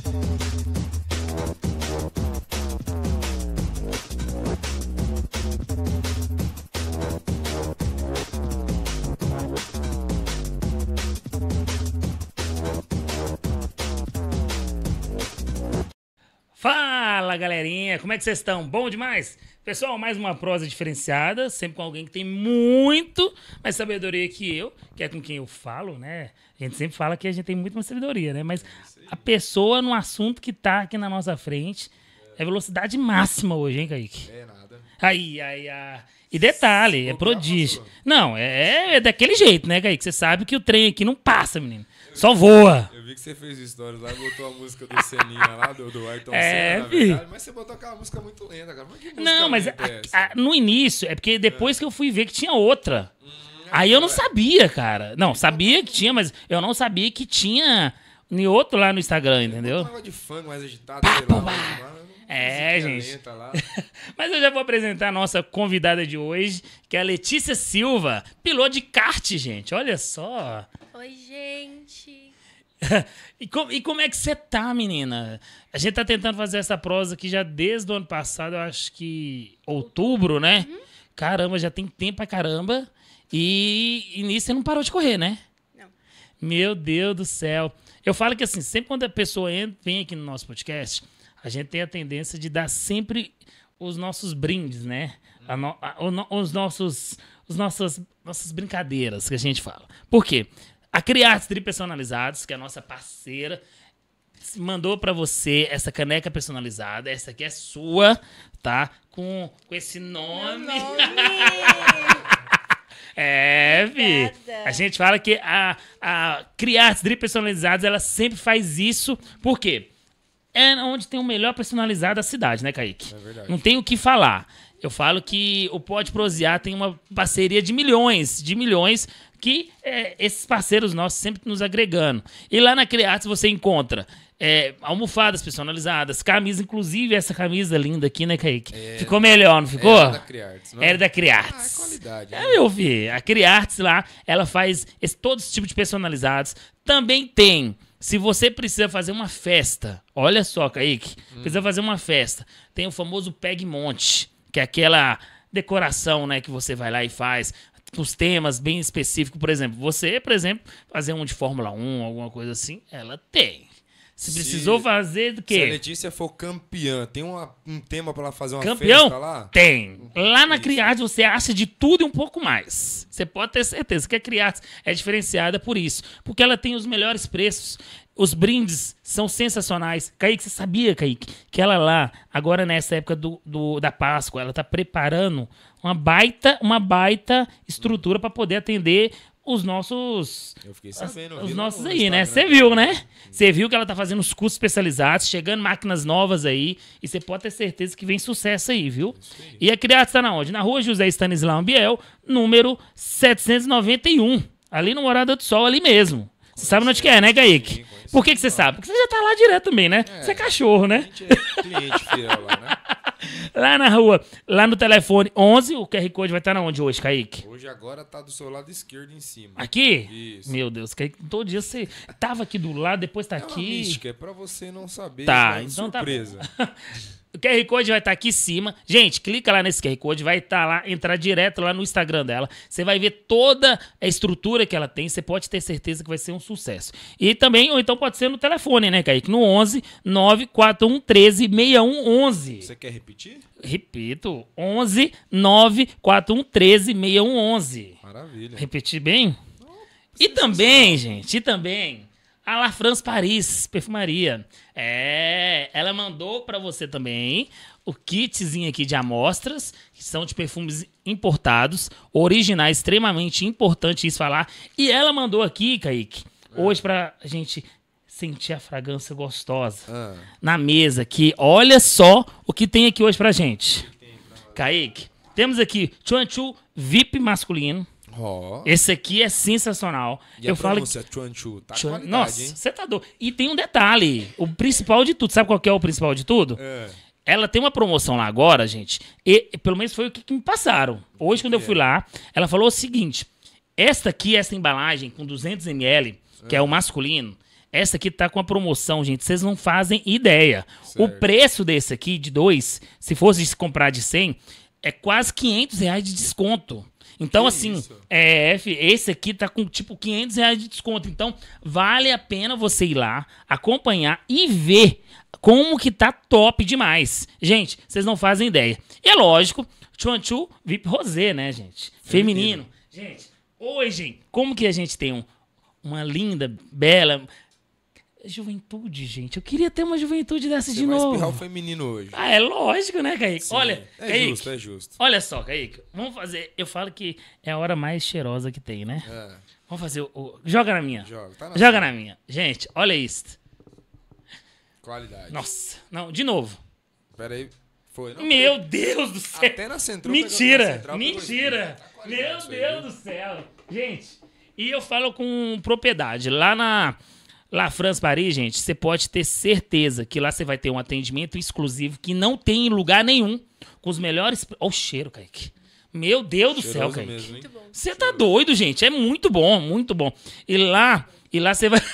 Thank you. Fala galerinha, como é que vocês estão? Bom demais? Pessoal, mais uma prosa diferenciada, sempre com alguém que tem muito mais sabedoria que eu, que é com quem eu falo, né? A gente sempre fala que a gente tem muito mais sabedoria, né? Mas a pessoa no assunto que tá aqui na nossa frente é velocidade máxima hoje, hein, Kaique? É nada. Aí, aí, aí. E detalhe, é prodígio. Não, é, é daquele jeito, né, Kaique? Você sabe que o trem aqui não passa, menino. Só voa. Eu vi que você fez stories lá e botou a música do Seninha lá, do, do Ayrton é, Senna, verdade, Mas você botou aquela música muito lenta, cara. Mas não, mas é a, a, no início, é porque depois é. que eu fui ver que tinha outra. Hum, aí eu não é. sabia, cara. Não, sabia que tinha, mas eu não sabia que tinha em outro lá no Instagram, entendeu? Um de funk mais agitado, sei lá. É, gente. Mas eu já vou apresentar a nossa convidada de hoje, que é a Letícia Silva, piloto de kart, gente. Olha só. Oi, gente. e, como, e como é que você tá, menina? A gente tá tentando fazer essa prosa aqui já desde o ano passado, eu acho que outubro, né? Uhum. Caramba, já tem tempo pra caramba. E, e nisso você não parou de correr, né? Não. Meu Deus do céu. Eu falo que assim, sempre quando a pessoa entra, vem aqui no nosso podcast, a gente tem a tendência de dar sempre os nossos brindes, né? A no, a, o, os nossos, os nossas, nossas brincadeiras que a gente fala. Por quê? A Criar Tri Personalizados, que é a nossa parceira, mandou para você essa caneca personalizada. Essa aqui é sua, tá? Com, com esse nome. é, Vi. A gente fala que a, a Criar Tri Personalizados, ela sempre faz isso. Por quê? É onde tem o melhor personalizado da cidade, né, Kaique? É verdade. Não tem o que falar. Eu falo que o Pode Prosear tem uma parceria de milhões, de milhões, que é, esses parceiros nossos sempre nos agregando. E lá na Criarte você encontra é, almofadas personalizadas, camisas, inclusive essa camisa linda aqui, né, Kaique? É, ficou melhor, não ficou? É, era da Criartes. Não? Né? Era da Criartes. Ah, é qualidade. Né? É, eu vi. A Criartes lá, ela faz esse, todos os tipos de personalizados. Também tem... Se você precisa fazer uma festa, olha só, Kaique, hum. precisa fazer uma festa, tem o famoso Peg Monte que é aquela decoração, né, que você vai lá e faz os temas bem específicos, por exemplo, você, por exemplo, fazer um de Fórmula 1, alguma coisa assim, ela tem. Se precisou fazer do quê? Se a Letícia for campeã, tem uma, um tema para ela fazer uma Campeão? festa lá? Tem. Lá na Criarte você acha de tudo e um pouco mais. Você pode ter certeza que a Criarte é diferenciada por isso. Porque ela tem os melhores preços. Os brindes são sensacionais. Kaique, você sabia, Kaique, que ela é lá, agora nessa época do, do da Páscoa, ela tá preparando uma baita, uma baita estrutura para poder atender os nossos. Eu fiquei sabendo. os nossos aí, né? Você viu, né? Você viu que ela tá fazendo os cursos especializados, chegando máquinas novas aí. E você pode ter certeza que vem sucesso aí, viu? Aí. E a criança está na onde? Na rua José Stanislau Biel, número 791. Ali no Morada do Sol, ali mesmo. Você sabe onde que é, né, Kaique? Por que, que você sabe? Porque você já tá lá direto também, né? É, você é cachorro, né? cliente fiel lá, né? lá na rua, lá no telefone 11, o QR Code vai estar tá na onde hoje, Kaique? Hoje agora tá do seu lado esquerdo em cima. Aqui? Isso. Meu Deus, Kaique, todo dia você tava aqui do lado, depois tá é aqui. Uma mística, é pra você não saber. Tá, é então tá surpresa. tá. O QR Code vai estar tá aqui em cima. Gente, clica lá nesse QR Code, vai estar tá lá, entrar direto lá no Instagram dela. Você vai ver toda a estrutura que ela tem. Você pode ter certeza que vai ser um sucesso. E também, ou então pode ser no telefone, né, Kaique? No 11 941 13 11. Você quer repetir? Repito, 11 941 13 11. Maravilha. Repetir bem? e também, gente, e também a La France Paris, perfumaria. É, ela mandou para você também o kitzinho aqui de amostras, que são de perfumes importados, originais, extremamente importante isso falar. E ela mandou aqui, Kaique, é. hoje pra gente sentir a fragrância gostosa é. na mesa aqui. Olha só o que tem aqui hoje pra gente. Tem pra Kaique, temos aqui Chuanchu VIP masculino. Oh. Esse aqui é sensacional. E eu é a falo que... tá Chuan... Nossa, você tá doido. E tem um detalhe, o principal de tudo, sabe qual é o principal de tudo? É. Ela tem uma promoção lá agora, gente. E pelo menos foi o que, que me passaram. Hoje quando eu fui é? lá, ela falou o seguinte: esta aqui, essa embalagem com 200 ml, que é, é, o masculino, essa aqui tá com a promoção, gente. Vocês não fazem ideia. Certo. O preço desse aqui de dois, se fosse comprar de 100, é quase 500 reais de desconto. Então, que assim, isso? É, esse aqui tá com tipo 500 reais de desconto. Então, vale a pena você ir lá, acompanhar e ver como que tá top demais. Gente, vocês não fazem ideia. E é lógico, Chuan Chu VIP Rosé, né, gente? Feminino. Feminino. Gente, hoje, como que a gente tem um, uma linda, bela Juventude, gente. Eu queria ter uma juventude dessa Você de vai novo. Espirrar o feminino hoje. Ah, é lógico, né, Kaique? Sim. Olha, é Kaique, justo, é justo. Olha só, Kaique. Vamos fazer. Eu falo que é a hora mais cheirosa que tem, né? É. Vamos fazer o. Joga na minha. Joga, tá na Joga na minha. Gente, olha isso. Qualidade. Nossa. Não, de novo. Pera aí. Foi, não, Meu foi. Deus do céu. Até na central. Mentira. na central, Mentira. Tá Meu Deus aí, do céu. Gente, e eu falo com propriedade. Lá na La France Paris, gente, você pode ter certeza que lá você vai ter um atendimento exclusivo que não tem em lugar nenhum, com os melhores. Olha o cheiro, Kaique. Meu Deus do Cheiroso céu, Kaique. Você tá doido, gente. É muito bom, muito bom. E lá, e lá você vai.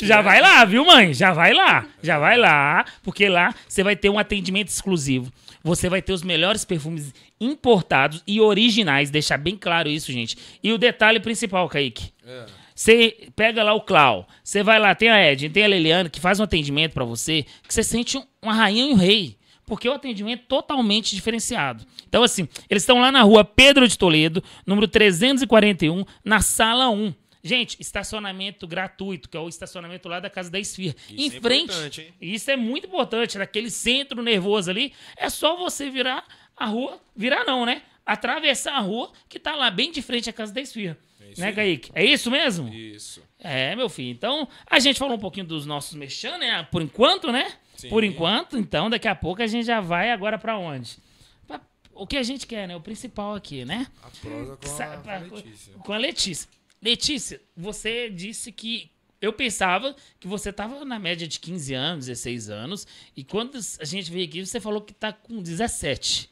já vai lá, viu, mãe? Já vai lá. Já vai lá, porque lá você vai ter um atendimento exclusivo. Você vai ter os melhores perfumes importados e originais, deixar bem claro isso, gente. E o detalhe principal, Kaique. É você pega lá o Clau, você vai lá, tem a Ed, tem a Leliana, que faz um atendimento para você, que você sente uma rainha e um rei. Porque o é atendimento é totalmente diferenciado. Então, assim, eles estão lá na rua Pedro de Toledo, número 341, na sala 1. Gente, estacionamento gratuito, que é o estacionamento lá da casa da Esfirra. Isso em é frente. Isso é muito importante. Naquele centro nervoso ali, é só você virar a rua. Virar não, né? Atravessar a rua, que tá lá bem de frente à casa da Esfirra. É né, Kaique? É isso mesmo? Isso. É, meu filho. Então, a gente falou um pouquinho dos nossos mexendo, né? Por enquanto, né? Sim. Por enquanto, então, daqui a pouco a gente já vai agora para onde? Pra o que a gente quer, né? O principal aqui, né? A prosa com a, com a Letícia. Com a Letícia. Letícia, você disse que eu pensava que você estava na média de 15 anos, 16 anos, e quando a gente veio aqui, você falou que está com 17.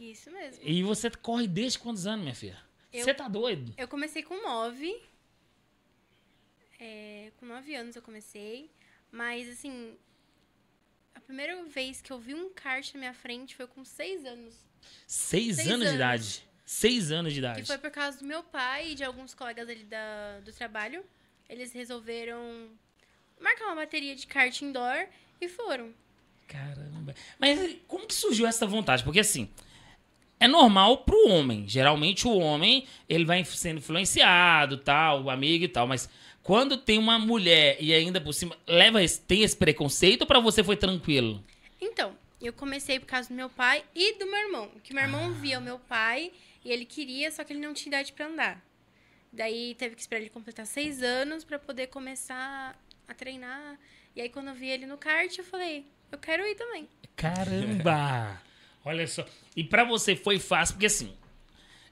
Isso mesmo. E você corre desde quantos anos, minha filha? Você tá doido? Eu comecei com nove. É, com nove anos eu comecei. Mas, assim, a primeira vez que eu vi um kart na minha frente foi com seis anos. Seis, anos, anos, de idade? Seis anos de idade. E foi por causa do meu pai e de alguns colegas ali da, do trabalho. Eles resolveram marcar uma bateria de kart indoor e foram. Caramba. Mas como que surgiu essa vontade? Porque assim, é normal pro homem. Geralmente o homem, ele vai sendo influenciado, tal, amigo e tal, mas quando tem uma mulher e ainda por cima leva esse, tem esse preconceito ou para você foi tranquilo? Então, eu comecei por causa do meu pai e do meu irmão, que meu irmão ah. via o meu pai e ele queria, só que ele não tinha idade para andar. Daí teve que esperar ele completar seis anos para poder começar a treinar. E aí quando eu vi ele no kart, eu falei, eu quero ir também. Caramba! Olha só. E para você foi fácil, porque assim,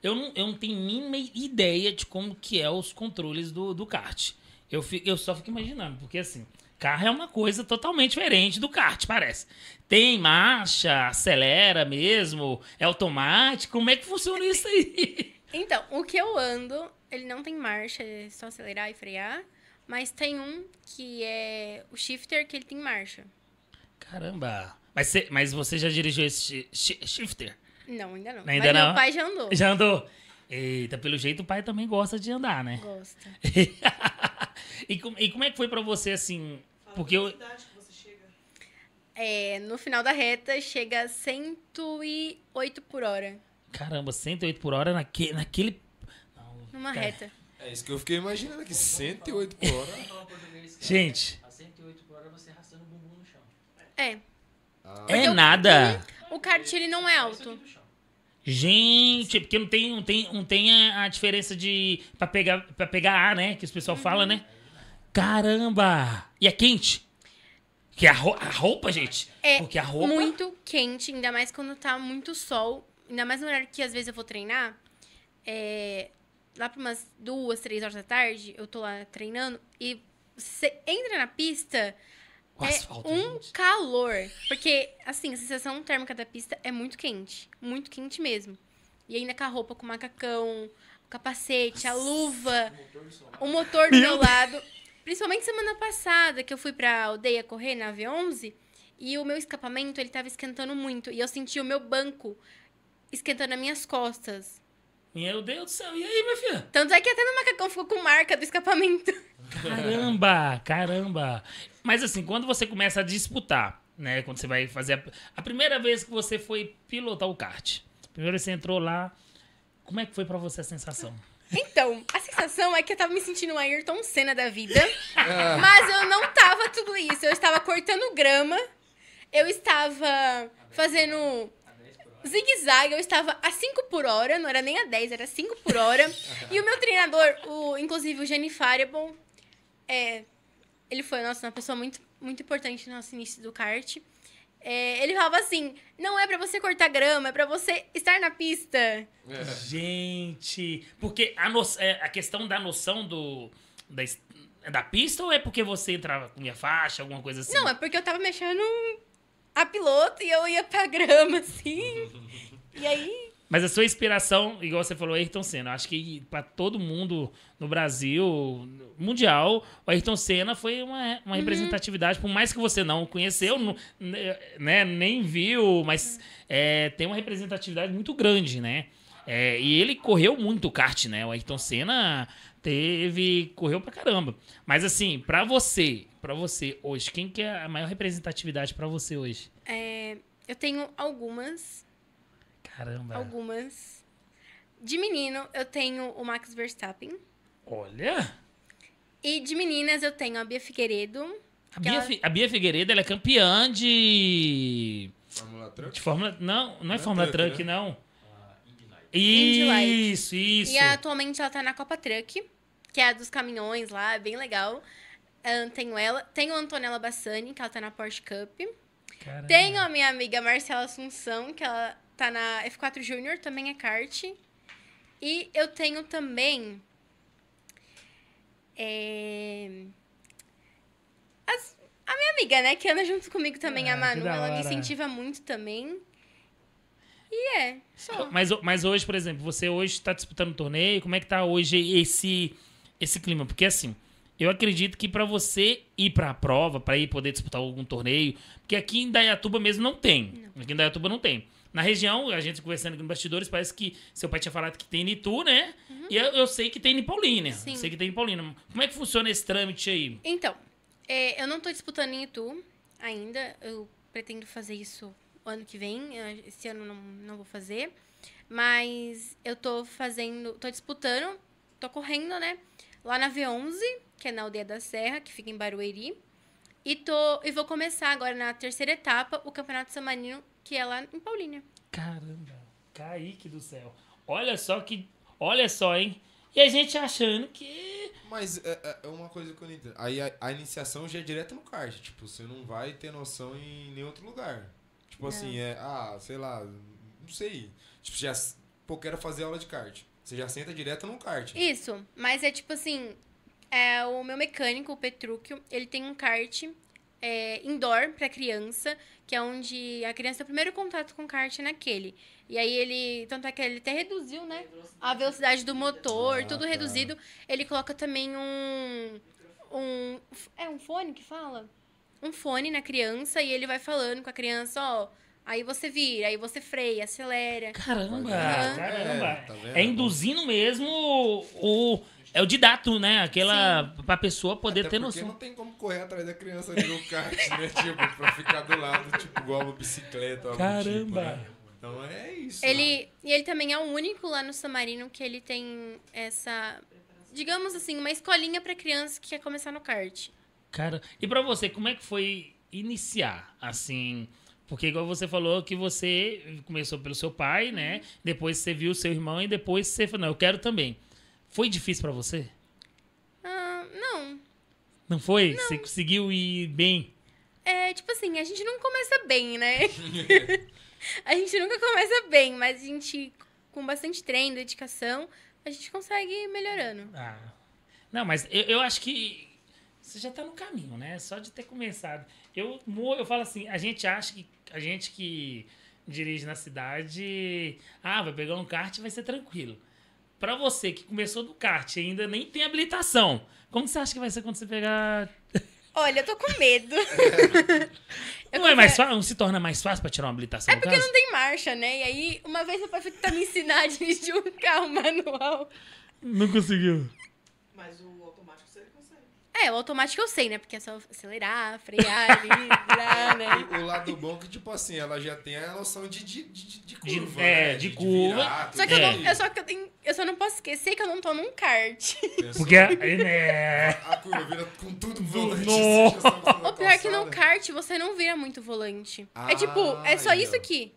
eu não, eu não tenho mínima ideia de como que é os controles do, do kart. Eu, fico, eu só fico imaginando, porque assim, carro é uma coisa totalmente diferente do kart, parece. Tem marcha, acelera mesmo, é automático. Como é que funciona isso aí? Então, o que eu ando, ele não tem marcha, é só acelerar e frear. Mas tem um que é o shifter que ele tem marcha. Caramba! Mas, cê, mas você já dirigiu esse sh shifter? Não, ainda não. Ainda mas não? meu pai já andou. Já andou. Eita, pelo jeito o pai também gosta de andar, né? Gosta. e, com, e como é que foi pra você, assim... Fala porque eu... É, no final da reta chega a 108 por hora. Caramba, 108 por hora naque, naquele. Não, Numa cara. reta. É isso que eu fiquei imaginando aqui, 108 por hora. Gente. A 108 por hora você arrastando o bumbum no chão. É. Ah. É eu, nada. O, cartilho kart ele não é alto. Gente, porque não tem, não tem, não tem a, a diferença de para pegar para pegar ar, né, que os pessoal uhum. fala, né? Caramba! E é quente. Que a, ro a roupa, gente. É porque a roupa muito quente, ainda mais quando tá muito sol, ainda mais no horário que às vezes eu vou treinar. É, lá para umas duas, três horas da tarde, eu tô lá treinando e você entra na pista, é asfalto, um gente. calor. Porque, assim, a sensação térmica da pista é muito quente. Muito quente mesmo. E ainda com a roupa, com o macacão, o capacete, a luva, o motor do meu lado. Principalmente semana passada, que eu fui pra aldeia correr na V11. E o meu escapamento, ele tava esquentando muito. E eu senti o meu banco esquentando as minhas costas. Meu Deus do céu, e aí, minha filha? Tanto é que até meu macacão ficou com marca do escapamento. Caramba, caramba. Mas assim, quando você começa a disputar, né? Quando você vai fazer. A, a primeira vez que você foi pilotar o kart, primeiro você entrou lá, como é que foi para você a sensação? Então, a sensação é que eu tava me sentindo uma Ayrton Senna da vida. Mas eu não tava tudo isso. Eu estava cortando grama, eu estava fazendo zigue-zague, eu estava a 5 por hora, não era nem a 10, era 5 por hora. e o meu treinador, o, inclusive o Jenny Fireball, é, ele foi, nossa, uma pessoa muito, muito importante no nosso início do kart. É, ele falava assim: não é para você cortar grama, é para você estar na pista. É. Gente, porque a, no, é, a questão da noção do, da, é da pista ou é porque você entrava com minha faixa, alguma coisa assim? Não, é porque eu tava mexendo a piloto e eu ia pra grama, assim. e aí. Mas a sua inspiração, igual você falou, Ayrton Senna. Acho que para todo mundo no Brasil, mundial, o Ayrton Senna foi uma, uma uhum. representatividade, por mais que você não conheceu, né, né, nem viu, mas é, tem uma representatividade muito grande, né? É, e ele correu muito o kart, né? O Ayrton Senna teve. correu pra caramba. Mas assim, para você, para você hoje, quem que é a maior representatividade para você hoje? É, eu tenho algumas Caramba. Algumas. De menino, eu tenho o Max Verstappen. Olha! E de meninas, eu tenho a Bia Figueiredo. A Bia, ela... a Bia Figueiredo ela é campeã de. Fórmula Truck? De Fórmula... Não, não é, é Fórmula Truck, Truck né? não. Ah, Indy Light. Isso, isso. E atualmente ela tá na Copa Truck, que é a dos caminhões lá, bem legal. Um, tenho ela. Tenho a Antonella Bassani, que ela tá na Porsche Cup. Caramba. Tenho a minha amiga Marcela Assunção, que ela tá na F4 Junior, também é kart. E eu tenho também. É, as, a minha amiga, né? Que anda junto comigo também, a ah, Manu. Ela me incentiva muito também. E é, só. Mas, mas hoje, por exemplo, você hoje está disputando um torneio. Como é que tá hoje esse, esse clima? Porque assim. Eu acredito que para você ir para a prova, para ir poder disputar algum torneio, porque aqui em Dayatuba mesmo não tem. Não. Aqui em Dayatuba não tem. Na região, a gente conversando aqui no bastidores, parece que seu pai tinha falado que tem nitu né? Uhum. E eu, eu, sei que tem em Sim. Sei que tem em Como é que funciona esse trâmite aí? Então, é, eu não estou disputando em Itu ainda. Eu pretendo fazer isso ano que vem. Esse ano não, não vou fazer. Mas eu estou fazendo, estou disputando, estou correndo, né? Lá na V11, que é na Aldeia da Serra, que fica em Barueri. E, tô, e vou começar agora na terceira etapa o Campeonato Samanino que é lá em Paulínia. Caramba, Kaique do céu. Olha só que. Olha só, hein? E a gente achando que. Mas é, é, é uma coisa que eu não entendo. Aí a, a, iniciação já é direto no kart. Tipo, você não vai ter noção em nenhum outro lugar. Tipo não. assim, é. Ah, sei lá. Não sei. Tipo, já. Pô, quero fazer aula de kart. Você já senta direto no kart. Isso. Mas é tipo assim. É, o meu mecânico, o Petrúquio, ele tem um kart é, indoor para criança que é onde a criança tem o primeiro contato com o kart é naquele. E aí ele, tanto é que ele até reduziu, né? A velocidade do motor, ah, tudo tá. reduzido. Ele coloca também um um é um fone que fala? Um fone na criança e ele vai falando com a criança, ó, Aí você vira, aí você freia, acelera. Caramba! Caramba! É, tá é induzindo mesmo o, é o didato, né? Aquela. Sim. pra pessoa poder Até ter noção. porque não tem como correr atrás da criança ali no kart, né? tipo, pra ficar do lado, tipo, igual uma bicicleta. Caramba! Tipo, né? Então é isso. Ele, né? e ele também é o único lá no Samarino que ele tem essa. Digamos assim, uma escolinha pra criança que quer começar no kart. Cara, e pra você, como é que foi iniciar? Assim. Porque igual você falou que você começou pelo seu pai, né? Uhum. Depois você viu o seu irmão e depois você falou, não, eu quero também. Foi difícil para você? Ah, não. Não foi? Não. Você conseguiu ir bem? É, tipo assim, a gente não começa bem, né? a gente nunca começa bem, mas a gente, com bastante treino, dedicação, a gente consegue ir melhorando. Ah. Não, mas eu, eu acho que você já tá no caminho, né? Só de ter começado. Eu, eu falo assim, a gente acha que a gente que dirige na cidade, ah, vai pegar um kart e vai ser tranquilo para você que começou do kart e ainda nem tem habilitação, como você acha que vai ser quando você pegar. Olha, eu tô com medo. não, é mais fácil, não se torna mais fácil pra tirar uma habilitação? É porque caso? não tem marcha, né? E aí, uma vez meu pai tá me ensinar a dirigir um carro manual. Não conseguiu. Mas o é, o automático eu sei, né? Porque é só acelerar, frear ali, virar, né? O, lado bom é que, tipo assim, ela já tem a noção de, de, de, de curva. É, né? De, é, de, de curva. Virar, só que, é. eu não, eu só, que eu, tenho, eu só não posso esquecer que eu não tô num kart. Porque é... Né? a, a curva vira com tudo volante. Assim, é o pior é que no kart você não vira muito volante. Ah, é tipo, é só ah, isso aqui.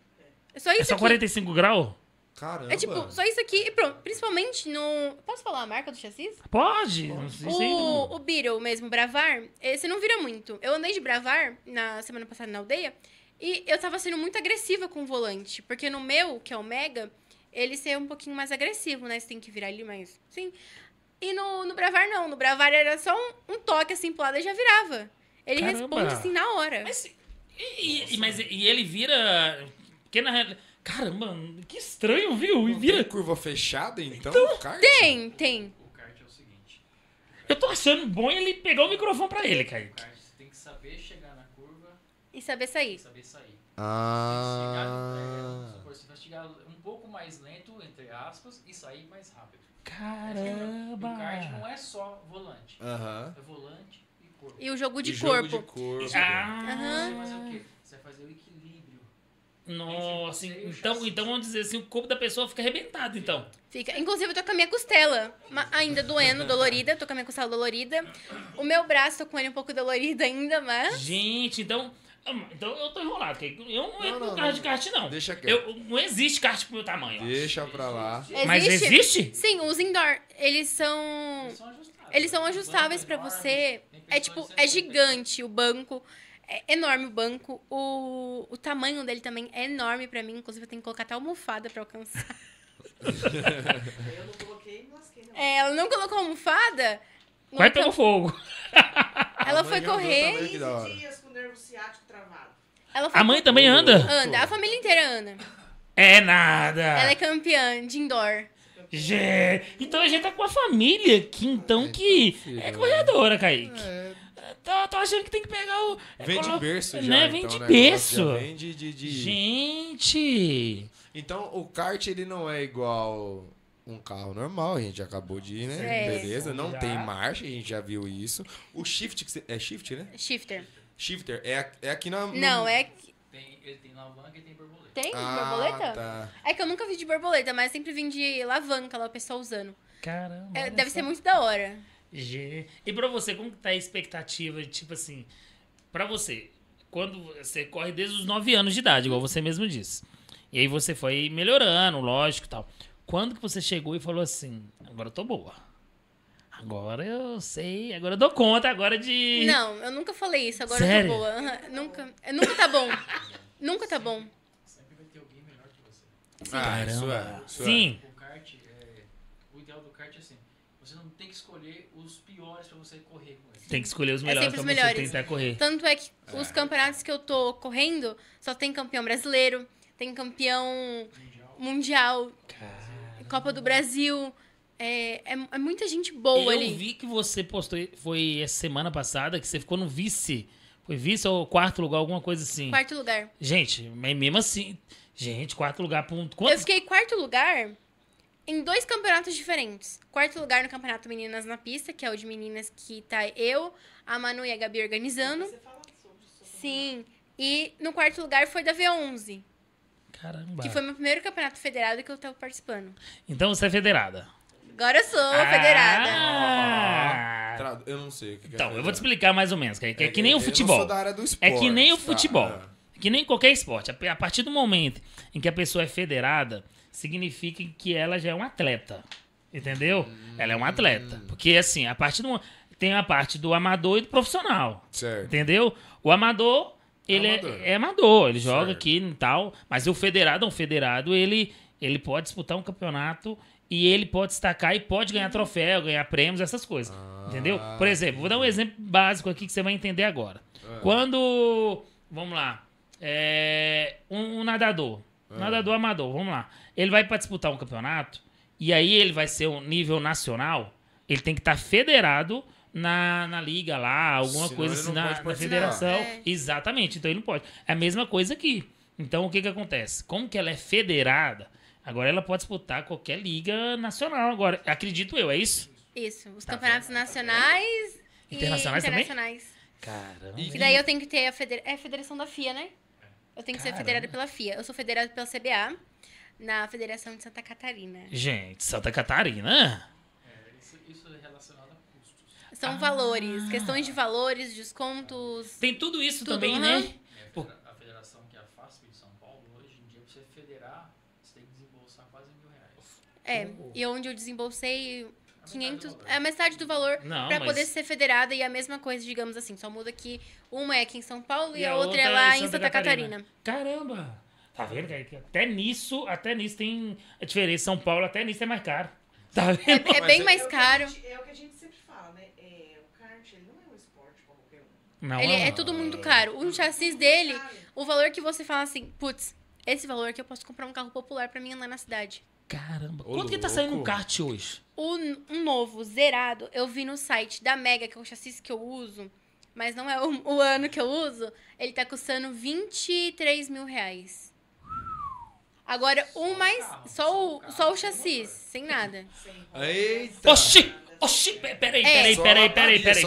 É só é isso aqui. É só 45 graus? Caramba. É tipo, só isso aqui e pronto. Principalmente no. Posso falar a marca do chassis? Pode! O, o Beetle mesmo, Bravar, você não vira muito. Eu andei de Bravar na semana passada na aldeia e eu tava sendo muito agressiva com o volante. Porque no meu, que é o Mega, ele ser um pouquinho mais agressivo, né? Você tem que virar ele mais. Sim. E no, no Bravar, não. No Bravar era só um, um toque assim pro lado e já virava. Ele Caramba. responde assim na hora. Mas, e, e mas, e ele vira. Porque na realidade. Caramba, que estranho, viu? E vira... Tem curva fechada, então? então kart? Tem, tem. O kart é o seguinte. Eu tô achando bom ele pegar o microfone pra ele, Kaique. O kart você tem que saber chegar na curva. E saber sair. E saber sair. Ah. Chegar, é, você vai chegar um pouco mais lento, entre aspas, e sair mais rápido. Caramba! O kart não é só volante. Aham. Uh -huh. É volante e corpo. E o jogo de e corpo. Jogo de corpo. Ah. Uhum. Você vai fazer o equilíbrio nossa, então, então vamos dizer assim, o corpo da pessoa fica arrebentado, então. Fica. Inclusive, eu tô com a minha costela ainda doendo, dolorida. Tô com a minha costela dolorida. O meu braço, tô com ele um pouco dolorido ainda, mas... Gente, então... Hum, então eu tô enrolado, porque eu não, não entro no carro de kart, não. Deixa Eu, não existe kart pro meu tamanho. Deixa pra lá. Existe? Mas existe? Sim, os indoor, eles são... Eles são ajustáveis, eles são ajustáveis pra você. É tipo, é gigante o banco. É enorme o banco. O, o tamanho dele também é enorme para mim. Inclusive, eu tenho que colocar até almofada para alcançar. eu não coloquei, lasquei. Não. É, ela não colocou almofada. Não Vai pelo fogo. Ela foi correr. 15 dias com o nervo ciático travado. a mãe também anda? Anda, a família inteira anda. É nada. Ela é campeã de indoor. Gê. Então a gente tá com a família aqui, então, é que é corredora, Kaique. É, tô, achando que tem que pegar o. É vem de berço, já, né? Vem então, de né? berço. Vem de, de, de, Gente! Então o kart ele não é igual um carro normal, a gente acabou de ir, né? É. Beleza, não já. tem marcha, a gente já viu isso. O shift, cê, é shift, né? Shifter. Shifter, é, é aqui na. Não, é. Tem, ele tem alavanca e tem borboleta. Tem? Ah, borboleta? Tá. É que eu nunca vi de borboleta, mas sempre vim de alavanca lá, o pessoal usando. Caramba. É, deve ser muito da hora. E para você, como que tá a expectativa, tipo assim, para você, quando você corre desde os 9 anos de idade, igual você mesmo disse. E aí você foi melhorando, lógico, tal. Quando que você chegou e falou assim: "Agora eu tô boa"? Agora eu sei, agora eu dou conta agora de Não, eu nunca falei isso, agora Sério? eu tô boa. Nunca, eh, nunca tá bom. nunca tá bom. Sempre vai ter alguém melhor que você. Sim. Ah, é Caramba. é, Sim. O kart, é, o ideal do kart é assim, você não tem que escolher os piores para você correr com eles. Tem que escolher os é melhores é para você melhores. tentar correr. Tanto é que é. os campeonatos que eu tô correndo só tem campeão brasileiro, tem campeão mundial, mundial Copa do Brasil. É, é, é, muita gente boa eu ali. Eu vi que você postou, foi essa semana passada, que você ficou no vice. Foi vice ou quarto lugar, alguma coisa assim. Quarto lugar. Gente, mas mesmo assim. Gente, quarto lugar. Ponto. Eu fiquei quarto lugar em dois campeonatos diferentes. Quarto lugar no campeonato Meninas na Pista, que é o de meninas que tá eu, a Manu e a Gabi organizando. Você fala sobre, Sim. E no quarto lugar foi da V11. Caramba. Que foi meu primeiro campeonato federado que eu tava participando. Então você é federada. Agora eu sou ah, federada. Ah, eu não sei o que, que é Então, eu vou te explicar mais ou menos. Que é, que, é, é que nem o futebol. sou da área do esporte, é que nem o tá? futebol. Tá? É que nem qualquer esporte. A partir do momento em que a pessoa é federada, significa que ela já é um atleta. Entendeu? Hum. Ela é um atleta. Porque, assim, a partir do. Tem a parte do amador e do profissional. Certo. Entendeu? O amador, ele é amador, é, é amador ele joga aqui e tal. Mas o federado, um federado, ele, ele pode disputar um campeonato e ele pode destacar e pode ganhar troféu, ganhar prêmios, essas coisas. Ah, entendeu? Por exemplo, vou dar um exemplo básico aqui que você vai entender agora. É. Quando, vamos lá, é, um, um nadador, nada é. Nadador amador, vamos lá. Ele vai para disputar um campeonato e aí ele vai ser um nível nacional. Ele tem que estar tá federado na, na liga lá, alguma Senão coisa assim, na, na federação. É. Exatamente, então ele não pode. É a mesma coisa aqui. Então o que que acontece? Como que ela é federada? Agora ela pode disputar qualquer liga nacional agora. Acredito eu, é isso? Isso. Os tá campeonatos nacionais internacionais e internacionais. Também? Caramba. E daí eu tenho que ter a federa... é a federação da FIA, né? Eu tenho que Caramba. ser federada pela FIA. Eu sou federada pela CBA, na Federação de Santa Catarina. Gente, Santa Catarina? É, isso, é relacionado a custos. São ah. valores, questões de valores, descontos. Tem tudo isso tudo, também, né? É, a federação que é a FASP de São Paulo, hoje em dia, pra você federar, você tem que desembolsar quase mil reais. É, oh. e onde eu desembolsei 500, é, é metade do valor para mas... poder ser federada e a mesma coisa, digamos assim, só muda que uma é aqui em São Paulo e, e a, outra, é outra, é lá em Santa, Santa Catarina. Catarina. Caramba. Tá vendo? É até nisso, até nisso tem diferença. São Paulo até nisso é mais caro. Tá vendo? É, é bem mais caro. É o, gente, é o que a gente sempre fala, né? É, o kart, ele não é um esporte qualquer Não, ele é tudo muito caro. Um chassis dele, o valor que você fala assim, putz, esse valor que eu posso comprar um carro popular para mim andar na cidade. Caramba. Quanto que tá saindo um kart hoje? O, um novo, zerado, eu vi no site da Mega, que é o chassi que eu uso, mas não é o, o ano que eu uso, ele tá custando 23 mil reais. Agora, só um mais. Carro, só, o, carro, só o chassi, carro. sem nada. Eita! Oxi! Oxi! É. Peraí, peraí, peraí, peraí, peraí.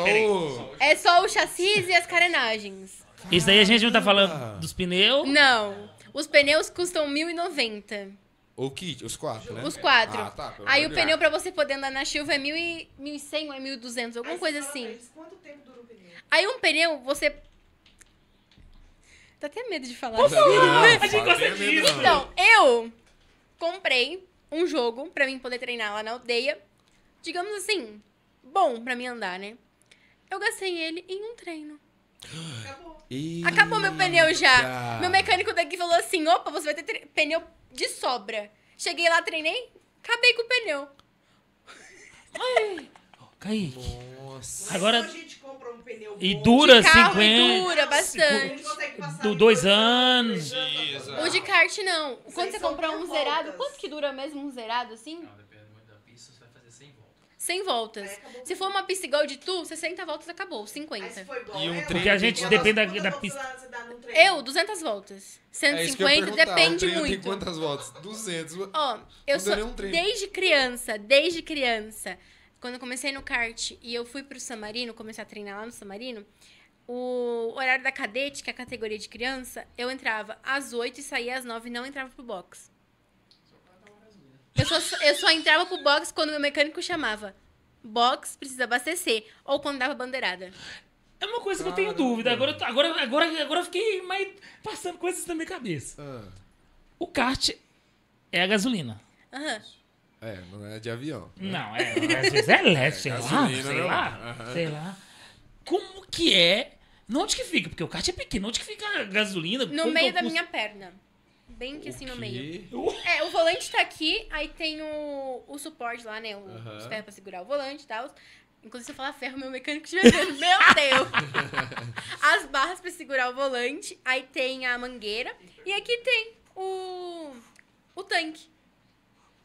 É só o chassi e as carenagens. Isso aí a gente não tá falando ah. dos pneus? Não. Os pneus custam 1.090. Ou kit, os quatro, né? Os quatro. Ah, tá, Aí o pneu pra você poder andar na chuva é 1.100 ou é 1.200, alguma Aí, coisa assim. quanto tempo dura o pneu? Aí um pneu, você... Tá até medo de falar. Por favor! Né? A gente consegue isso. Então, eu comprei um jogo pra mim poder treinar lá na aldeia. Digamos assim, bom pra mim andar, né? Eu gastei ele em um treino. Acabou. Acabou meu pneu já. Meu mecânico daqui falou assim: opa, você vai ter pneu de sobra. Cheguei lá, treinei, acabei com o pneu. Ai. Nossa. Agora. e dura de 50. dura bastante. Do dois anos. O de kart não. Quando Vocês você comprar um zerado, quanto que dura mesmo um zerado assim? Não, 100 voltas. Se for uma pista igual de tu, 60 voltas acabou, 50. Foi Igual, e um treino, Porque a gente quantas, depende quantas da, da pista. Eu, 200 voltas. 150 é depende um muito. Tem quantas voltas? 200. Ó, eu sou um desde criança, desde criança, quando eu comecei no kart e eu fui pro Samarino, comecei a treinar lá no Samarino, o horário da cadete, que é a categoria de criança, eu entrava às 8 e saía às 9 e não entrava pro boxe. Eu só, eu só entrava pro box quando meu mecânico chamava. Box precisa abastecer. Ou quando dava bandeirada. É uma coisa que eu tenho dúvida. Agora, agora, agora, agora eu fiquei mais passando coisas na minha cabeça. Ah. O kart é a gasolina. Aham. É, não é de avião. né? Não, é, às vezes é elétrico, sei lá, é sei né, lá, sei lá. Como que é? Não onde que fica? Porque o kart é pequeno. Onde que fica a gasolina? No Como meio da minha perna bem que o assim no meio. Uh! É, o volante tá aqui, aí tem o, o suporte lá, né? O, uhum. Os ferros pra segurar o volante e tal. Inclusive, se eu falar ferro, meu mecânico estiver vendo. Meu Deus! As barras pra segurar o volante. Aí tem a mangueira. E aqui tem o, o tanque.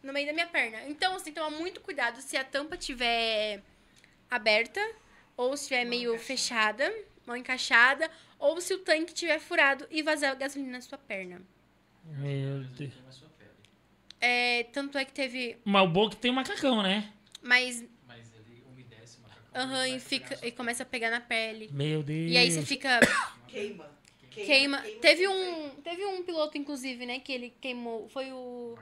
No meio da minha perna. Então, assim, tomar muito cuidado se a tampa tiver aberta ou se tiver meio fechada, mal encaixada, ou se o tanque tiver furado e vazar a gasolina na sua perna. Meu Deus. É, tanto é que teve. Mas o bom que tem macacão, né? Mas. Mas ele umedece o macacão. Aham, uhum, e, fica, e começa a pegar na pele. Meu Deus. E aí você fica. Queima. Queima. queima. Teve, um, teve um piloto, inclusive, né? Que ele queimou. Foi o.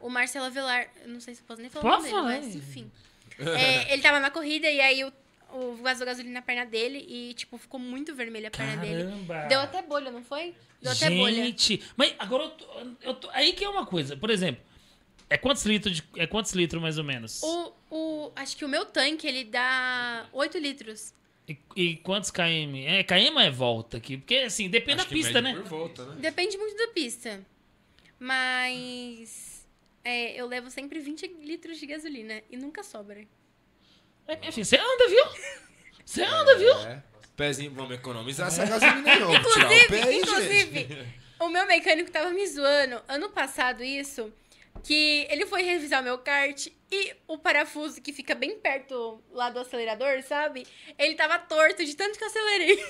O Marcelo Avelar. Não sei se posso nem falar Pode falar, nome mas enfim. É, ele tava na corrida e aí o o gás gasolina na perna dele e, tipo, ficou muito vermelha a perna Caramba. dele. Deu até bolha, não foi? Deu Gente, até bolha. Gente, mas agora eu tô, eu tô, Aí que é uma coisa, por exemplo, é quantos litros, de, é quantos litros mais ou menos? O, o, acho que o meu tanque, ele dá 8 litros. E, e quantos KM? É, KM é volta aqui? Porque, assim, depende acho da pista, né? Volta, né? Depende muito da pista. Mas... É, eu levo sempre 20 litros de gasolina e nunca sobra. Aí, é, minha filha, você anda, viu? Você anda, é, viu? É. Pezinho, vamos economizar essa gasolina não. Inclusive, o pé aí, inclusive, o meu mecânico tava me zoando. Ano passado, isso, que ele foi revisar o meu kart e o parafuso que fica bem perto lá do acelerador, sabe? Ele tava torto de tanto que eu acelerei.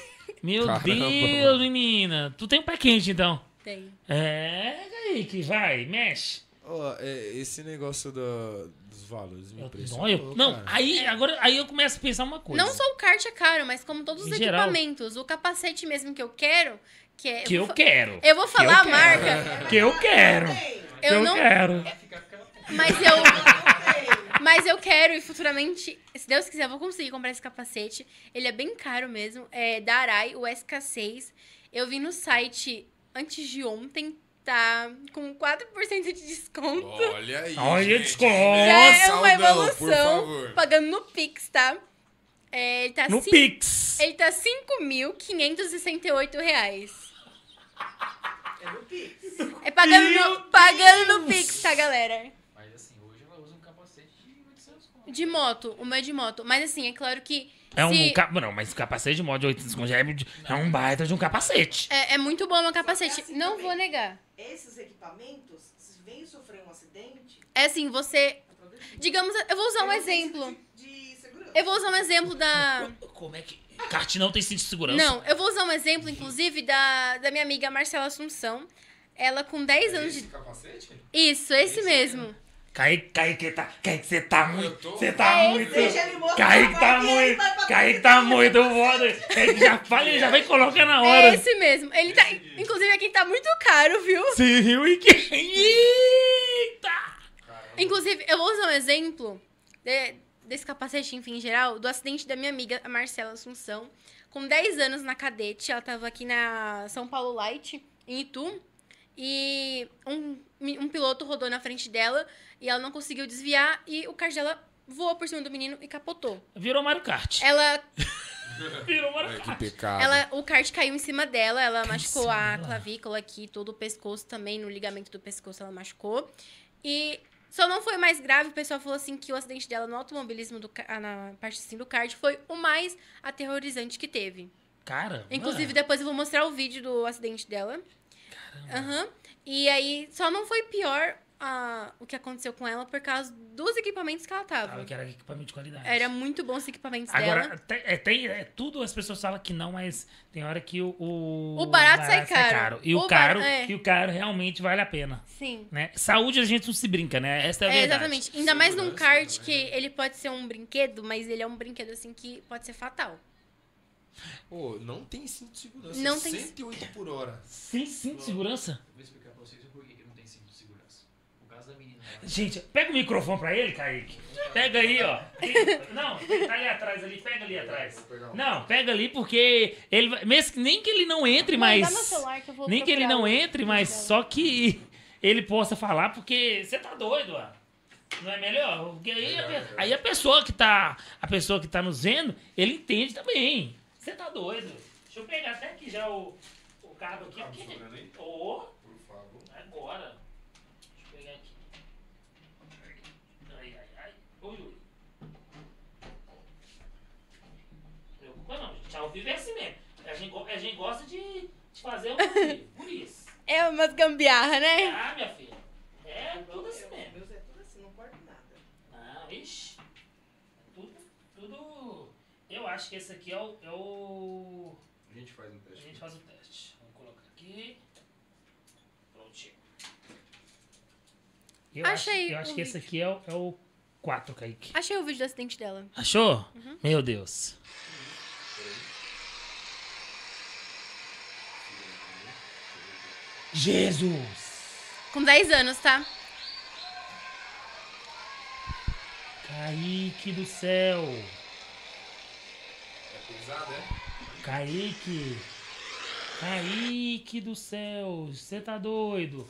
Meu Caramba. Deus, menina. Tu tem um pé quente, então? Tem. É, Kaique, vai, mexe. Oh, é, esse negócio dos valores me impressionou. Eu, não, aí, agora, aí eu começo a pensar uma coisa. Não só o kart é caro, mas como todos os em equipamentos. Geral, o capacete mesmo que eu quero. Que, é, que eu, eu quero. Eu vou falar eu a marca. Que eu quero. Eu, eu não quero. É mas eu. Mas eu quero e futuramente, se Deus quiser, eu vou conseguir comprar esse capacete. Ele é bem caro mesmo. É da Arai, o SK6. Eu vi no site antes de ontem tá com 4% de desconto. Olha aí. Olha, desconto. Já é uma evolução. Pagando no Pix, tá? É, ele tá no cinco, Pix. Ele tá 5.568 reais. É no Pix. É pagando, no, pagando no Pix, tá, galera? Mas assim, hoje ela usa um capacete de 800 conto. De moto, uma é de moto. Mas assim, é claro que. É um se... Não, mas capacete de moto de 800 conto é, é um baita de um capacete. É, é muito bom o é capacete. É assim não também. vou negar esses equipamentos, se vem sofrer um acidente. É assim, você. É digamos, eu vou usar um exemplo. De, de segurança. Eu vou usar um exemplo da. Como é que. Kart não tem cinto de segurança. Não, eu vou usar um exemplo, inclusive, da, da minha amiga Marcela Assunção. Ela com 10 é anos esse de. Capacete? Isso, esse, esse mesmo. É? Kaique, Kaique, tá, Kaique, você tá, tá, tá, tá muito. Você tá é, muito. Kaique tá muito. Kaique tá muito foda. Kaique já fala e já vai colocar na hora. É esse mesmo. Ele tá. Inclusive, aqui tá muito caro, viu? Sim, viu? E que. Eita! Inclusive, eu vou usar um exemplo de, desse capacete, enfim, em geral, do acidente da minha amiga, a Marcela Assunção, com 10 anos na cadete. Ela tava aqui na São Paulo Light, em Itu. E um, um piloto rodou na frente dela e ela não conseguiu desviar e o carro dela voou por cima do menino e capotou. Virou Mario Kart. Ela. Virou Mario Ai, Kart. que pecado. Ela, o kart caiu em cima dela, ela machucou a clavícula aqui, todo o pescoço também, no ligamento do pescoço ela machucou. E só não foi mais grave, o pessoal falou assim que o acidente dela no automobilismo, do, na parte assim do kart, foi o mais aterrorizante que teve. Cara. Inclusive, mano. depois eu vou mostrar o vídeo do acidente dela. Caramba. Uhum. E aí só não foi pior a, ah, o que aconteceu com ela por causa dos equipamentos que ela tava. Claro, que era equipamento de qualidade. Era muito bom os equipamentos Agora, dela. Agora, é, tem, é, tudo as pessoas falam que não, mas tem hora que o... O, o barato, barato, sai, caro. caro. E o, o caro, bar... é. e o caro realmente vale a pena. Sim. Né? Saúde a gente não se brinca, né? Essa é a é, verdade. exatamente. Ainda mais num kart né? que ele pode ser um brinquedo, mas ele é um brinquedo, assim, que pode ser fatal. Oh, não tem cinto de segurança. Não 108 tem... por hora. Sem cinto de segurança? Vou explicar pra vocês o porquê que não tem cinto de segurança. O caso da menina. Gente, pega o microfone pra ele, Kaique. Pega aí, ó. Não, tá ali atrás ali, pega ali atrás. Não, pega ali porque ele vai... Mesmo, nem que ele não entre, mas. nem que ele não entre, mas só que ele possa falar, porque você tá doido, ó. Não é melhor? Porque aí, a, aí a pessoa que tá. A pessoa que tá nos vendo, ele entende também. Você tá doido? Deixa eu pegar até aqui já o, o cabo aqui. O cabo porque... oh, Por favor. É agora. Deixa eu pegar aqui. Ai, ai, ai. Ui, ui. Preocupa não, gente. Tá ao vivo é assim mesmo. A gente, a gente gosta de, de fazer um por isso. É umas gambiarra, né? Ah, minha filha. É tudo assim mesmo. eu acho que esse aqui é o, é o... A gente faz um teste. A gente faz o um teste. Vamos colocar aqui. Prontinho. Eu Achei Acho, eu acho que esse aqui é o, é o 4, Kaique. Achei o vídeo do acidente dela. Achou? Uhum. Meu Deus. Jesus! Com 10 anos, tá? Kaique do céu! é? Kaique! Kaique do céu! Você tá doido?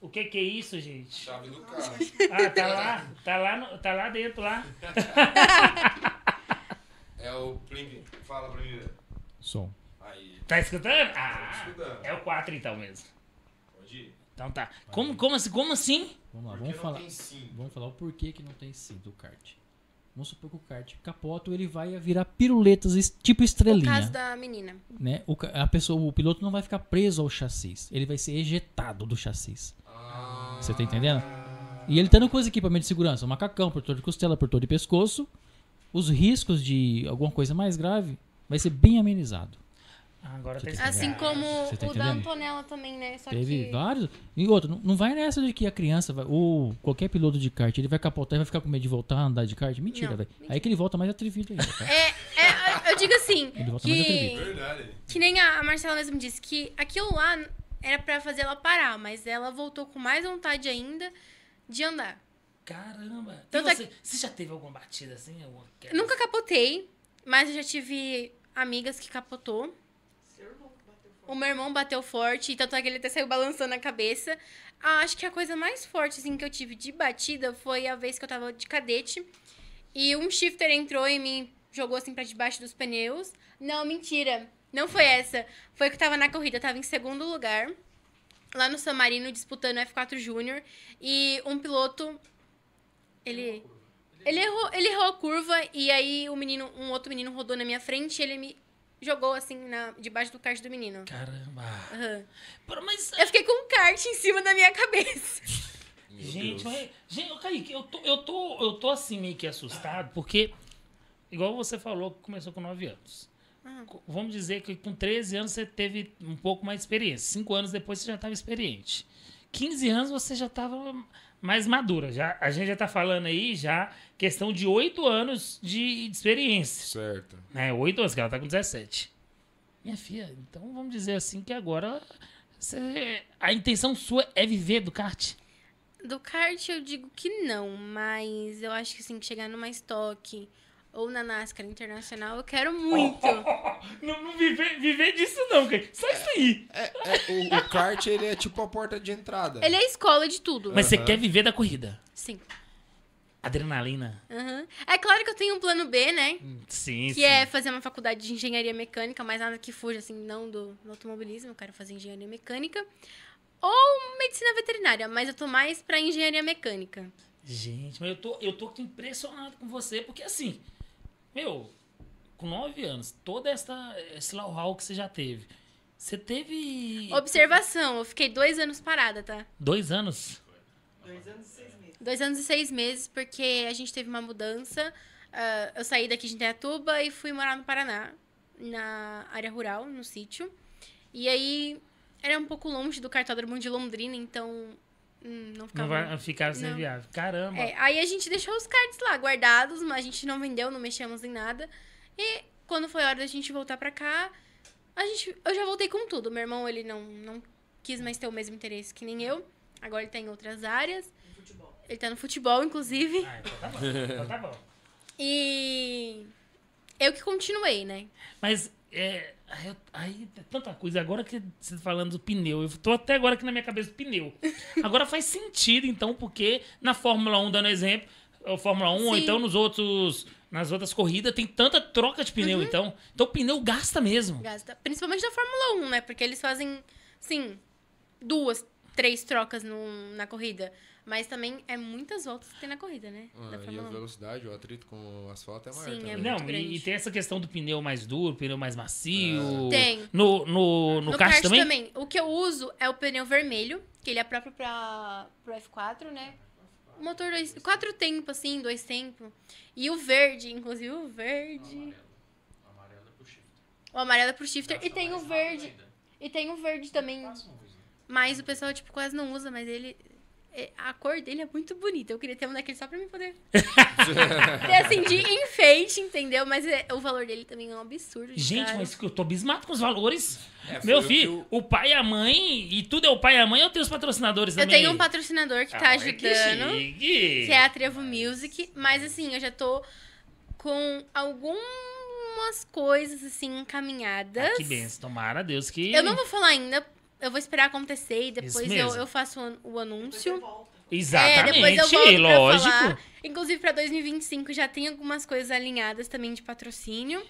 O que que é isso, gente? Chave do carro. Ah, tá lá? Tá lá, no, tá lá dentro, lá. é o Plim, Fala pra mim. Som. Aí. Tá escutando? Ah, é o 4 então mesmo. Pode ir. Então tá. Como, como, assim, como assim? Vamos lá, vamos falar. Vamos falar o porquê que não tem sim do kart. Vamos supor que o kart capota, ele vai virar piruletas tipo estrelinha. No caso da menina. Né? O, a pessoa, o piloto não vai ficar preso ao chassi Ele vai ser ejetado do chassi Você tá entendendo? E ele tendo tá os equipamento de segurança, um macacão, protetor de costela, protetor de pescoço, os riscos de alguma coisa mais grave vai ser bem amenizado. Ah, agora assim como tá o entendendo? da Antonella também, né? Só Teve que... vários. E outro, não, vai nessa de que a criança vai, ou qualquer piloto de kart, ele vai capotar e vai ficar com medo de voltar a andar de kart. Mentira, velho. Aí que ele volta mais atrevido ainda. Tá? É, é, eu digo assim. Ele volta que, mais atrevido. Que nem a Marcela mesmo disse, que aquilo lá era para fazer ela parar, mas ela voltou com mais vontade ainda de andar. Caramba! Tanto é você, você já teve alguma batida assim? Alguma... Nunca capotei, mas eu já tive amigas que capotou. O meu irmão bateu forte, tanto é que ele até saiu balançando a cabeça. Ah, acho que a coisa mais forte, assim, que eu tive de batida foi a vez que eu tava de cadete. E um shifter entrou e me jogou, assim, pra debaixo dos pneus. Não, mentira. Não foi essa. Foi que eu tava na corrida. Eu tava em segundo lugar. Lá no San Marino, disputando F4 Júnior. E um piloto... Ele... Ele errou, ele errou a curva e aí o menino, um outro menino rodou na minha frente e ele me jogou assim na, debaixo do kart do menino. Caramba. Uhum. mas... Eu fiquei com um kart em cima da minha cabeça. gente, mas. Gente, caí eu tô, eu, tô, eu tô assim meio que assustado, porque, igual você falou, começou com 9 anos. Uhum. Vamos dizer que com 13 anos você teve um pouco mais de experiência. 5 anos depois você já estava experiente. 15 anos você já estava mais madura. Já, a gente já está falando aí já questão de oito anos de, de experiência. Certo. Né, oito né? anos, que ela está com 17. Minha filha, então vamos dizer assim que agora você, a intenção sua é viver do kart? Do kart eu digo que não, mas eu acho que assim, que chegar numa estoque ou na NASCAR Internacional, eu quero muito. não, não viver, viver disso não, cara. Só isso aí. É, é, o, o, kart, ele é tipo a porta de entrada. Ele é a escola de tudo. Mas uhum. você quer viver da corrida? Sim. Adrenalina. Uhum. É claro que eu tenho um plano B, né? Hum. Sim, Que sim. é fazer uma faculdade de engenharia mecânica, mas nada que fuja, assim, não do, do automobilismo. Eu quero fazer engenharia mecânica. Ou medicina veterinária, mas eu tô mais pra engenharia mecânica. Gente, mas eu tô, eu tô impressionado com você, porque assim, meu, com nove anos, todo essa, esse know que você já teve. Você teve. Observação, eu fiquei dois anos parada, tá? Dois anos? Dois anos e seis meses. Dois anos e seis meses, porque a gente teve uma mudança. Uh, eu saí daqui de Indaiatuba e fui morar no Paraná, na área rural, no sítio. E aí era um pouco longe do cartódromo de Londrina, então Hum, não, não vai ficar sem não. Caramba! É, aí a gente deixou os cards lá guardados, mas a gente não vendeu, não mexemos em nada. E quando foi hora da gente voltar pra cá, a gente, eu já voltei com tudo. Meu irmão, ele não, não quis mais ter o mesmo interesse que nem eu. Agora ele tá em outras áreas. Futebol. Ele tá no futebol, inclusive. Ah, então tá bom. então tá bom. E eu que continuei, né? Mas é, aí é tanta coisa. Agora que você tá falando do pneu, eu tô até agora aqui na minha cabeça do pneu. Agora faz sentido, então, porque na Fórmula 1, dando exemplo, a é Fórmula 1, Sim. ou então nos outros nas outras corridas tem tanta troca de pneu, uhum. então. Então o pneu gasta mesmo. Gasta. Principalmente na Fórmula 1, né? Porque eles fazem, sim, duas, três trocas no, na corrida. Mas também é muitas voltas que tem na corrida, né? Ah, e a velocidade, o atrito com o asfalto é maior Sim, é também. É muito Não, grande. e tem essa questão do pneu mais duro, pneu mais macio. É. Tem. No, no, no, no kart, também? também? O que eu uso é o pneu vermelho, que ele é próprio para o F4, né? Motor dois, quatro tempos, assim, dois tempos. E o verde, inclusive o verde. O amarelo, é pro shifter. O amarelo é pro shifter. e tem o verde. E tem o verde também. Mas o pessoal, tipo, quase não usa, mas ele é, a cor dele é muito bonita. Eu queria ter um daquele só pra mim poder. ter assim, de enfeite, entendeu? Mas é, o valor dele também é um absurdo. Gente, cara. mas eu tô abismado com os valores. É, Meu filho, o pai e a mãe, e tudo é o pai e a mãe, eu tenho os patrocinadores eu também. Eu tenho um patrocinador que tá ah, tá ajudando, que, que é a Trevo Music, mas assim, eu já tô com algum algumas coisas assim encaminhadas. Ah, que benção, tomara Deus que. Eu não vou falar ainda, eu vou esperar acontecer e depois eu, eu faço o anúncio. Exatamente, é, eu volto é, lógico. Falar. Inclusive, para 2025 já tem algumas coisas alinhadas também de patrocínio.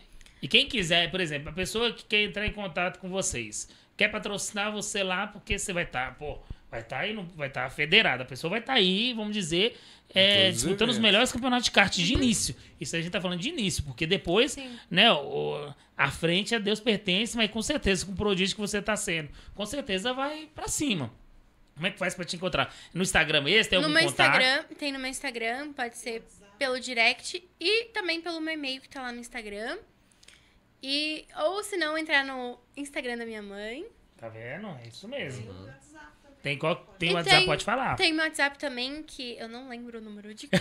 E quem quiser, por exemplo, a pessoa que quer entrar em contato com vocês, quer patrocinar você lá, porque você vai estar, tá, pô, vai estar tá aí, vai estar tá federada. A pessoa vai estar tá aí, vamos dizer, é, disputando os melhores campeonatos de kart uhum. de início. Isso a gente está falando de início, porque depois, Sim. né, o, a frente a Deus pertence, mas com certeza, com o prodígio que você está sendo, com certeza vai para cima. Como é que faz para te encontrar? No Instagram esse tem algum no meu contato? Instagram, tem no meu Instagram, pode ser pelo direct e também pelo meu e-mail que tá lá no Instagram. E ou se não entrar no Instagram da minha mãe. Tá vendo? É isso mesmo. Uhum. Tem, qual, tem WhatsApp, tem, pode falar. Tem o WhatsApp também, que eu não lembro o número de cor.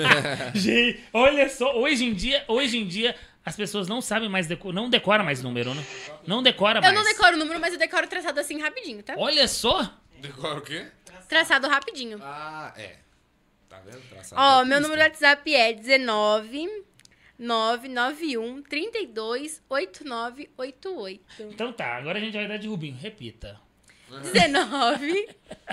Gente, olha só, hoje em dia, hoje em dia, as pessoas não sabem mais, deco não decora mais número, né? Não decora mais. Eu não decoro o número, mas eu decoro traçado assim rapidinho, tá? Olha só! Decora o quê? Traçado rapidinho. Ah, é. Tá vendo? Traçado. Ó, meu número do WhatsApp é 19 991 32 8988. Então tá, agora a gente vai dar de Rubinho, repita. 19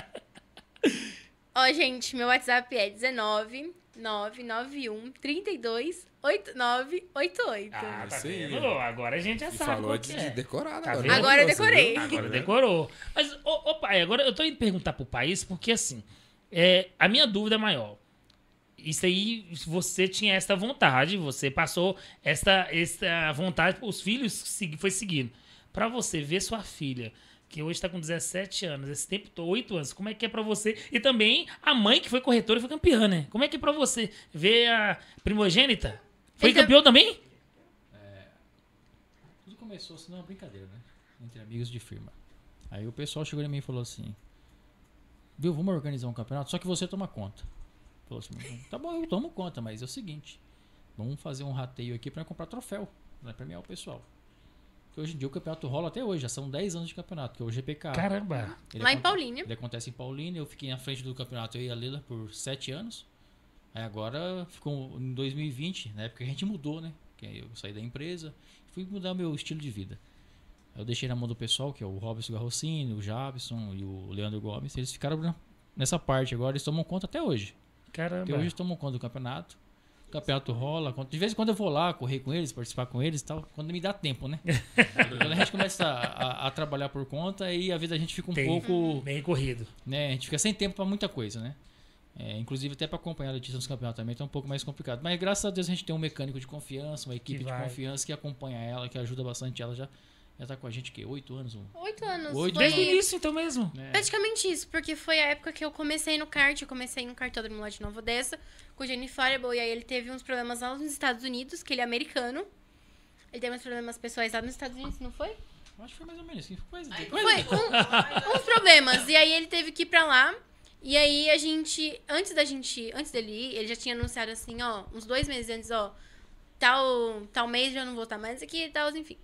Ó, gente, meu WhatsApp é 19 991 32 8988. Ah, tá sim. Agora a gente já e sabe. Falou de é. decorar, tá agora. Né? agora eu decorei. Né? Agora decorou. Mas, ô, ô, pai, agora eu tô indo perguntar pro país, porque assim, é, a minha dúvida é maior. Isso aí, você tinha esta vontade, você passou esta, esta vontade, os filhos foi seguindo. Para você ver sua filha que hoje está com 17 anos, esse tempo todo, 8 anos, como é que é para você? E também a mãe que foi corretora e foi campeã, né? Como é que é para você ver a primogênita? Foi campeão também? É... Tudo começou assim, não, brincadeira, né? Entre amigos de firma. Aí o pessoal chegou em mim e falou assim: Viu, vamos organizar um campeonato, só que você toma conta. Falou assim: Tá bom, eu tomo conta, mas é o seguinte: Vamos fazer um rateio aqui para comprar troféu, né? premiar o pessoal. Porque hoje em dia o campeonato rola até hoje, já são 10 anos de campeonato, que é o GPK. Caramba! Ele Lá em Paulínia. Ele acontece em Paulínia, eu fiquei na frente do campeonato, eu e a Lila por 7 anos. Aí agora ficou em 2020, na época a gente mudou, né? Eu saí da empresa, fui mudar meu estilo de vida. Eu deixei na mão do pessoal, que é o Robson Garrocini, o Jabson e o Leandro Gomes. Eles ficaram nessa parte agora, eles tomam conta até hoje. Caramba! Até hoje eles tomam conta do campeonato. O campeonato rola. De vez em quando eu vou lá correr com eles, participar com eles e tal, quando me dá tempo, né? quando a gente começa a, a, a trabalhar por conta, aí a vida a gente fica um Tem, pouco. Bem corrido. Né? A gente fica sem tempo para muita coisa, né? É, inclusive até para acompanhar a notícia dos campeonatos também tá um pouco mais complicado. Mas graças a Deus a gente tem um mecânico de confiança, uma equipe de confiança que acompanha ela, que ajuda bastante ela já. Já tá com a gente o quê? Oito anos? Um... Oito anos. Oito isso Desde o início, então mesmo. É. Praticamente isso, porque foi a época que eu comecei no kart, eu comecei no kartódromo lá de Nova Odessa com o Jennifer E aí ele teve uns problemas lá nos Estados Unidos, que ele é americano. Ele teve uns problemas pessoais lá nos Estados Unidos, não foi? Acho que foi mais ou menos assim. Foi, foi um, uns problemas. E aí ele teve que ir pra lá. E aí a gente, antes da gente, antes dele ir, ele já tinha anunciado assim, ó, uns dois meses antes, ó, tal, tal mês já não vou estar mais aqui e tal, enfim.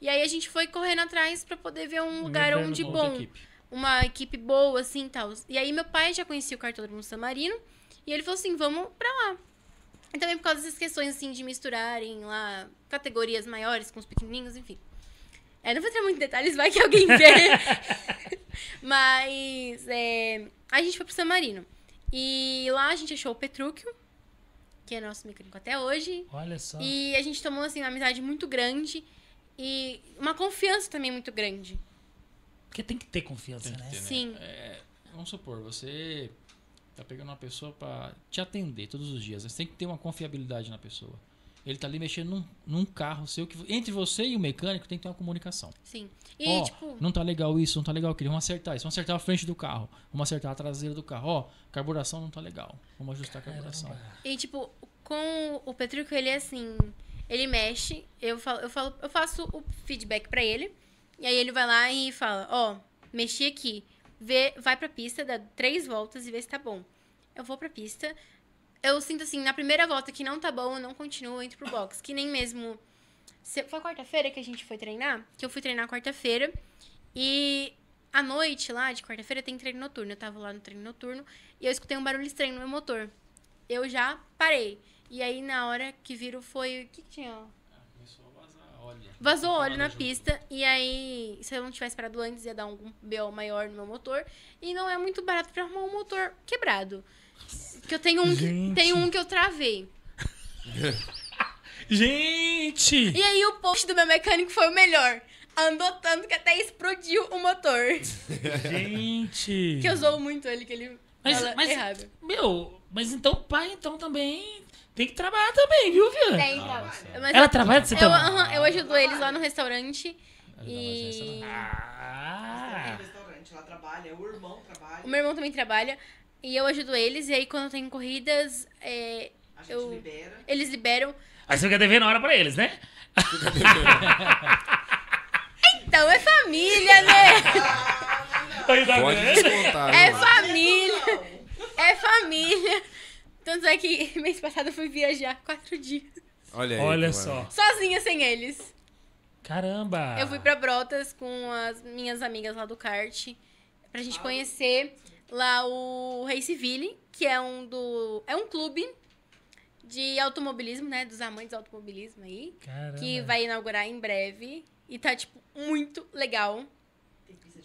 E aí a gente foi correndo atrás para poder ver um, uhum. um lugar onde bom, equipe. uma equipe boa, assim, tal. E aí meu pai já conhecia o do Samarino. Marino. E ele falou assim: vamos pra lá. E também por causa dessas questões, assim, de misturarem lá categorias maiores com os pequenininhos, enfim. É, não vou entrar muito em detalhes, vai que alguém vê. Mas é, a gente foi pro San Marino. E lá a gente achou o Petrúquio, que é nosso mecânico até hoje. Olha só. E a gente tomou, assim, uma amizade muito grande. E uma confiança também muito grande. Porque tem que ter confiança, tem né? Ter, né? Sim. É, vamos supor, você tá pegando uma pessoa para te atender todos os dias. Né? Você tem que ter uma confiabilidade na pessoa. Ele tá ali mexendo num, num, carro seu que entre você e o mecânico tem que ter uma comunicação. Sim. E oh, tipo, não tá legal isso, não tá legal aquilo. Vamos acertar isso. Vamos acertar a frente do carro. Vamos acertar a traseira do carro. Ó, oh, carburação não tá legal. Vamos ajustar caramba. a carburação. E tipo, com o Petrico ele é assim, ele mexe, eu falo, eu falo, eu faço o feedback para ele. E aí ele vai lá e fala: "Ó, oh, mexi aqui vê, vai pra pista, dá três voltas e vê se tá bom. Eu vou pra pista, eu sinto assim, na primeira volta que não tá bom, eu não continuo, eu entro pro box. Que nem mesmo. Se, foi quarta-feira que a gente foi treinar? Que eu fui treinar quarta-feira. E à noite lá, de quarta-feira, tem treino noturno. Eu tava lá no treino noturno e eu escutei um barulho estranho no meu motor. Eu já parei. E aí, na hora que virou, foi. O que, que tinha? Olha. Vazou óleo na pista e aí, se eu não tivesse parado antes, ia dar um BO maior no meu motor. E não é muito barato pra arrumar um motor quebrado. Que eu tenho um, que, tenho um que eu travei. Gente! E aí o post do meu mecânico foi o melhor. Andou tanto que até explodiu o motor. Gente! Que eu usou muito ele, que ele mas, mas, errado. Meu, mas então pai então também tem que trabalhar também, viu, Vila? Tem, Ela eu, trabalha você eu, também? eu ajudo eles lá no restaurante. E... Ah. ela trabalha, o irmão trabalha. O meu irmão também trabalha. E eu ajudo eles. E aí, quando tem corridas, é, a gente eu... libera. eles liberam. Aí você fica devendo hora pra eles, né? então, é família, né? Tá Pode É família. É família. Tanto é que mês passado eu fui viajar quatro dias. Olha aí. Olha só. Sozinha sem eles. Caramba! Eu fui pra Brotas com as minhas amigas lá do kart pra gente conhecer lá o Raceville, que é um do é um clube de automobilismo, né, dos amantes do automobilismo aí, Caramba. que vai inaugurar em breve e tá tipo muito legal.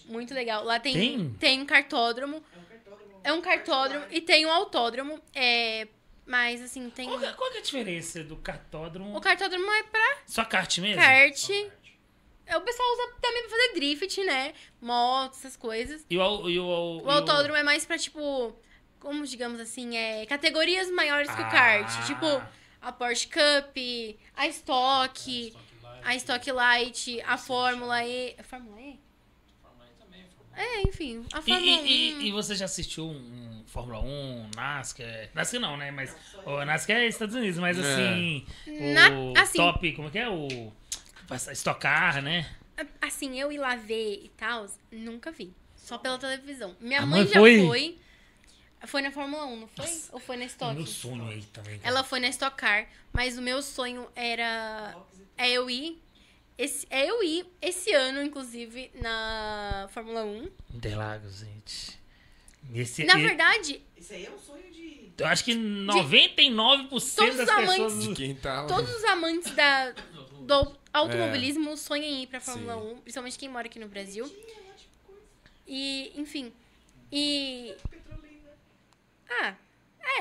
Muito legal. Lá tem tem, tem é um cartódromo. É um cartódromo e tem um autódromo. É, mas assim, tem. Qual, é, qual que é a diferença do cartódromo? O cartódromo é pra Só kart mesmo? kart. É, O pessoal usa também pra fazer drift, né? Moto, essas coisas. E o, e o, e O autódromo é mais pra, tipo, como digamos assim, é categorias maiores que o kart. Ah. Tipo, a Porsche Cup, a Stock, é, a Stock Light, a é Fórmula E. Fórmula E? É, enfim. A Fórmula e, 1... e, e você já assistiu um, um Fórmula 1, NASCAR? NASCAR não, né? Mas. O NASCAR é Estados Unidos, mas é. assim. Na... O assim, top, como é que é? O. Estocar, né? É, assim, eu ir lá ver e tal, nunca vi. Só pela televisão. Minha ah, mãe, mãe, já foi? foi. Foi na Fórmula 1, não foi? Nossa, Ou foi na Stock? Meu sonho aí é também. Cara. Ela foi na Stock Car, mas o meu sonho era é eu ir esse, é eu ir esse ano, inclusive, na Fórmula 1. Interlagos, gente. Esse, na verdade. Isso aí é um sonho de. Eu acho que 99% todos das amantes, pessoas. De quem tá lá. Todos os amantes da, do automobilismo é. sonham em ir pra Fórmula Sim. 1, principalmente quem mora aqui no Brasil. É e, enfim. E. Ah,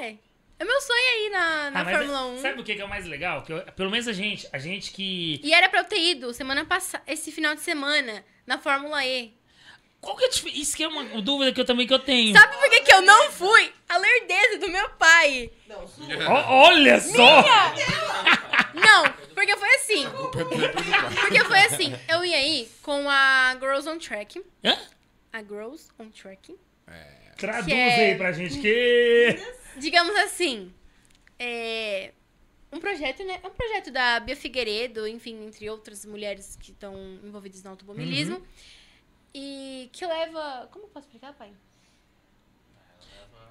é. É meu sonho aí na, ah, na ah, Fórmula é, 1. Sabe o que, é o mais legal? Que eu, pelo menos a gente, a gente que. E era pra eu ter ido semana passada, esse final de semana, na Fórmula E. Qual que é a Isso que é uma dúvida que eu também que eu tenho. Sabe por que, que eu não fui? A lerdeza do meu pai. Não, sua. olha só! não, porque foi assim. É porque foi assim. Eu ia aí com a Girls on Track. Hã? A Girls on Track. É. Traduz é... aí pra gente que digamos assim, é um projeto, né? É um projeto da Bia Figueiredo, enfim, entre outras mulheres que estão envolvidas no automobilismo. Uhum. E que leva. Como eu posso explicar, pai?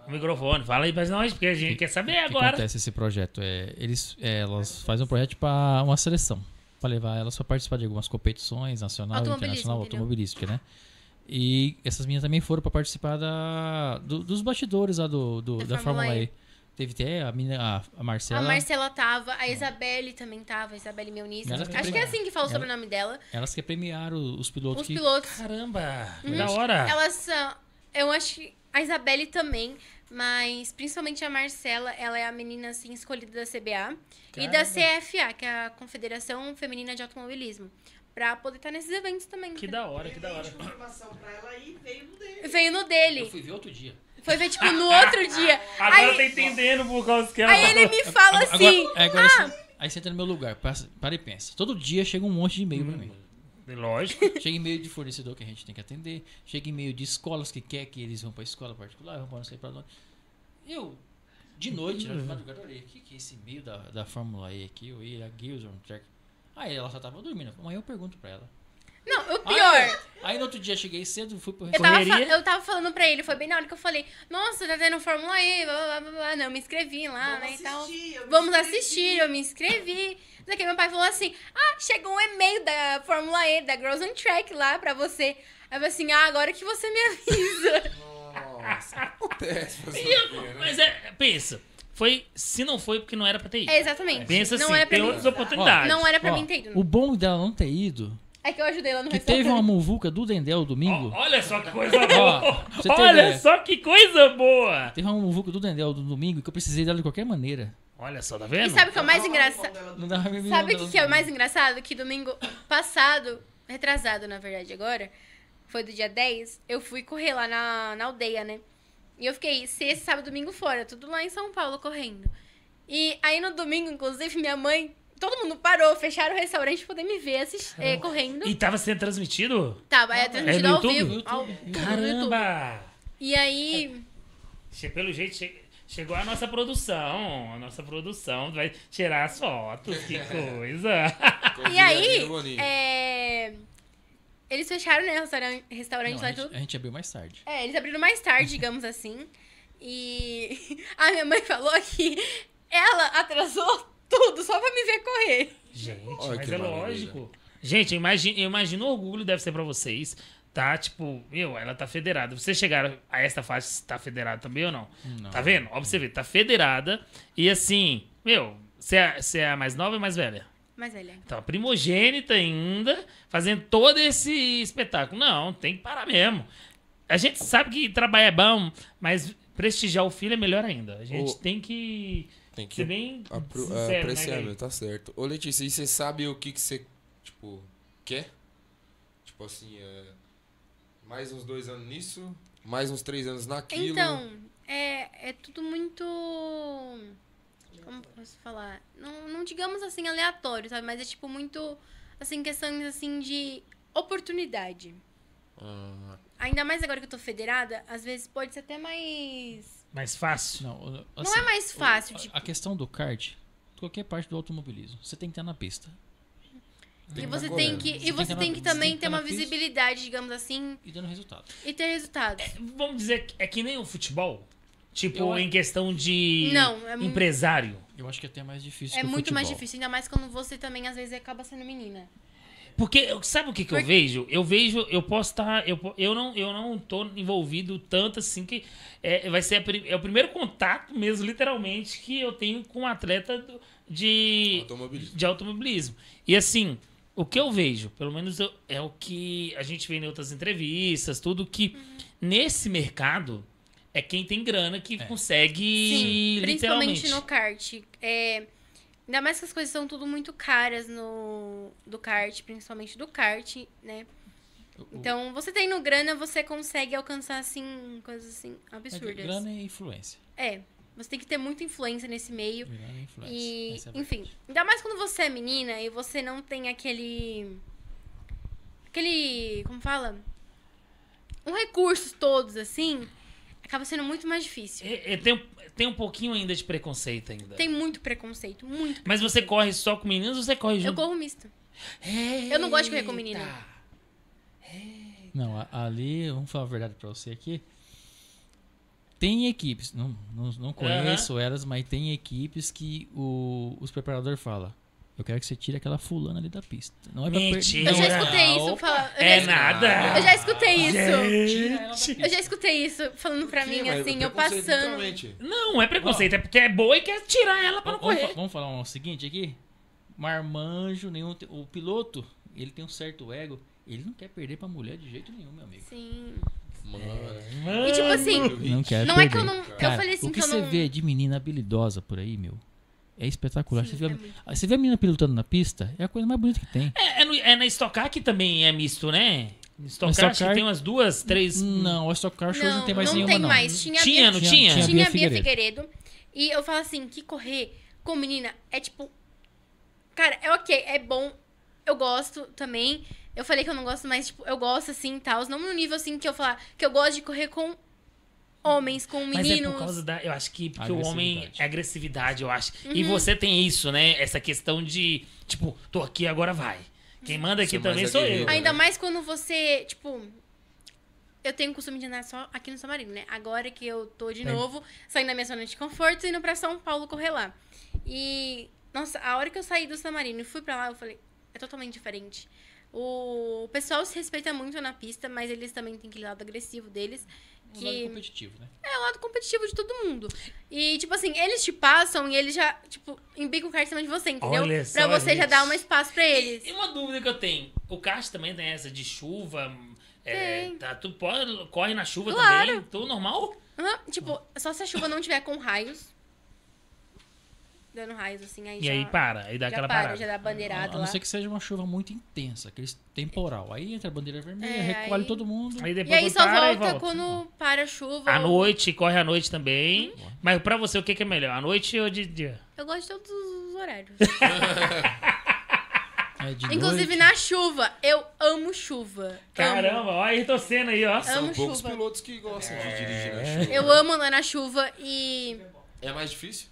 O microfone, fala aí pra nós, porque a gente que, quer saber que agora. O que acontece esse projeto? É, eles, é, elas fazem um projeto para uma seleção, para levar elas para participar de algumas competições nacional e internacional automobilística, né? E essas meninas também foram para participar da, do, dos bastidores lá do, do da, da, Fórmula, Fórmula E. e. Teve até a, menina, a, a Marcela. A Marcela tava, a é. Isabelle também tava, a Isabelle Meunice. Acho que é assim que fala sobre o nome dela. Elas que premiaram os pilotos. Os que... pilotos. Caramba, uhum. da hora. Elas são. Eu acho que a Isabelle também, mas principalmente a Marcela, ela é a menina assim escolhida da CBA Caramba. e da CFA, que é a Confederação Feminina de Automobilismo pra poder estar nesses eventos também. Que da hora, que da hora. veio no dele. Veio no dele. Eu fui ver outro dia. Foi ver, tipo, no outro dia. Agora aí, tá entendendo por causa que ela... Aí ele me fala assim... É, agora, ah, aí você entra no meu lugar, passa, para e pensa. Todo dia chega um monte de e-mail hum. pra mim. Hum, lógico. Chega e-mail de fornecedor que a gente tem que atender. Chega e-mail de escolas que quer que eles vão pra escola particular, vão pra não sei pra onde. Eu, de noite, uhum. na hum. madrugada, olhei, o que, é esse e-mail da, da Fórmula E aqui? Eu ia a Gilson Track. Aí ela só tava dormindo. Amanhã eu pergunto pra ela. Não, o pior. Aí, aí, no outro dia cheguei cedo, fui pro eu eu tava falando pra ele, foi bem na hora que eu falei, nossa, tá tendo Fórmula E, blá, blá, blá, não, me inscrevi lá, Vamos né, assistir, então. Vamos inscrevi. assistir, eu me inscrevi. Daqui meu pai falou assim, ah, chegou um e-mail da Fórmula E, da Girls on Track lá pra você. Aí eu assim, ah, agora que você me avisa. Nossa, acontece. Você eu, né? Mas é, pensa foi, se não foi, porque não era pra ter ido. exatamente. É. Pensa não assim, era pra tem outras oportunidades. Não era pra Ó, mim ter ido. O bom dela não ter ido é que eu ajudei ela no que teve uma muvuca do Dendel domingo. olha só que coisa boa! Ó, olha só que coisa boa! Teve uma muvuca do Dendel do domingo que eu precisei dela de qualquer maneira. Olha só, tá vendo? E sabe o que é o mais engraçado? Não pra mim, Sabe o que, que é o mais engraçado? Que domingo passado, retrasado na verdade agora, foi do dia 10, eu fui correr lá na, na aldeia, né? E eu fiquei se esse sábado, domingo fora, tudo lá em São Paulo correndo. E aí no domingo, inclusive, minha mãe todo mundo parou, fecharam o restaurante pra poder me ver assist... Eh, correndo. E tava sendo transmitido? Tava, é transmitido é ao YouTube? vivo. YouTube. Ao... Caramba! E aí. É. Pelo jeito, che... chegou a nossa produção. A nossa produção vai tirar as fotos, que coisa. e aí. É, eles fecharam, né? restaurante não, lá a gente, tudo. A gente abriu mais tarde. É, eles abriram mais tarde, digamos assim. E a minha mãe falou que ela atrasou tudo só pra me ver correr. Gente, Olha mas é maravilha. lógico. Gente, eu imagino o orgulho deve ser pra vocês. Tá, tipo, meu, ela tá federada. Vocês chegaram a esta fase, tá federada também ou não? não? Tá vendo? Ó, você vê tá federada. E assim, meu, você é, você é a mais nova ou a mais velha? ele é. Então, a primogênita ainda, fazendo todo esse espetáculo. Não, tem que parar mesmo. A gente sabe que trabalhar é bom, mas prestigiar o filho é melhor ainda. A gente o... tem que. Tem que ser bem apro... É, sincero, apreciar, né, meu, tá certo. Ô, Letícia, e você sabe o que, que você, tipo, quer? Tipo assim, é... mais uns dois anos nisso, mais uns três anos naquilo. Então, é, é tudo muito como posso falar? Não, não digamos assim aleatório, sabe? Mas é tipo muito, assim, questões assim de oportunidade. Ah. Ainda mais agora que eu tô federada, às vezes pode ser até mais. Mais fácil? Não, assim, não é mais fácil. O, tipo... A questão do kart, qualquer parte do automobilismo, você tem que estar na pista. Tem e você tem que, você e você tem que, também tem ter uma visibilidade, digamos assim. E dando resultado. E ter resultado. É, vamos dizer que é que nem o futebol. Tipo, eu... em questão de não, é empresário. Muito... Eu acho que é até é mais difícil. É muito mais difícil, ainda mais quando você também às vezes acaba sendo menina. Porque sabe o que, que Porque... eu vejo? Eu vejo, eu posso estar, tá, eu, eu não, eu não tô envolvido tanto assim que é, vai ser a, é o primeiro contato mesmo, literalmente, que eu tenho com um atleta de automobilismo. de automobilismo. E assim, o que eu vejo, pelo menos eu, é o que a gente vê em outras entrevistas, tudo que uhum. nesse mercado é quem tem grana que é. consegue. Sim, principalmente no kart. É, ainda mais que as coisas são tudo muito caras no do kart, principalmente do kart, né? então, você tendo grana, você consegue alcançar, assim, coisas assim absurdas. É, grana e influência. É. Você tem que ter muita influência nesse meio. Grana e influência. E, é enfim. Ainda mais quando você é menina e você não tem aquele. Aquele. Como fala? Um recursos todos, assim acaba sendo muito mais difícil. É, é, tem, tem um pouquinho ainda de preconceito ainda. Tem muito preconceito, muito. Preconceito. Mas você corre só com meninos ou você corre junto? Eu corro misto. Eita. É. Eu não gosto de correr com menino. Eita. É. Não, ali, vamos falar a verdade pra você aqui. Tem equipes, não, não, não conheço uhum. elas, mas tem equipes que o, os preparadores falam. Eu quero que você tire aquela fulana ali da pista. Não é pra Mentira. Eu já escutei isso falando. É nada. Eu já escutei isso. Gente. Eu já escutei isso falando pra mim, assim, eu passando. Não, é preconceito, é porque é boa e quer tirar ela pra não correr. Vamos falar o um seguinte aqui? Marmanjo, nenhum. O piloto, ele tem um certo ego. Ele não quer perder pra mulher de jeito nenhum, meu amigo. Sim. Mano. E tipo assim, não, não é que eu não. Cara, eu falei assim o que, que eu você não... vê de menina habilidosa por aí, meu? É espetacular. Sim, você, vê, é ah, você, vê, a menina pilotando na pista, é a coisa mais bonita que tem. É, é, no, é na Stock Car que também é misto, né? Stock Car, Car... tem umas duas, três. Não, a Stock Car não, não tem mais não nenhuma. Tem não tem mais. Tinha, tinha, não tinha? Tinha, tinha a Bia Figueiredo. Figueiredo. E eu falo assim, que correr com menina é tipo. Cara, é ok, é bom. Eu gosto também. Eu falei que eu não gosto, mas, tipo, eu gosto assim e tal. Não no nível assim que eu falar que eu gosto de correr com homens com meninos. Mas é por causa da. Eu acho que porque o homem é agressividade, eu acho. Uhum. E você tem isso, né? Essa questão de, tipo, tô aqui, agora vai. Quem manda aqui também sou eu. Ainda né? mais quando você, tipo. Eu tenho o costume de andar só aqui no São né? Agora que eu tô de novo, saindo da minha zona de conforto e indo pra São Paulo correr lá. E, nossa, a hora que eu saí do São e fui pra lá, eu falei, é totalmente diferente. O pessoal se respeita muito na pista, mas eles também têm aquele lado agressivo deles. O que... lado competitivo, né? É, o lado competitivo de todo mundo. E, tipo assim, eles te passam e eles já, tipo, embicam o kart em cima de você, entendeu? Olha pra você já dar um espaço pra eles. E, e uma dúvida que eu tenho. O kart também tem essa de chuva, é, tá, tu pode, corre na chuva claro. também, tudo normal? Uhum. Tipo, só se a chuva não tiver com raios dando raios assim, aí E já, aí para, aí dá já aquela para, parada. Já dá bandeirada a, a, não ser que seja uma chuva muito intensa, aquele temporal. Aí entra a bandeira vermelha, é, recolhe aí... todo mundo. Aí depois e aí só para, volta, volta, quando para a chuva. À ou... noite, corre à noite também. Hum. Mas pra você, o que é melhor, à noite ou de dia? Eu gosto de todos os horários. É Inclusive noite. na chuva. Eu amo chuva. Caramba, olha aí, a aí, ó. São amo poucos chuva. pilotos que gostam é... de dirigir na é. chuva. Eu amo andar na chuva e. É mais difícil?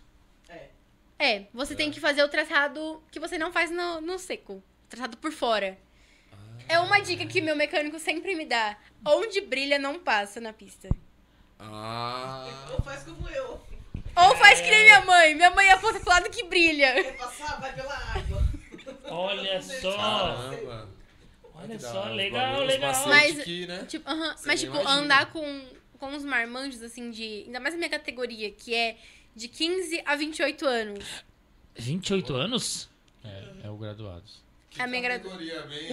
É, você é. tem que fazer o traçado que você não faz no, no seco. Traçado por fora. Ah. É uma dica que meu mecânico sempre me dá. Onde brilha não passa na pista. Ah. Ou faz como eu. Ou faz que nem é. minha mãe. Minha mãe aponta pro lado que brilha. Quer passar? Vai pela água. Olha só. Caramba. Olha só, legal, legal. Mas, aqui, né? tipo, uh -huh. Mas, tipo andar com, com os marmanjos, assim, de... Ainda mais a minha categoria, que é de 15 a 28 anos. 28 anos? É, é o graduado. Que é a minha categoria bem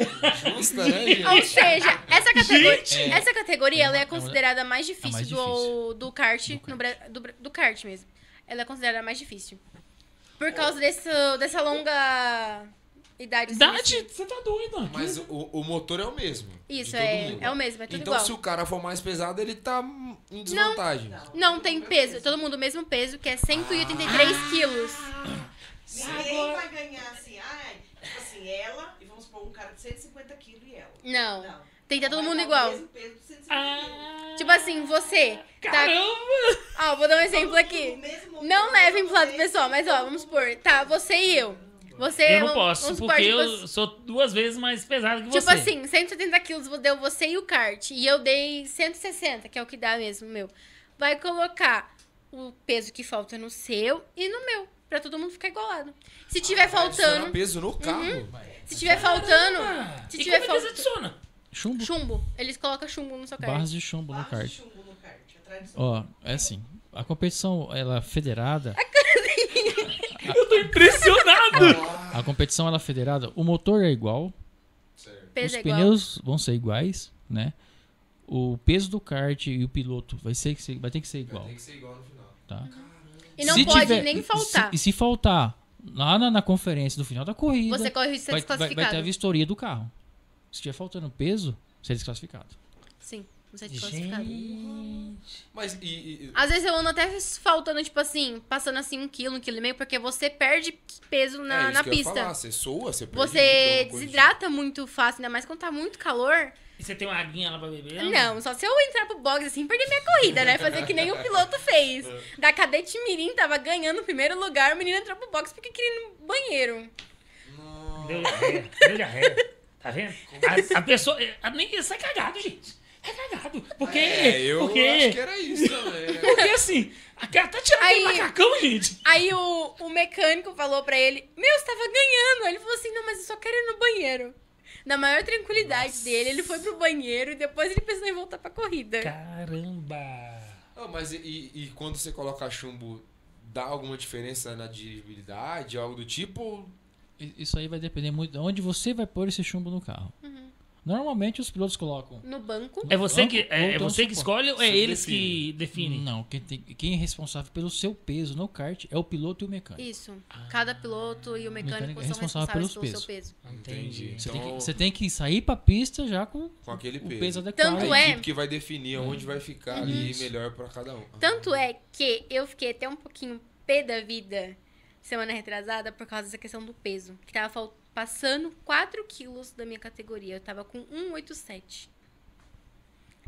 justa, né, gente? Ou seja, essa, categor... gente, é. essa categoria é, ela é, é considerada mais difícil, mais difícil. Do, do kart, do kart. No, do, do kart mesmo. Ela é considerada mais difícil. Por causa oh. desse, dessa longa idade. Idade? Você tá doida. Mas o, o motor é o mesmo. Isso, é, é o mesmo, é tudo então, igual. Então, se o cara for mais pesado, ele tá em desvantagem. Não, não, não tem peso. Todo mundo o mesmo peso, que é 183 ah. quilos. Ninguém agora... É vai ganhar assim, ai, ah, é, tipo assim, ela, e vamos supor um cara de 150 quilos e ela. Não. não. Tem que estar todo mundo igual. Ah, tipo assim, você. Tá- Caramba! Tá... Ó, vou dar um exemplo aqui. Não levem pro lado né? pessoal, mas ó, vamos supor, tá, você e eu. Você, eu não posso, porque tipo eu assim- sou duas vezes mais pesado que tipo você. Tipo assim, 180 quilos deu você e o kart. E eu dei 160, que é o que dá mesmo, meu. Vai colocar o peso que falta no seu e no meu. Pra todo mundo ficar igualado. Se tiver ah, faltando. peso no uhum. carro. Uhum. Se tiver faltando. se tiver é faltando. Chumbo? Chumbo. Eles colocam chumbo no seu kart. Barras de chumbo Barras no kart. Chumbo no kart. É Ó, é assim. A competição, ela é federada. A é eu tô impressionado. A competição ela é federada, o motor é igual, os é pneus igual. vão ser iguais, né? O peso do kart e o piloto vai, ser, vai ter que ser igual. Vai ter que ser igual no final. Tá? E não se pode tiver, nem faltar. E se, se faltar, lá na, na, conferência do final da corrida. Você corre vai, vai, vai, ter a vistoria do carro. Se tiver faltando peso, você é desclassificado no site classificado. Mas e, e, Às vezes eu ando até faltando, tipo assim, passando assim um quilo, um quilo e meio, porque você perde peso na, é na pista. Falar, você soa, você perde. Você desidrata muito fácil, ainda mais quando tá muito calor. E você tem uma aguinha lá pra beber? Não, não só se eu entrar pro box assim, perder minha corrida, né? Fazer que nem o piloto fez. Da cadete Mirim tava ganhando o primeiro lugar, o menino entrou pro box porque queria ir no banheiro. Não. Deu diarreia, deu diarreia. Tá vendo? A, a pessoa. A, nem, isso sair é cagado, gente. É cagado. Porque. É, eu porque, acho que era isso também. Né? Porque assim, até tá tirando aí, macacão, gente. Aí o, o mecânico falou pra ele: Meu, você tava ganhando. Aí ele falou assim: Não, mas eu só quero ir no banheiro. Na maior tranquilidade Nossa. dele, ele foi pro banheiro e depois ele pensou em voltar pra corrida. Caramba! Oh, mas e, e quando você coloca chumbo, dá alguma diferença na dirigibilidade, algo do tipo? Isso aí vai depender muito de onde você vai pôr esse chumbo no carro. Uhum. Normalmente os pilotos colocam. No banco. No é você, banco, que, é, é então você que escolhe ou é eles define. que definem? Não, quem, tem, quem é responsável pelo seu peso no kart é o piloto e o mecânico. Isso. Ah. Cada piloto e o mecânico, o mecânico é são responsáveis pelo seu peso. Entendi. Você, então, tem que, então- você tem que sair pra pista já com, com aquele peso. o peso adequado. Tanto é. que vai definir é. onde vai ficar ali uhum. melhor para cada um. Tanto é que eu fiquei até um pouquinho pé da vida semana retrasada por causa dessa questão do peso. Que tava faltando passando 4 quilos da minha categoria. Eu tava com 187.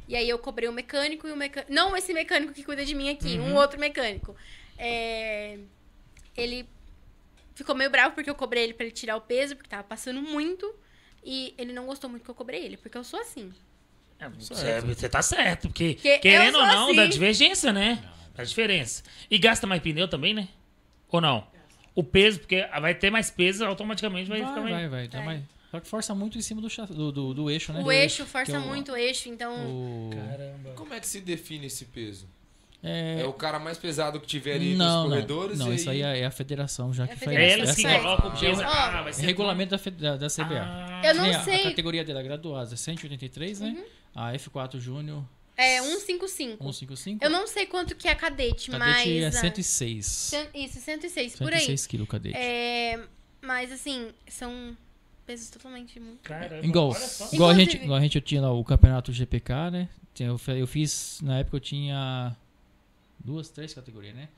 E aí eu cobrei o mecânico e o mecânico. Não esse mecânico que cuida de mim aqui, uhum. um outro mecânico. É... Ele ficou meio bravo porque eu cobrei ele para ele tirar o peso, porque tava passando muito. E ele não gostou muito que eu cobrei ele, porque eu sou assim. É, tá você tá certo, porque, porque querendo ou não, assim. dá divergência, né? Dá diferença. E gasta mais pneu também, né? Ou não? o peso, porque vai ter mais peso, automaticamente vai, vai ficar mais. Vai, vai, tá é. mais. Só que força muito em cima do, do, do, do eixo, né? O do eixo, eixo força é o, muito o eixo, então. O... Caramba. Como é que se define esse peso? É... é o cara mais pesado que tiver ali não, nos corredores? Não, não isso aí é, é a federação já é que federação. faz. É ela que assim, é. coloca o peso. Ah, ah vai ser regulamento da, da, da CBA. Ah, eu não sei. A categoria dela é graduada, 183, né? uhum. né? A F4 Júnior é, 155. 155? Eu não sei quanto que é a cadete, cadete mas... Cadete é 106. Ah, isso, 106, 106 por aí. 106 quilos cadete. É... Mas, assim, são pesos totalmente... Caramba, igual, igual, a gente, igual a gente, eu tinha lá o campeonato GPK, né? Eu, eu fiz, na época eu tinha duas, três categorias, né?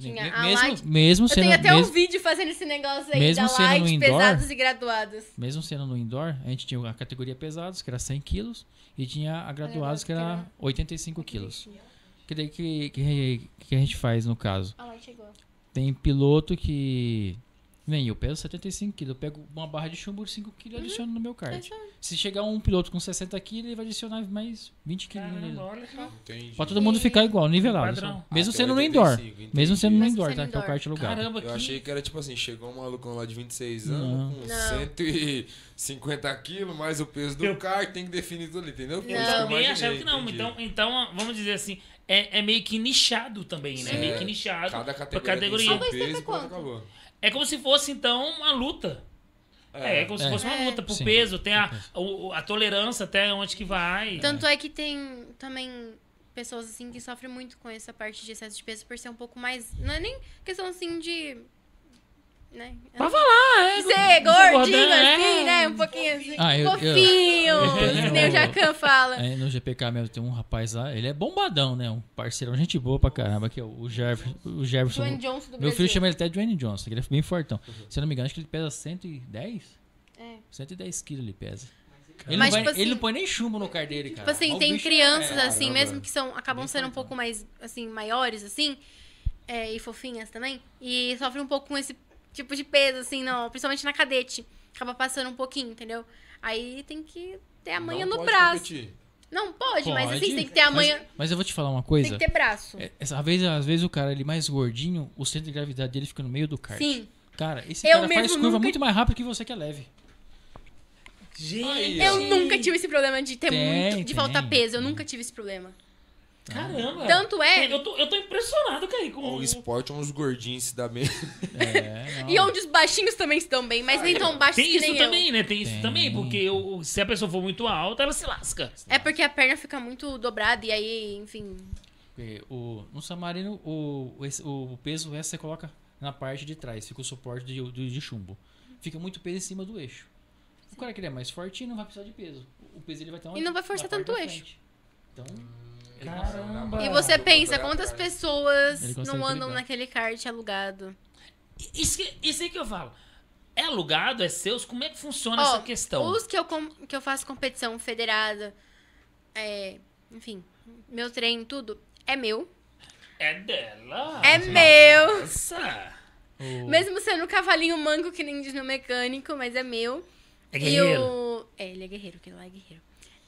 Tinha a mesmo, light. Mesmo sendo, eu tenho até mesmo, um vídeo fazendo esse negócio aí mesmo da sendo light, no indoor, pesados e graduados. Mesmo sendo no indoor, a gente tinha a categoria pesados, que era 100 quilos, e tinha a graduados, que era 85 quilos. Que daí que, que, que a gente faz no caso? A light chegou. Tem piloto que Vem, eu peso 75 kg, eu pego uma barra de chumbo de 5 kg e uhum. adiciono no meu kart. É Se chegar um piloto com 60 kg, ele vai adicionar mais 20 kg nele. Entendi. Pra todo mundo ficar igual, nivelado. Mesmo ah, sendo no indoor. Mesmo sendo no indoor, tá? Que é o kart lugar. Caramba, que... Eu achei que era tipo assim, chegou um malucão lá de 26 anos não. com não. 150 kg, mais o peso do eu... kart, tem que definir tudo ali, entendeu? Não. Eu também achava que não. Então, então, vamos dizer assim, é, é meio que nichado também, né? É meio é. que nichado. Cada categoria. categoria. Tem peso, quanto? Acabou. É como se fosse, então, uma luta. É, é, é como se é. fosse uma luta por é, Sim. peso. Tem a, a, a tolerância até onde que vai. Tanto é que tem também pessoas assim que sofrem muito com essa parte de excesso de peso por ser um pouco mais. Não é nem questão assim de né? Pra falar, é. Ser gordinho é. assim, né? Um pouquinho assim. Ah, eu, fofinho, é, que nem o né? Jacan fala. no GPK mesmo tem um rapaz lá, ele é bombadão, né? Um parceiro, gente boa pra caramba, que é o, Jerv, o Jefferson. Dwayne Johnson do Meu Brasil. filho chama ele até Dwayne Johnson, que ele é bem fortão. Uhum. Se eu não me engano, acho que ele pesa 110? É. 110 quilos ele pesa. Ele, mas, não vai, tipo assim, ele não assim, põe nem chumbo no carro dele, cara. Tipo assim, tem é crianças, é, assim, caramba. mesmo que são, acabam sendo um pouco mais, assim, maiores, assim, é, e fofinhas também, e sofrem um pouco com esse tipo de peso, assim, não. Principalmente na cadete. Acaba passando um pouquinho, entendeu? Aí tem que ter a manha não no braço. Competir. Não pode, pode, mas assim, tem que ter a manha. Mas, mas, eu vou te falar uma coisa. Tem que ter braço. É, essa vez, às vezes o cara ele mais gordinho, o centro de gravidade dele fica no meio do kart. Sim. Cara, esse eu cara faz curva nunca... muito mais rápido que você que é leve. Gente. Eu nunca tive esse problema de ter tem, muito, de tem. faltar peso. Eu nunca tive esse problema. Caramba! Tanto é. Eu tô, eu tô impressionado, Com... O esporte, é uns gordinhos se dá bem. É, e onde os baixinhos também se dão bem, mas ah, nem tão baixos tem que isso isso também, eu. né? Tem isso tem. também, porque eu, se a pessoa for muito alta, ela se lasca. É porque a perna fica muito dobrada e aí, enfim. O, no submarino, o, o, o peso essa é, você coloca na parte de trás, fica o suporte de, de, de chumbo. Fica muito peso em cima do eixo. O cara que ele é mais forte não vai precisar de peso. O peso ele vai ter uma. E não vai forçar tanto o eixo. Então. Hum. Caramba! E você pensa, quantas pessoas não andam naquele kart alugado? Isso, que, isso aí que eu falo. É alugado, é seus? Como é que funciona oh, essa questão? Os que eu, que eu faço competição federada, é, enfim, meu treino, tudo, é meu. É dela? É meu! Nossa! Mesmo sendo cavalinho manco que nem diz no mecânico, mas é meu. É guerreiro? O... É, ele é guerreiro, que lá é guerreiro.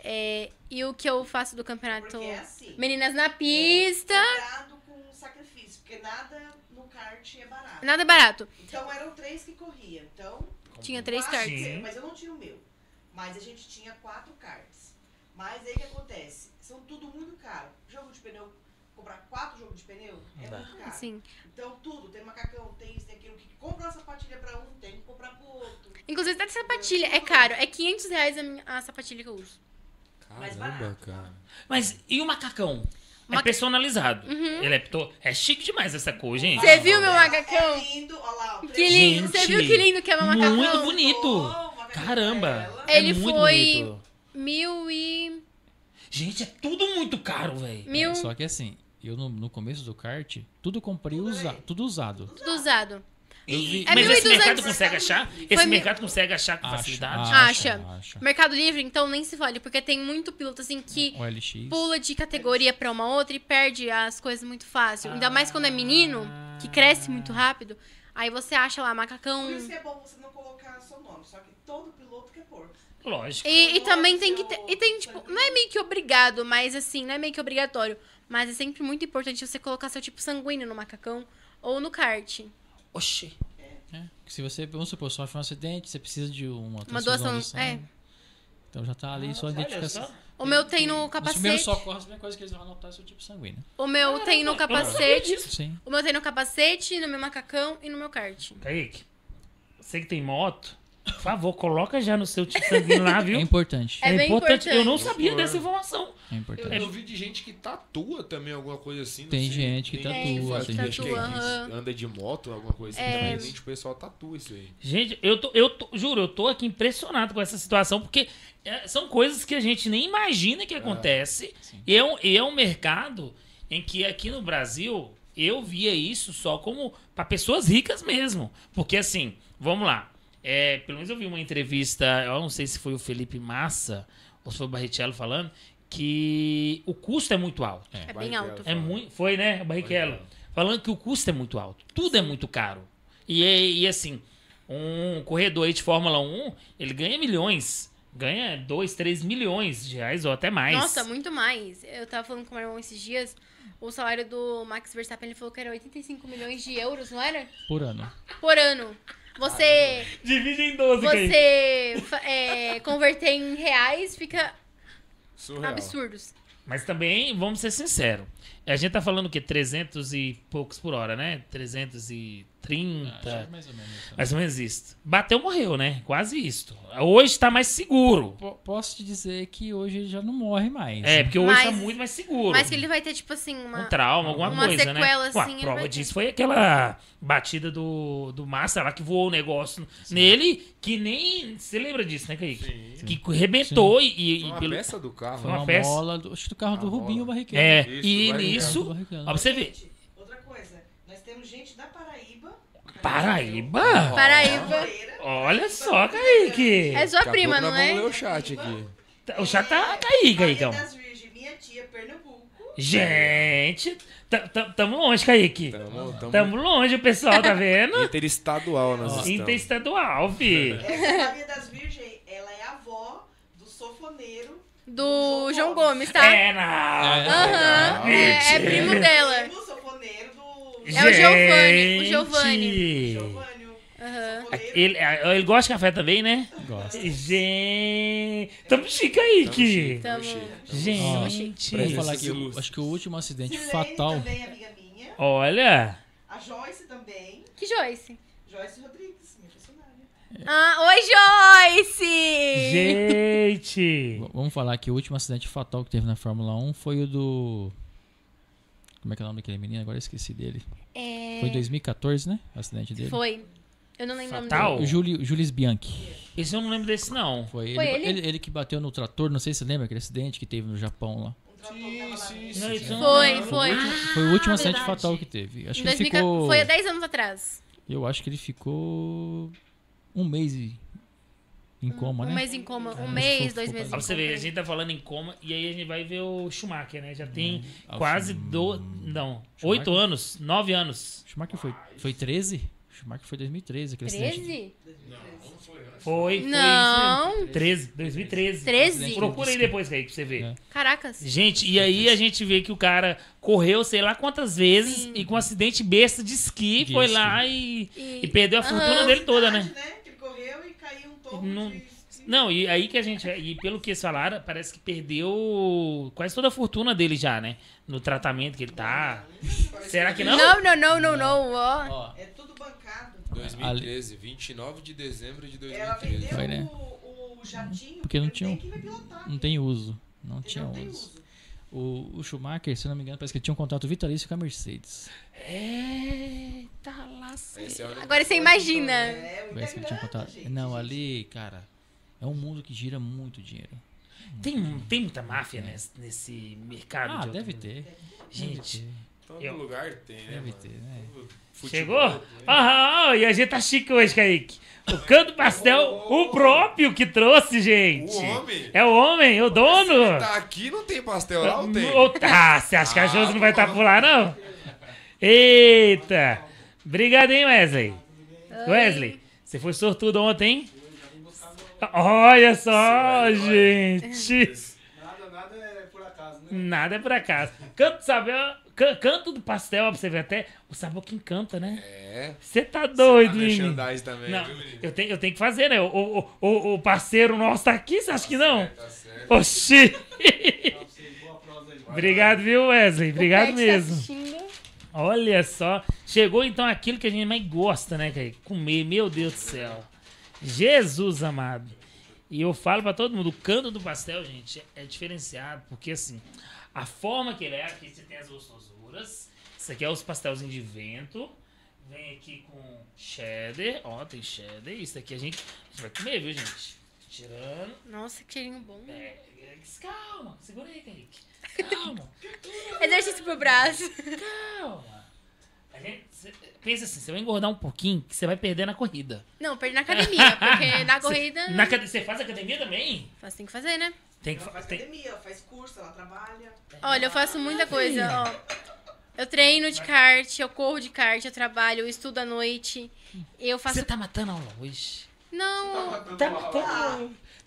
É, e o que eu faço do campeonato? É assim, Meninas na é, pista. É, com sacrifício, porque nada no kart é barato. Nada é barato. Então eram três que corria. Então. Tinha três karts. Mas eu não tinha o meu. Mas a gente tinha quatro karts. Mas aí o que acontece? São tudo muito caro. Jogo de pneu, comprar quatro jogos de pneu é muito caro. Sim. Então tudo, tem macacão, tem isso, tem aquilo. Que compra uma sapatilha pra um, tem que comprar pro outro. Inclusive até sapatilha, é caro. É 500 reais a, minha, a sapatilha que eu uso mais barato. Cara. Mas e o macacão? É personalizado. Uhum. Ele é, é chique demais essa cor, gente. Você viu meu macacão? É lindo, olha lá. Que lindo. Você viu que lindo que é meu macacão? Muito bonito. Oh, Caramba. É Ele é muito foi bonito. mil e... Gente, é tudo muito caro, velho. Mil... É, só que assim, eu no, no começo do kart, tudo comprei tudo usado. Tudo usado. Tudo usado. Vi... É mas 1, esse mercado consegue achar? Esse mercado consegue achar com acha, facilidade? Acha, acha. acha, Mercado Livre, então, nem se fale, porque tem muito piloto assim que pula de categoria para uma outra e perde as coisas muito fácil. Ah. Ainda mais quando é menino, que cresce muito ah. rápido. Aí você acha lá macacão. Por isso é bom você não colocar seu nome, só que todo piloto quer pôr. Lógico. E, e também tem que ter. E tem, tipo, não é meio que obrigado, mas assim, não é meio que obrigatório. Mas é sempre muito importante você colocar seu tipo sanguíneo no macacão ou no kart. Oxi. É, se você, vamos supor, sofre um acidente, você precisa de uma, uma doação. É. Então já tá ali ah, só a identificação. O meu tem no capacete. Os primeiros socorros, a primeira coisa que eles vão anotar é seu tipo sanguíneo. O meu tem no capacete. Sim. O meu tem no capacete, no meu macacão e no meu kart. Kaique, você que tem moto, por favor, coloca já no seu tipo sanguíneo lá, é viu? É importante. É, é importante. importante. Eu não sabia dessa informação. É importante. Eu, ouvi vi de gente que tatua também alguma coisa assim. Tem sei, gente que tatua. Tem, tatua, tem gente tatua. que anda de moto, alguma coisa assim. É. o pessoal tatua isso aí. Gente, eu tô, eu tô, juro, eu tô aqui impressionado com essa situação, porque é, são coisas que a gente nem imagina que é. acontece. e, é um, e é um mercado em que aqui no Brasil eu via isso só como para pessoas ricas mesmo. Porque assim, vamos lá. É, pelo menos eu vi uma entrevista, eu não sei se foi o Felipe Massa ou se foi o Barrichello falando, que o custo é muito alto. É, é bem alto. É muito, foi, né, o Barrichello? Falando que o custo é muito alto. Tudo é muito caro. E, é, e assim, um corredor aí de Fórmula 1, ele ganha milhões ganha 2, 3 milhões de reais ou até mais. Nossa, muito mais. Eu tava falando com o meu irmão esses dias, o salário do Max Verstappen, ele falou que era 85 milhões de euros, não era? Por ano. Por ano. Você. Divide em 12, Você é, converter em reais fica. Surreal. Absurdos. Mas também, vamos ser sinceros. A gente tá falando o quê? 300 e poucos por hora, né? 300 e 30. Ah, é mais ou menos. Né? Mais ou menos isso. Bateu, morreu, né? Quase isso. Hoje tá mais seguro. P posso te dizer que hoje ele já não morre mais. É, porque hoje tá mas, tá muito mais seguro. Mas que ele vai ter, tipo assim, uma. Um trauma, alguma uma coisa, né? sequela, né? Assim, Ué, a prova disso ter... foi aquela batida do, do Massa lá que voou o um negócio Sim. nele, que nem. Você lembra disso, né, Kaique? Sim. Que rebentou e. Foi uma pelo... peça do carro, foi uma, né? uma peça. bola do, acho do carro do Rubinho Barrichello. É, isso, e nisso. Ó, pra você ver. Outra coisa, nós temos gente da Paraná Paraíba? Paraíba. Olha só, Kaique. É sua Daqui prima, não é? Vamos ler o chat aqui. Tá, o chat tá, tá aí, Caicão. das Virgens, minha tia, Pernambuco. Gente, tá, tá, tamo longe, Kaique. Tamo, tamo, Tamo longe, o pessoal, tá vendo? interestadual nós né, estamos. Interestadual, vi. Essa Maria das Virgens, ela é avó do sofoneiro Do João Gomes, tá? É, não. É, é Aham. É, é primo dela. Primo é o Giovanni. O Giovanni. Uhum. Ele, é, ele gosta de café também, né? Gosta. Gente. Tamo chique aí, Tamo que. Tamo... Gente. Ó, falar que eu, acho que o último acidente Silene fatal. Também, amiga minha. Olha. A Joyce também. Que Joyce? Joyce Rodrigues, minha funcionária. Ah, oi, Joyce! Gente! Vamos falar que o último acidente fatal que teve na Fórmula 1 foi o do como é que é o nome daquele menino? Agora eu esqueci dele. É... Foi em 2014, né? O acidente dele. Foi. Eu não lembro Fatal. o Júlio, Julius Bianchi. Esse eu não lembro desse, não. Foi, Foi ele, ele? ele, ele? que bateu no trator, não sei se você lembra aquele acidente que teve no Japão lá. Sim, sim, sim. Então, foi, foi. foi o último ah, acidente verdade. fatal que teve. Acho que ficou... Foi há 10 anos atrás. Eu acho que ele ficou um mês e em coma, um, né? Um mês em coma, é, um mês, dois meses. em Pra você ver, a gente tá falando em coma e aí a gente vai ver o Schumacher, né? Já tem hum, quase do, não, oito anos, nove anos. Schumacher foi foi 13? Schumacher foi 2013, aquele 13? acidente. Não, não foi. Foi, Não. 13, 2013. 13? Procura aí depois, Kaique, pra você ver. É. Caracas. Gente, e aí a gente vê que o cara correu sei lá quantas vezes Sim. e com um acidente besta de esqui, de foi esqui. lá e, e... e perdeu a uhum. fortuna dele toda, né? né? não, não, e aí que a gente. E pelo que eles falaram, parece que perdeu quase toda a fortuna dele já, né? No tratamento que ele tá. Será que não? Não, não, não, não, não. ó. É tudo bancado. 2013, 29 de dezembro de 2013. Ela perdeu Foi, né? o, o jardim. Porque não tinha. Não tem uso. Não tinha uso. O, o, Schumacher, se não me engano, parece que ele tinha um contrato vitalício com a Mercedes. Eita, lasca. É Agora você imagina. Né? É, parece que ele tinha um contrato. Gente, não, gente. ali, cara, é um mundo que gira muito dinheiro. tem, tem muita máfia é. nesse, nesse mercado. Ah, de deve ter. Gente, deve ter. Todo eu... lugar tem, né? Deve ter, né? Chegou? Né? Aham, e a gente tá chique hoje, Kaique. O canto pastel, oh, o próprio que trouxe, gente. O homem? É o homem, o dono. Se tá aqui, não tem pastel lá, não tem? Oh, tá, você acha que a ah, Josi não vai estar tá por lá, não? Eita. Obrigado, hein, Wesley. Oi. Wesley, você foi sortudo ontem, hein? Olha só, Sim, gente. Nada, nada é por acaso, né? Nada é por acaso. Canto Isabel, canto do pastel, você ver até o sabor que encanta, né? É. Você tá, tá doido, hein? merchandise também, não, viu, menino? Eu tenho, eu tenho que fazer, né? O, o, o, parceiro nosso tá aqui, você acha tá que não? tá certo. Oxi! Tá Obrigado, viu, Wesley? Obrigado tá mesmo. Olha só. Chegou então aquilo que a gente mais gosta, né, cara? Comer, meu Deus do céu. Jesus amado. E eu falo para todo mundo, o canto do pastel, gente, é diferenciado, porque assim, a forma que ele é, aqui você tem as gostosuras. Isso aqui é os pastelzinhos de vento. Vem aqui com cheddar. Ó, tem cheddar. Isso aqui a gente, a gente vai comer, viu, gente? Tirando. Nossa, que cheirinho bom. É, calma, segura aí, Kaique. Calma. Exercício pro braço. Calma. A gente, cê, pensa assim, você vai engordar um pouquinho que você vai perder na corrida. Não, perder na academia, porque na corrida. na, você faz academia também? faz tem que fazer, né? Tem que ela faz tem... academia, faz curso, ela trabalha. Olha, eu faço muita coisa, ó. Eu treino de kart, eu corro de kart, eu trabalho, eu estudo à noite. Eu faço. Você tá matando aula hoje? Não. Tá matando.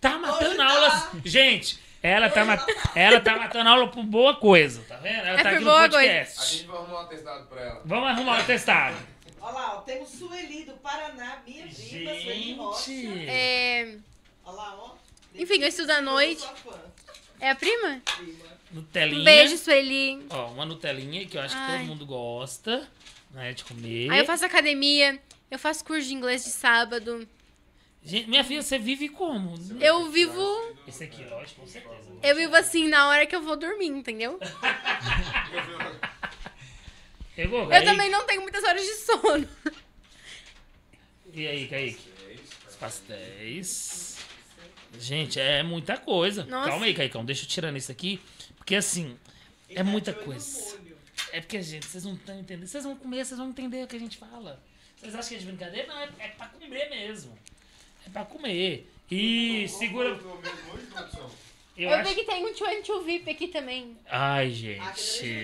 Tá matando tá tá. aulas. Gente, ela tá, mat... Tá. ela tá matando aula por boa coisa, tá vendo? Ela é tá por aqui no podcast. Coisa. A gente vai arrumar um testado pra ela. Vamos arrumar um testado. Olha lá, ó, temos Sueli do Paraná, minha gente. vida, Sueli Rocha. É... Olha lá, ó. Enfim, eu estudo à noite. É a prima? Nutelinha. Um beijo, Sueli. Ó, uma Nutelinha que eu acho Ai. que todo mundo gosta, né, de comer. Aí eu faço academia, eu faço curso de inglês de sábado. Gente, minha filha, você vive como? Eu vivo... Esse aqui, lógico, com certeza. Eu vivo assim, na hora que eu vou dormir, entendeu? eu, vou, eu também não tenho muitas horas de sono. E aí, Kaique? espaço 10. Gente, é muita coisa. Nossa. Calma aí, Caicão. Deixa eu tirando isso aqui. Porque assim, é muita coisa. É porque, gente, vocês não estão entendendo. Vocês vão comer, vocês vão entender o que a gente fala. Vocês acham que é de brincadeira? Não, é, é pra comer mesmo. É pra comer. E segura. Eu, eu acho... vi que tem um 22 VIP aqui também. Ai, ah, gente.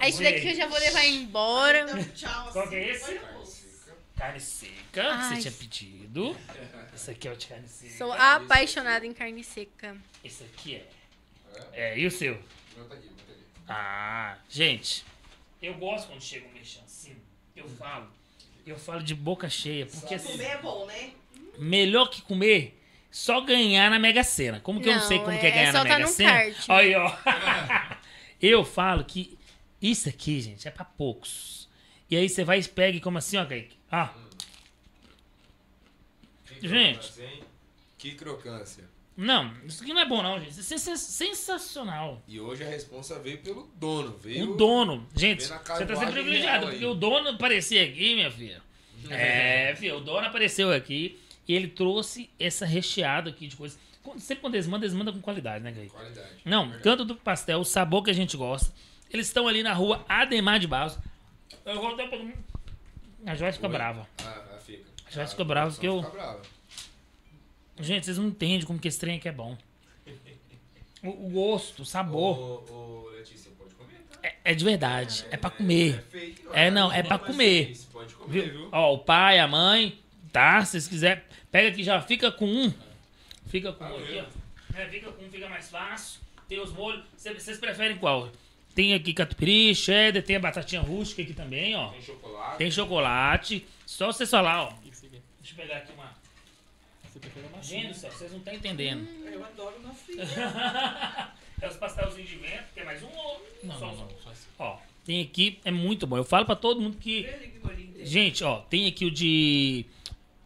Ah, esse daqui eu já vou levar embora. Então, Qual que é assim, esse? Carne seca. Carne seca você tinha pedido. Edu. Esse aqui é o de carne seca. Sou apaixonada em carne seca. Esse aqui é. É, e o seu? Meu tá meu tá Ah, gente, eu gosto quando chega um mexão assim. Eu falo. Eu falo de boca cheia. Porque assim, comer é bom, né? Melhor que comer só ganhar na Mega Sena. Como que não, eu não sei como é, que é, é ganhar na tá Mega Sena? Olha Aí, ó. eu falo que isso aqui, gente, é pra poucos. E aí você vai e pega e como assim, ó, Kaique? Ah, hum gente. Que crocância. Não, isso aqui não é bom, não, gente. Isso é sensacional. E hoje a responsa veio pelo dono, veio. O dono. Gente, você tá sendo privilegiado, porque o dono aparecia aqui, minha filha. Uhum. é, filha, o dono apareceu aqui e ele trouxe essa recheada aqui de coisas. Sempre quando eles mandam, eles mandam com qualidade, né, Gui? Qualidade. Não, verdade. canto do pastel, o sabor que a gente gosta. Eles estão ali na rua Ademar de Barros. Eu vou até. A Joyce fica Oi? brava. Ah, já ficou bravo que eu. Gente, vocês não entendem como que esse trem aqui é bom. O, o gosto, o sabor. Ô, Letícia, pode comer, tá? é, é de verdade. É, é pra comer. É, não, é não, é pra comer. Você pode comer, viu? viu? Ó, o pai, a mãe, tá? Se vocês quiserem, pega aqui, já fica com um. Fica com tá um aqui, ó. É, fica com um, fica mais fácil. Tem os molhos. Vocês preferem qual? Tem aqui catupiry, cheddar, tem a batatinha rústica aqui também, ó. Tem chocolate. Tem chocolate. Só vocês falar, ó. Deixa eu pegar aqui uma. Você Gente do céu, vocês não estão entendendo. Hum, eu adoro nosso é os pastelzinhos de vento, é mais um ou não, só, não, não, só assim. Ó, tem aqui, é muito bom. Eu falo pra todo mundo que. Gente, ó, tem aqui o de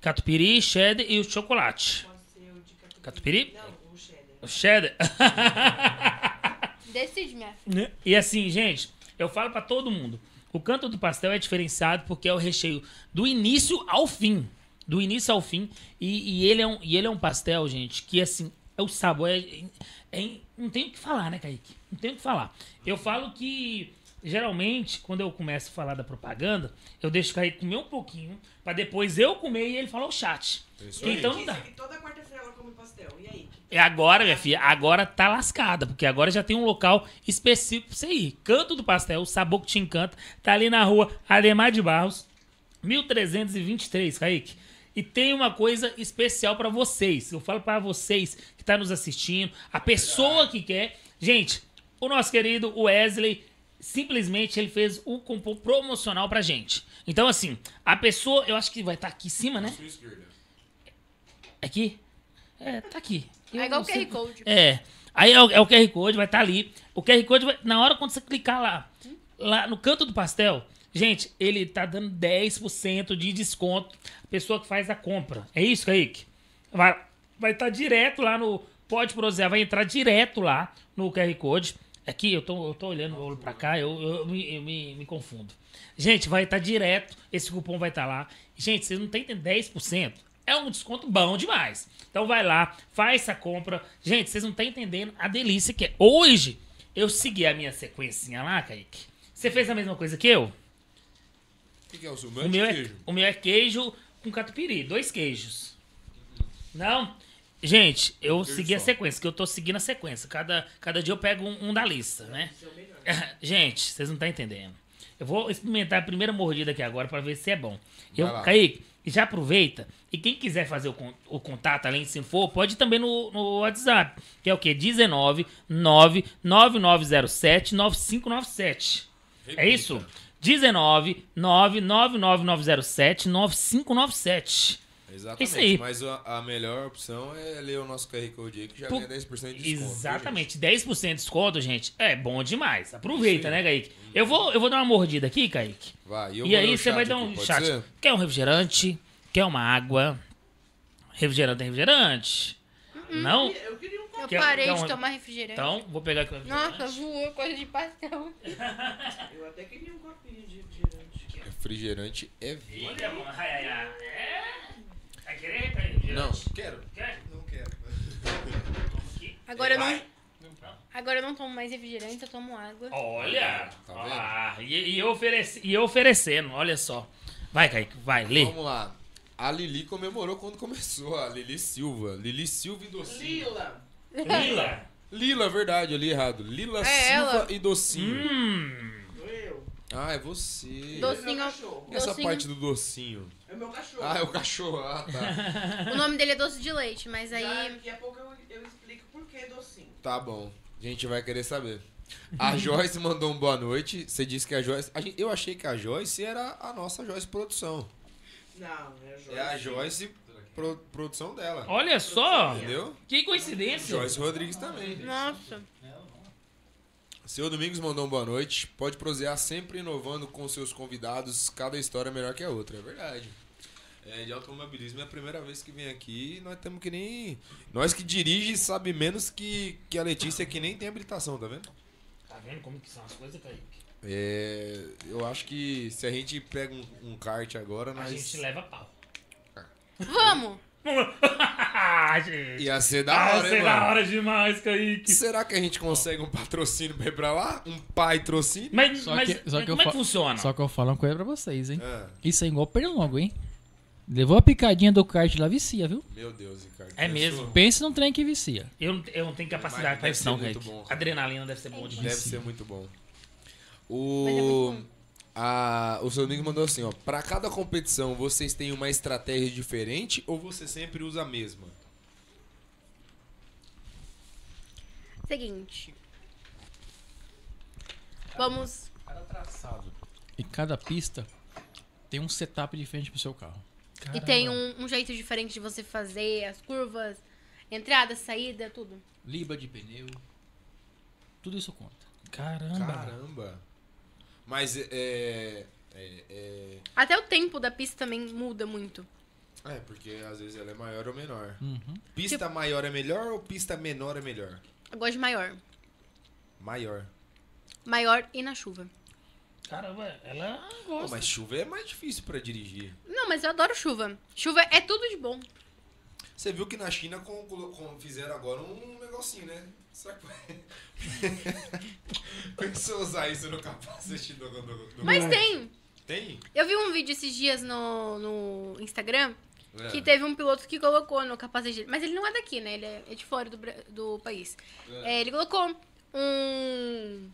catupiry, cheddar e o chocolate. Pode ser o de catupiry? catupiry? Não, o cheddar. O cheddar? Decide, minha filha. Né? E assim, gente, eu falo pra todo mundo. O canto do pastel é diferenciado porque é o recheio do início ao fim do início ao fim. E, e, ele é um, e ele é um pastel, gente, que assim, é o sabor. É, é, é, não tem o que falar, né, Kaique? Não tem o que falar. Eu falo que, geralmente, quando eu começo a falar da propaganda, eu deixo o Kaique comer um pouquinho, pra depois eu comer e ele falar o chat. Isso então aí. não dá. Toda quarta-feira ela come pastel. E aí? É agora, minha filha. Agora tá lascada, porque agora já tem um local específico pra você ir. Canto do pastel, o sabor que te encanta, tá ali na rua Ademar de Barros. 1323, Kaique. E tem uma coisa especial para vocês. Eu falo para vocês que tá nos assistindo, a pessoa que quer. Gente, o nosso querido Wesley simplesmente ele fez o compom promocional pra gente. Então assim, a pessoa, eu acho que vai estar tá aqui em cima, né? É aqui? É, tá aqui. Eu é igual o QR Code. É. Aí é o, é o QR Code, vai estar tá ali. O QR Code, vai... na hora quando você clicar lá, lá no canto do pastel, Gente, ele tá dando 10% de desconto a pessoa que faz a compra. É isso, Kaique? Vai vai estar tá direto lá no Pode Prosear, vai entrar direto lá no QR Code. Aqui, eu tô, eu tô olhando o olho pra cá, eu, eu, eu, me, eu me, me, confundo. Gente, vai estar tá direto, esse cupom vai estar tá lá. Gente, vocês não tem 10%. É um desconto bom demais. Então vai lá, faz essa compra. Gente, vocês não estão entendendo a delícia que é. Hoje, eu segui a minha sequencinha lá, Kaique. Você fez a mesma coisa que eu? que, que é o seu? O meu, o meu é queijo. O meu é queijo com catupiry, dois queijos. Não? Gente, eu queijo segui só. a sequência, que eu tô seguindo a sequência. Cada, cada dia eu pego um, um da lista, né? Gente, vocês não estão tá entendendo. Eu vou experimentar a primeira mordida aqui agora para ver se é bom. Eu, Kaique, já aproveita. E quem quiser fazer o, o contato, além de se for, pode também no, no WhatsApp, que é o quê? 19 9907 9597. Repita. É isso? 19 99907 9597. Exatamente. Isso aí. Mas a, melhor opção é ler o nosso QR Code aí, que já Por... ganha 10% de desconto. Exatamente. gente? 10% de desconto, gente, é bom demais. Aproveita, né, Kaique? Hum. Eu vou, eu vou dar uma mordida aqui, Kaique. Vai, e, aí você vai dar um aqui, chat. Ser? Quer um refrigerante? Quer uma água? Refrigerante tem refrigerante? Hum, não? Eu eu Quer- parei quer de tomar refrigerante. Então, vou pegar aqui o refrigerante. Nossa, voou coisa de pastel. Eu até queria um copinho de refrigerante. Refrigerante é vida. Olha, mano. Ai, ai, ai. É? Vai querer? tá Não, quero. Quer? Não quero. aqui. Agora eu não- Vai. Tá? Agora eu não tomo mais refrigerante, eu tomo água. Olha! Tá vendo? Ah, e, e eu ofereci, e eu oferecendo, olha só. Vai, Kaique, vai, lê. Vamos lá. A Lili comemorou quando começou. A Lili Silva. Lili Silva e Docinho. Lila. Lila. Lila, verdade, eu li errado. Lila é Silva ela. e Docinho. Hum. Ah, é você. É docinho. É e essa docinho. parte do docinho? É o meu cachorro. Ah, é o cachorro. Ah, tá. o nome dele é doce de leite, mas aí. Já, daqui a pouco eu, eu explico por que docinho. Tá bom. A gente vai querer saber. A Joyce mandou um boa noite. Você disse que a Joyce. A gente, eu achei que a Joyce era a nossa Joyce Produção. Não, é a Joyce. É a Joyce pro, produção dela. Olha só! Entendeu? Que coincidência! Joyce Rodrigues também. Nossa! Seu Domingos mandou um boa noite. Pode prosear sempre inovando com seus convidados. Cada história é melhor que a outra. É verdade. É, de automobilismo é a primeira vez que vem aqui. Nós temos que nem. Nós que dirige sabe menos que, que a Letícia, que nem tem habilitação, tá vendo? Tá vendo como que são as coisas, Kaique? É, eu acho que se a gente pega um, um kart agora, nós. A gente leva pau. Vamos! gente. Ia ser da hora, Ia ser hein, da mano? hora demais, Kaique. Será que a gente consegue um patrocínio pra ir pra lá? Um pai patrocínio? Mas, Só mas que- só que como é que fa- funciona? Só que eu falo uma coisa pra vocês, hein? É. Isso é igual pernilongo, hein? Levou a picadinha do kart lá, vicia, viu? meu Deus, Ricardo. É mesmo. Pensa num trem que vicia. Eu, não- eu não tenho capacidade pra isso, não, muito Kaique. bom, Adrenalina deve ser bom Deve ser muito bom. Mas é O a, o seu amigo mandou assim, ó. Pra cada competição, vocês têm uma estratégia diferente ou você sempre usa a mesma? Seguinte. Vamos. Cada traçado e cada pista tem um setup diferente pro seu carro. Caramba. E tem um, um, jeito diferente de você fazer as curvas, entrada, saída, tudo. Liba de pneu. Tudo isso conta. Caramba. Caramba. Mas é, é, é, é... Até o tempo da pista também muda muito. É, porque às vezes ela é maior ou menor. Uhum. Pista tipo... maior é melhor ou pista menor é melhor? Eu gosto de maior. Maior. Maior e na chuva. Caramba, ela gosta. mas chuva é mais difícil para dirigir. Não, mas eu adoro chuva. Chuva é tudo de bom. Você viu que na China com, com fizeram agora um negocinho, né? Será que Pensou usar isso no capacete do, do, do Mas tem! Tem? Eu vi um vídeo esses dias no, no Instagram é. que teve um piloto que colocou no capacete dele. Mas ele não é daqui, né? Ele é, é de fora do, do país. É. É, ele colocou um.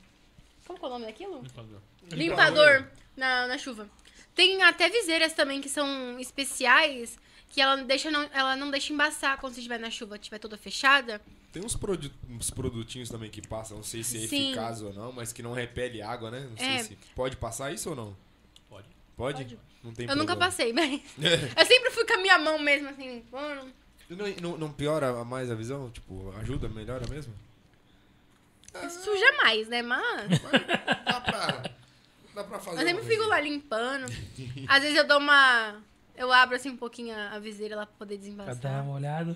Como é o nome daquilo? Limpador. Limpador, Limpador na, na chuva. Tem até viseiras também que são especiais que ela, deixa não, ela não deixa embaçar quando você estiver na chuva, estiver toda fechada. Tem uns, produ uns produtinhos também que passam, não sei se é Sim. eficaz ou não, mas que não repele água, né? Não sei é. se pode passar isso ou não. Pode. Pode? pode. Não tem Eu problema. nunca passei, mas é. eu sempre fui com a minha mão mesmo, assim, limpando. Não, não, não piora mais a visão? Tipo, ajuda, melhora mesmo? Ah, Suja mais, né, mas... dá pra, dá pra fazer. Eu sempre fico lá limpando. Às vezes eu dou uma eu abro assim um pouquinho a, viseira lá pra poder desembaçar. Pra dar uma olhada.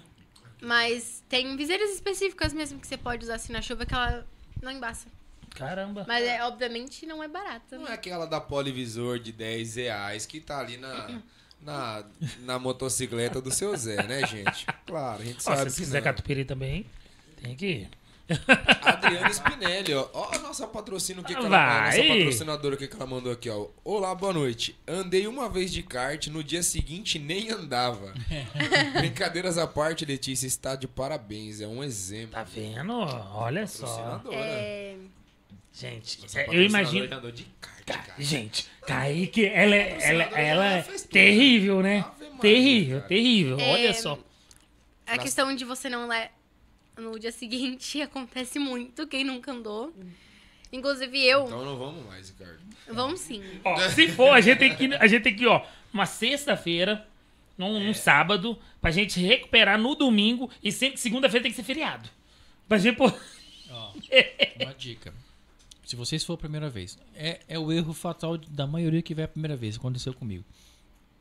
Mas tem viseiras específicas mesmo que você pode usar assim na chuva que ela não embaça. Caramba. Mas é, obviamente não é barata. Não né? é aquela da polivisor de 10 reais que tá ali na. Na, na motocicleta do seu Zé, né, gente? Claro, a gente Ó, sabe. que quiser não. catupiry também, tem que ir. Adriana Spinelli, ó. Ó a nossa patrocínio que, que ela, a nossa patrocinadora que, que ela mandou aqui, ó. Olá, boa noite. Andei uma vez de kart, no dia seguinte nem andava. Brincadeiras à parte, Letícia, está de parabéns. É um exemplo. Tá vendo? Olha só. É... Gente, é, eu imagino. De kart, Ca... Tá, cara. Gente, Kaique, tá ela, ela, ela, ela é, é terrível, né? né? Maria, terrível, cara. terrível. É... Olha só. A questão de você não, levar no dia seguinte acontece muito, quem nunca andou. Hum. Inclusive eu. Então não vamos mais, Ricardo. Vamos sim. Ó, se for, a gente tem que, a gente tem que ó, uma sexta-feira, num, num é. sábado, pra gente recuperar no domingo e sempre segunda-feira tem que ser feriado. Pra gente, pô. uma dica. Se vocês for a primeira vez, é, é o erro fatal da maioria que vai a primeira vez. Aconteceu comigo.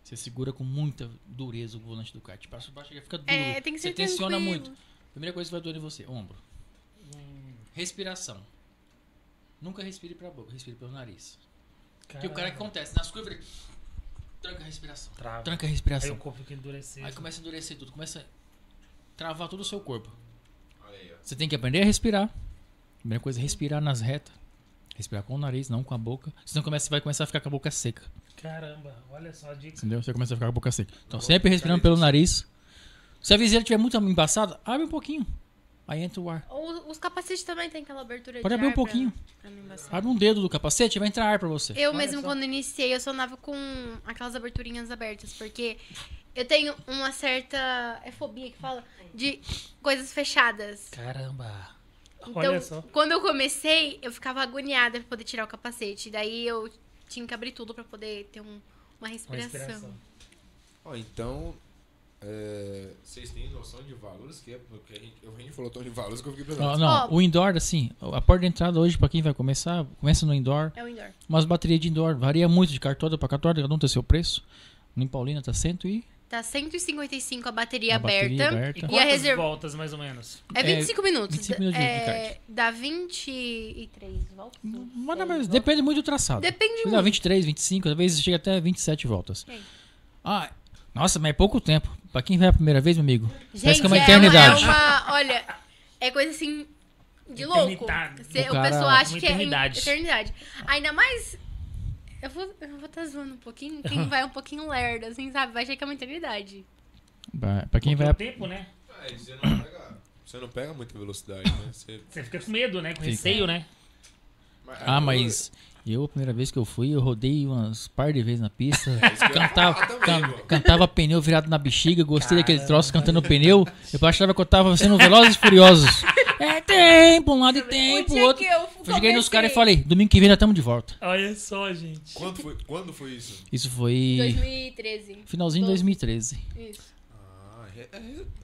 Você segura com muita dureza o volante do kart. Passa baixo, fica duro. É, tem que ser Você tensiona tranquilo. muito. Primeira coisa que vai doer em você, ombro. Hum. Respiração. Nunca respire pra boca, respire pelo nariz. Porque o cara que acontece, nas curvas ele tranca a respiração. Trava. Tranca a respiração. Aí o corpo fica endurecido. Aí começa a endurecer tudo, começa a travar todo o seu corpo. Aí, você tem que aprender a respirar. Primeira coisa, respirar nas retas. Respirar com o nariz, não com a boca. Senão começa, você vai começar a ficar com a boca seca. Caramba, olha só a dica. Entendeu? Você começa a ficar com a boca seca. Então, tá sempre respirando tá pelo nariz, se a viseira estiver muito embaçada, abre um pouquinho. Aí entra o ar. os capacetes também tem aquela abertura Pode abrir um pouquinho. Pra, pra abre um dedo do capacete, e vai entrar ar pra você. Eu Olha mesmo, só. quando iniciei, eu sonava com aquelas aberturinhas abertas, porque eu tenho uma certa. É fobia que fala? De coisas fechadas. Caramba! Então, quando eu comecei, eu ficava agoniada pra poder tirar o capacete. Daí eu tinha que abrir tudo pra poder ter um, uma respiração. Uma respiração. Oh, então, é, vocês têm noção de valores que é porque a gente, a gente falou tão de valores que eu fiquei pensando. Não, não. o indoor, assim, a porta de entrada hoje, para quem vai começar, começa no indoor. É o indoor. Mas bateria de indoor varia muito de cartola para cartola, cada um tem seu preço. Em Paulina tá 100 e. Tá 155 a bateria, a bateria aberta. aberta. E, quantas e a reserva... voltas, mais ou menos? É 25 é, minutos. 25 minutos de é, Dá 23 voltas? Mas, é, voltas. depende muito do traçado. Depende Dá muito. Dá 23, 25, às vezes chega até 27 voltas. É. Ah, nossa, mas é pouco tempo. Pra quem vai a primeira vez, meu amigo, Gente, parece que é, é uma eternidade. É uma, olha, é coisa assim de louco. o, o pessoal acha que é eternidade. eternidade. Ainda mais. Eu vou estar eu vou tá zoando um pouquinho. Quem vai um pouquinho lerda, assim, sabe? Vai achar que é uma eternidade. Pra, quem vai. É tempo, né? É, você não pega, você não pega muita velocidade, né? Você... fica com medo, né? Com fica. receio, né? ah, mas. E eu, a primeira vez que eu fui, eu rodei umas par de vezes na pista. É cantava, can, cantava pneu virado na bexiga, gostei Caramba. daquele troço cantando pneu. Eu achava que eu tava sendo velozes e furiosos. É tempo, um lado e é tempo, outro. eu cheguei nos caras e falei, domingo que vem nós estamos de volta. Olha só, gente. Quando foi, quando foi isso? Isso foi. 2013. Finalzinho de 2013. Isso. Ah, é, é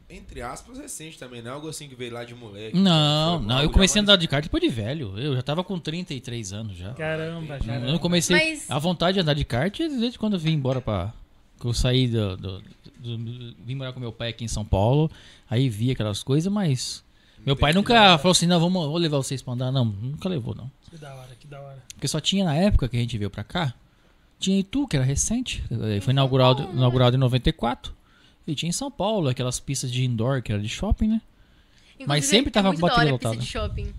entre aspas, recente também, não é algo assim que veio lá de moleque. Não, então, não, eu comecei a andar de kart depois de velho. Eu já tava com 33 anos já. Caramba, já. Eu comecei Mas... a vontade de andar de kart desde quando eu vim embora pra. Que eu saí do, do, do, do, Vim morar com meu pai aqui em São Paulo. Aí vi aquelas coisas, mas. Meu pai nunca falou assim, não, vamos, vou levar vocês pra andar. Não, nunca levou, não. Que da hora, que da hora. Porque só tinha na época que a gente veio pra cá, tinha Itu, que era recente. Foi inaugurado, inaugurado em 94. E tinha em São Paulo, aquelas pistas de indoor, que era de shopping, né? Inclusive, Mas sempre é tava com bateria lotada. shopping.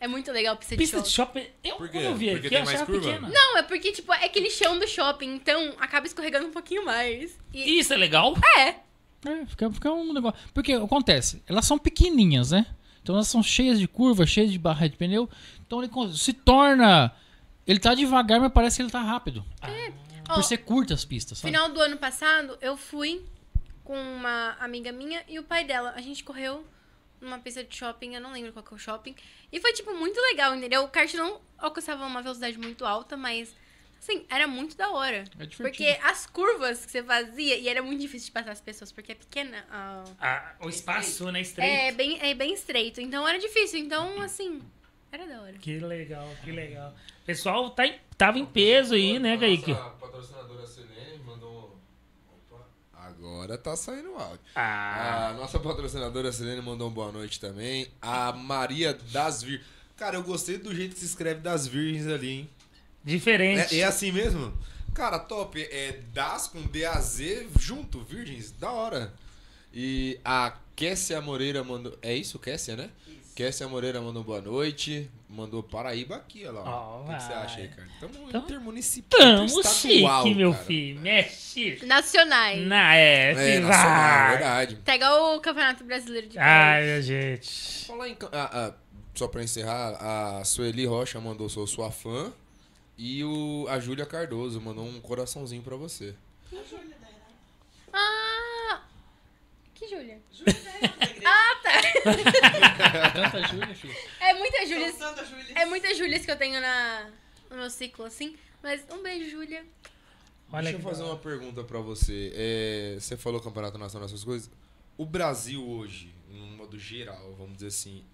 É muito legal pista, pista de shopping. Pista de shopping, eu Por quê? não vi aqui, pequena. Não, é porque, tipo, é aquele chão do shopping, então acaba escorregando um pouquinho mais. E... Isso é legal? É. É, fica, fica um negócio. Porque acontece, elas são pequenininhas, né? Então elas são cheias de curva, cheias de barra de pneu. Então ele se torna. Ele tá devagar, mas parece que ele tá rápido. É. Por oh, ser curta as pistas. Sabe? Final do ano passado, eu fui com uma amiga minha e o pai dela. A gente correu numa pista de shopping, eu não lembro qual que é o shopping. E foi, tipo, muito legal, entendeu? O kart não alcançava uma velocidade muito alta, mas, assim, era muito da hora. É porque as curvas que você fazia, e era muito difícil de passar as pessoas, porque é pequena. A... Ah, ah, o é espaço, né? É estreito. É bem, é bem estreito. Então era difícil. Então, assim. Era da hora. Que legal, que legal. O pessoal tá em, tava em peso aí, né, Kaique? agora tá saindo áudio. Ah. A nossa patrocinadora Silene mandou boa noite também. A Maria das Virgens. Cara, eu gostei do jeito que se escreve das Virgens ali, hein? Diferente. É, é assim mesmo? Cara, top. É das com D-A-Z junto, Virgens. Da hora. E a Kessia Moreira mandou. É isso, Kessia, né? Kessia Moreira mandou boa noite. Mandou Paraíba aqui, olha lá. Oh, o que, que, você acha aí, cara? Tamo então, intermunicipal. Tamo estadual, chique, meu cara. filho. É chique. Nacionais. Na, é, é nacional, é verdade. Pega tá o Campeonato Brasileiro de Ai, minha gente. Falar em, ah, ah, só pra encerrar, a Sueli Rocha mandou Sou Sua Fã. E o, a Júlia Cardoso mandou um coraçãozinho pra você. a Júlia né? Ah! Que Júlia? Júlia né? ah, tá. É tanta Júlia, filho. É muita Júlia. É muita Júlia que eu tenho na, no meu ciclo, assim. Mas um beijo, Júlia. Olha Deixa eu fazer uma pergunta pra você. É, você falou Campeonato Nacional, essas coisas. O Brasil hoje, no modo geral, vamos dizer assim,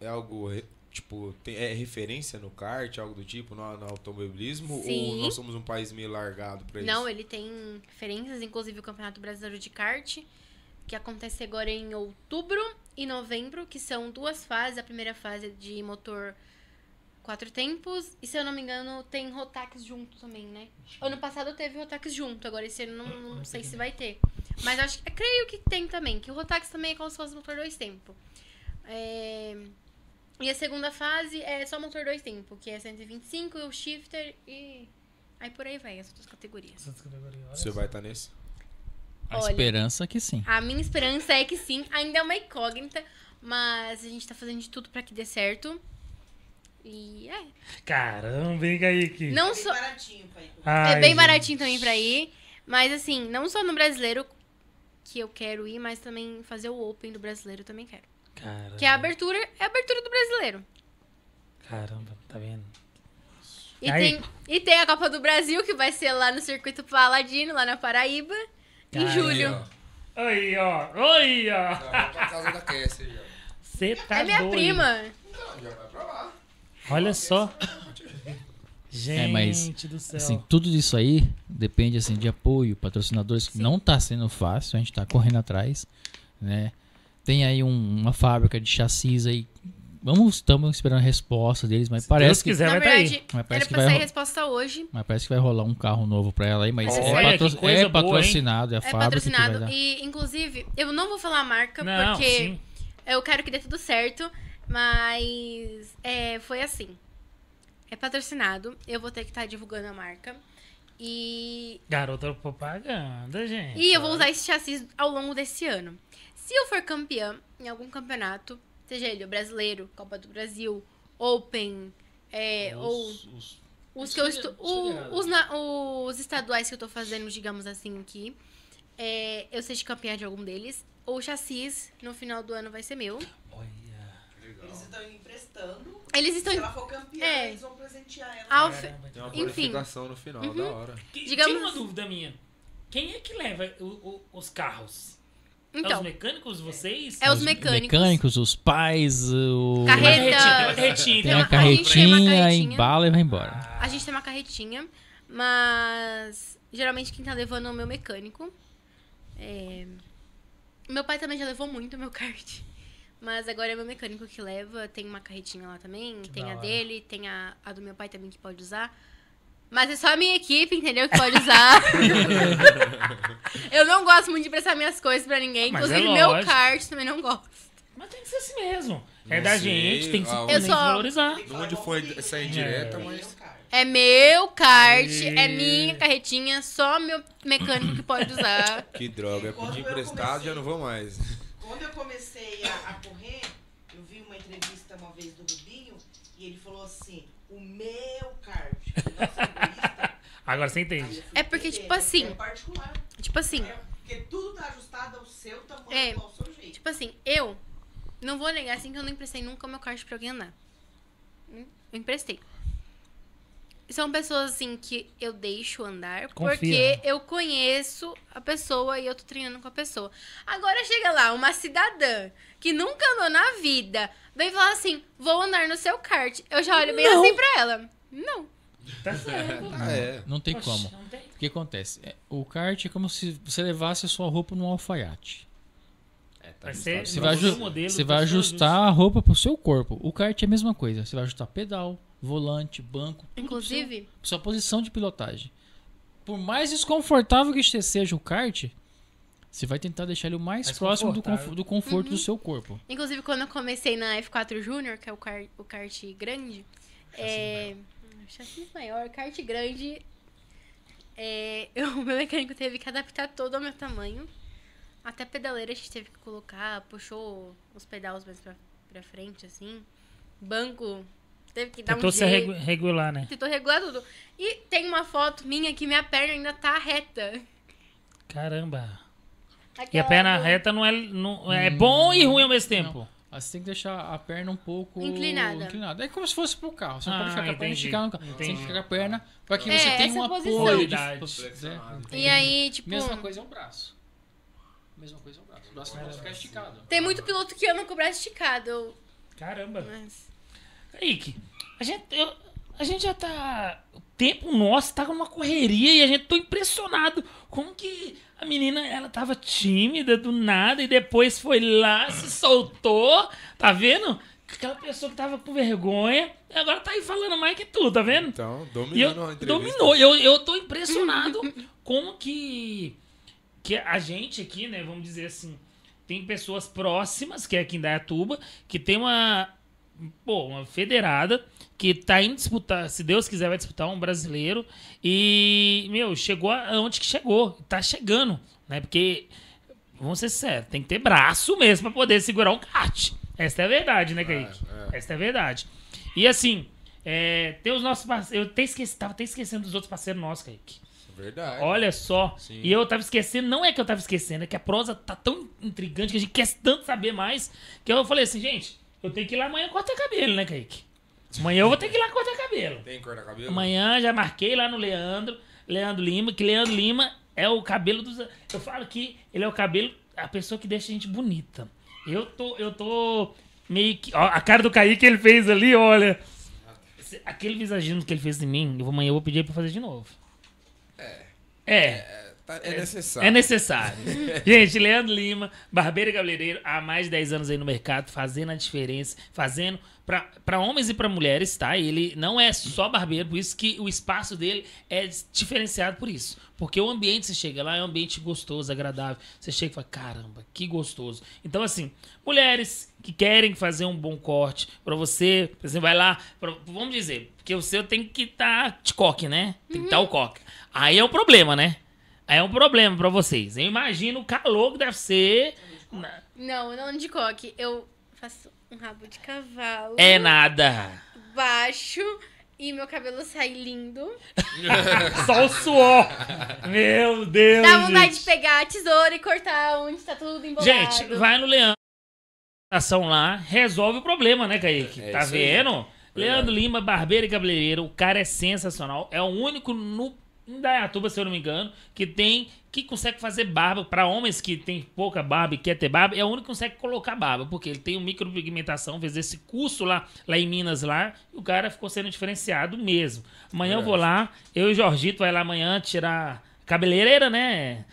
é algo tipo, tem, é referência no kart, algo do tipo, no, no automobilismo? Sim. Ou nós somos um país meio largado para isso? Não, ele tem referências, inclusive o Campeonato Brasileiro de Kart que acontece agora em outubro e novembro, que são duas fases. A primeira fase é de motor quatro tempos, e se eu não me engano, tem Rotax junto também, né? Ano passado teve Rotax junto, agora esse ano não, não sei se né? vai ter. Mas acho que creio que tem também, que o Rotax também é como se fosse motor dois tempos. É... E a segunda fase é só motor dois tempos, que é 125, o shifter e. Aí por aí vai, as outras categorias. Você vai estar tá nesse? A Olha, esperança é que sim. A minha esperança é que sim. Ainda é uma incógnita, mas a gente tá fazendo de tudo para que dê certo. E é. Caramba, aí que Não é bem baratinho pra ir. Ai, é bem gente. baratinho também pra ir. Mas assim, não só no brasileiro que eu quero ir, mas também fazer o Open do brasileiro eu também quero. Caramba. Que a abertura é a abertura do brasileiro. Caramba, tá vendo? E Aí. tem, e tem a Copa do Brasil, que vai ser lá no Circuito Paladino, lá na Paraíba. Em julho. Aí, ó. Aí, ó. Você tá É minha doido. prima. Não, já vai pra lá. Olha só. Gente é, mas, do céu. Assim, tudo isso aí depende assim, de apoio, patrocinadores, Sim. que não está sendo fácil, a gente está correndo atrás. Né? Tem aí um, uma fábrica de chassis aí vamos, estamos esperando a resposta deles, mas Se parece Deus quiser, que. vai verdade, tá aí. Mas parece era que vai sair a resposta hoje. Mas parece que vai rolar um carro novo para ela aí, mas é, patro... é, patrocinado, é a é fábrica. É patrocinado. E, inclusive, eu não vou falar a marca, não, porque sim. eu quero que dê tudo certo. Mas é, foi assim. É patrocinado. Eu vou ter que estar tá divulgando a marca. E. Garota propaganda, gente. E eu vou usar esse chassi ao longo desse ano. Se eu for campeã em algum campeonato, Seja ele o brasileiro, Copa do Brasil, Open, é, os, ou. Os, os que eu estou. Os, os, estaduais que eu estou fazendo, digamos assim, aqui. É, eu seja campeã de algum deles. Ou o chassis, no final do ano, vai ser meu. Olha. Legal. Eles estão emprestando. Eles estão. Se ela for campeã, é. eles vão presentear ela. Alf... tem uma qualificação Enfim. no final, uhum. da hora. Digamos... Tinha uma dúvida minha. Quem é que leva o, o, os carros? Então, é os então, mecânicos, vocês? É, é os mecânicos. mecânicos os pais, o... Carreta. Carretinha. uma carretinha, tem uma carretinha, tem uma carretinha. embala e vai embora. A gente tem uma carretinha, mas geralmente quem tá levando é o meu mecânico. É... Meu pai também já levou muito meu kart. Mas agora é meu mecânico que leva. Tem uma carretinha lá também. Que tem a hora. dele, tem a, a do meu pai também que pode usar. Mas é só a minha equipe, entendeu? Que pode usar. eu não gosto muito de prestar minhas coisas pra ninguém. Mas é inclusive, é meu card também não gosto. Mas tem que ser assim mesmo. Não é da sei, gente, tem que se eu só... valorizar. De onde foi essa indireta, é. mas. É meu kart, e... é minha carretinha, só meu mecânico que pode usar. Que droga, eu pedi emprestado, comecei, já não vou mais. Quando eu comecei a, a correr, eu vi uma entrevista uma vez do Rubinho e ele falou assim: o meu kart Agora você entende. É porque, tipo assim. É tipo assim. É, porque tudo tá ajustado ao seu tamanho, é, ao seu jeito. Tipo assim, eu não vou negar assim que eu não emprestei nunca meu card pra alguém andar. Hum, eu emprestei. São pessoas assim que eu deixo andar Confia. porque né? eu conheço a pessoa e eu tô treinando com a pessoa. Agora chega lá uma cidadã que nunca andou na vida, vem falar assim: vou andar no seu kart. Eu já olho bem assim pra ela. Não. Tá é, certo. Não, tá. é. não tem como. Não tem. O que acontece? É, o kart é como se você levasse a sua roupa num alfaiate. É, tá vai você vai, aju modelo, você vai ajustar ajuste. a roupa pro seu corpo. O kart é a mesma coisa. Você vai ajustar pedal, volante, banco. Inclusive. seu, sua posição de pilotagem. Por mais desconfortável que seja o kart, você vai tentar deixar ele o mais, mais próximo do, conforto, do, conforto uhum. do seu corpo. Inclusive, quando eu comecei na F4 Júnior, que é o kart, o kart grande, é. Assim, chassi maior, kart grande. É, eu, o meu mecânico teve que adaptar todo ao meu tamanho. Até pedaleira a gente teve que colocar, puxou os pedais mais pra, pra frente, assim. Banco, teve que dar Tentou um se Regu regular, né? Tentou regular tudo. E tem uma foto minha que minha perna ainda tá reta. Caramba. Aquela e a perna do... reta não é, não, é hum, bom e ruim ao mesmo tempo. Não. Aí você tem que deixar a perna um pouco inclinada. inclinada. É como se fosse pro carro. Você não pode ah, ficar com a perna esticada no carro. Você tem que ficar com a perna para que é, você tenha um apoio. De... É, né? e aí, tipo. Mesma coisa é o braço. Mesma coisa é o braço. O braço não pode ficar esticado. Tem muito piloto que anda com o braço esticado. Caramba. Mas... Rick, a gente, eu, a gente já tá tempo nosso tava numa correria e a gente tô impressionado como que a menina, ela tava tímida do nada e depois foi lá, se soltou, tá vendo? Aquela pessoa que tava com vergonha, agora tá aí falando mais que tu, tá vendo? Então, dominou a entrevista. Dominou. Eu, eu tô impressionado como que, que a gente aqui, né, vamos dizer assim, tem pessoas próximas, que é aqui em Dayatuba, que tem uma, pô, uma federada que tá indo disputar, se Deus quiser, vai disputar um brasileiro. E, meu, chegou aonde que chegou. Tá chegando, né? Porque, vamos ser sérios, tem que ter braço mesmo para poder segurar um kart. Essa é a verdade, né, Kaique? É, é. Essa é a verdade. E assim, é, tem os nossos parceiros. Eu até esqueci, tava até esquecendo dos outros parceiros nossos, Kaique. É verdade. Olha só. Sim. E eu tava esquecendo, não é que eu tava esquecendo, é que a prosa tá tão intrigante que a gente quer tanto saber mais, que eu falei assim, gente, eu tenho que ir lá amanhã cortar cabelo, né, Kaique? Amanhã eu vou ter que ir lá cortar cabelo. Tem que cortar cabelo? Amanhã já marquei lá no Leandro, Leandro Lima, que Leandro Lima é o cabelo dos. Eu falo que ele é o cabelo, a pessoa que deixa a gente bonita. Eu tô, eu tô meio que. Ó, a cara do Kaique que ele fez ali, olha. Aquele visagismo que ele fez em mim, eu vou, amanhã eu vou pedir pra fazer de novo. É. É. é Tá, é, é necessário. É necessário. Gente, Leandro Lima, barbeiro e cabeleireiro, há mais de 10 anos aí no mercado, fazendo a diferença, fazendo para homens e para mulheres, tá? Ele não é só barbeiro, por isso que o espaço dele é diferenciado por isso. Porque o ambiente, você chega lá, é um ambiente gostoso, agradável. Você chega e fala, caramba, que gostoso. Então, assim, mulheres que querem fazer um bom corte para você, você vai lá, pra, vamos dizer, porque o seu tem que estar tá de coque, né? Tem que estar tá o uhum. coque. Aí é o problema, né? é um problema para vocês. Eu imagino o calor que deve ser. Não, não de coque. Eu faço um rabo de cavalo. É nada. Baixo. E meu cabelo sai lindo. Só o suor. Meu Deus. Dá vontade gente. de pegar a tesoura e cortar onde tá tudo embolado. Gente, vai no Leandro. Ação lá, resolve o problema, né, Kaique? É tá vendo? Aí. Leandro Lima, barbeiro e cabeleireiro, o cara é sensacional. É o único no em Dayatuba, se eu não me engano, que tem que consegue fazer barba para homens que tem pouca barba e quer ter barba, é o único que consegue colocar barba, porque ele tem uma micropigmentação, fez esse curso lá, lá em Minas lá, e o cara ficou sendo diferenciado mesmo. Amanhã é. eu vou lá, eu e o Jorgito vai lá amanhã tirar cabeleireira, né?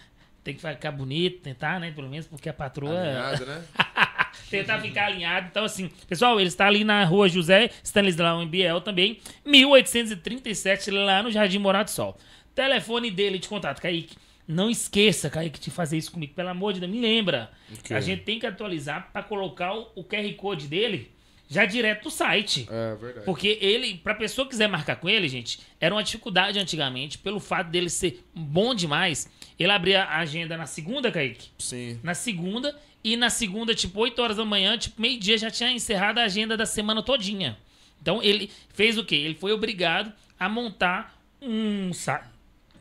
Tem que ficar bonito, tentar, né, pelo menos, porque a patroa Alinhado, né? tentar ficar alinhado. Então, assim, pessoal, ele está ali na rua José Stanislau em Biel também, 1837, lá no Jardim Morado Sol. Telefone dele de contato, Kaique. Não esqueça, Kaique, de fazer isso comigo. Pelo amor de Deus, me lembra. Okay. A gente tem que atualizar para colocar o, QR Code dele já direto no site. É verdade. Porque ele, pra pessoa quiser marcar com ele, gente, era uma dificuldade antigamente, pelo fato dele ser bom demais. Ele abria a agenda na segunda, Kaique? Sim. Na segunda, e na segunda, tipo, 8 horas da manhã, tipo, meio-dia já tinha encerrado a agenda da semana todinha. Então ele fez o quê? Ele foi obrigado a montar um site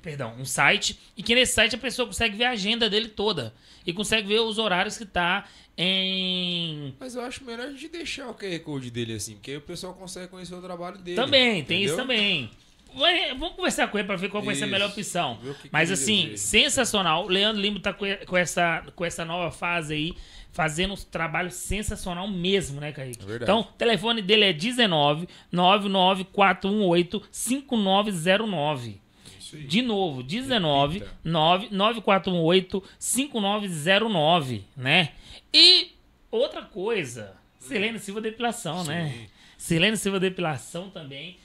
perdão, um site, e que nesse site a pessoa consegue ver a agenda dele toda. E consegue ver os horários que tá em. Mas eu acho melhor a gente deixar o QR Code dele assim, porque aí o pessoal consegue conhecer o trabalho dele. Também, entendeu? tem isso também. Eh, vamos conversar com ele para ver qual vai ser a melhor opção. Que Mas assim, sensacional. Leandro Limbo tá com essa, com essa nova fase aí, fazendo um trabalho sensacional mesmo, né, Kaique? É então, o telefone dele é 19 99418 5909. De novo, 19 9418 5909, né? E outra coisa, Silene Silva Depilação, né? Sim. né? Silene Silva Depilação também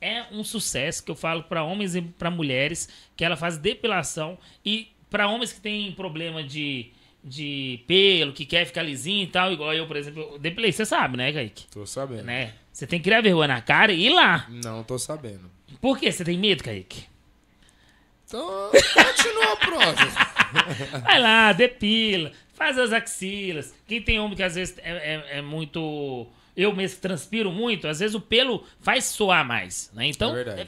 é um sucesso que eu falo para homens e para mulheres que ela faz depilação e para homens que tem problema de de pelo, que quer ficar lisinho e tal, igual eu, por exemplo, eu depilei, você sabe, né, Kaique? Tô sabendo. Né? Você tem que criar vergonha na cara e ir lá. Não, tô sabendo. Por que Você tem medo, Kaique? Então, continua o processo. Vai lá, depila, faz as axilas. Quem tem homem que às vezes é, é, é muito eu mesmo transpiro muito, às vezes o pelo faz soar mais, né? Então, é,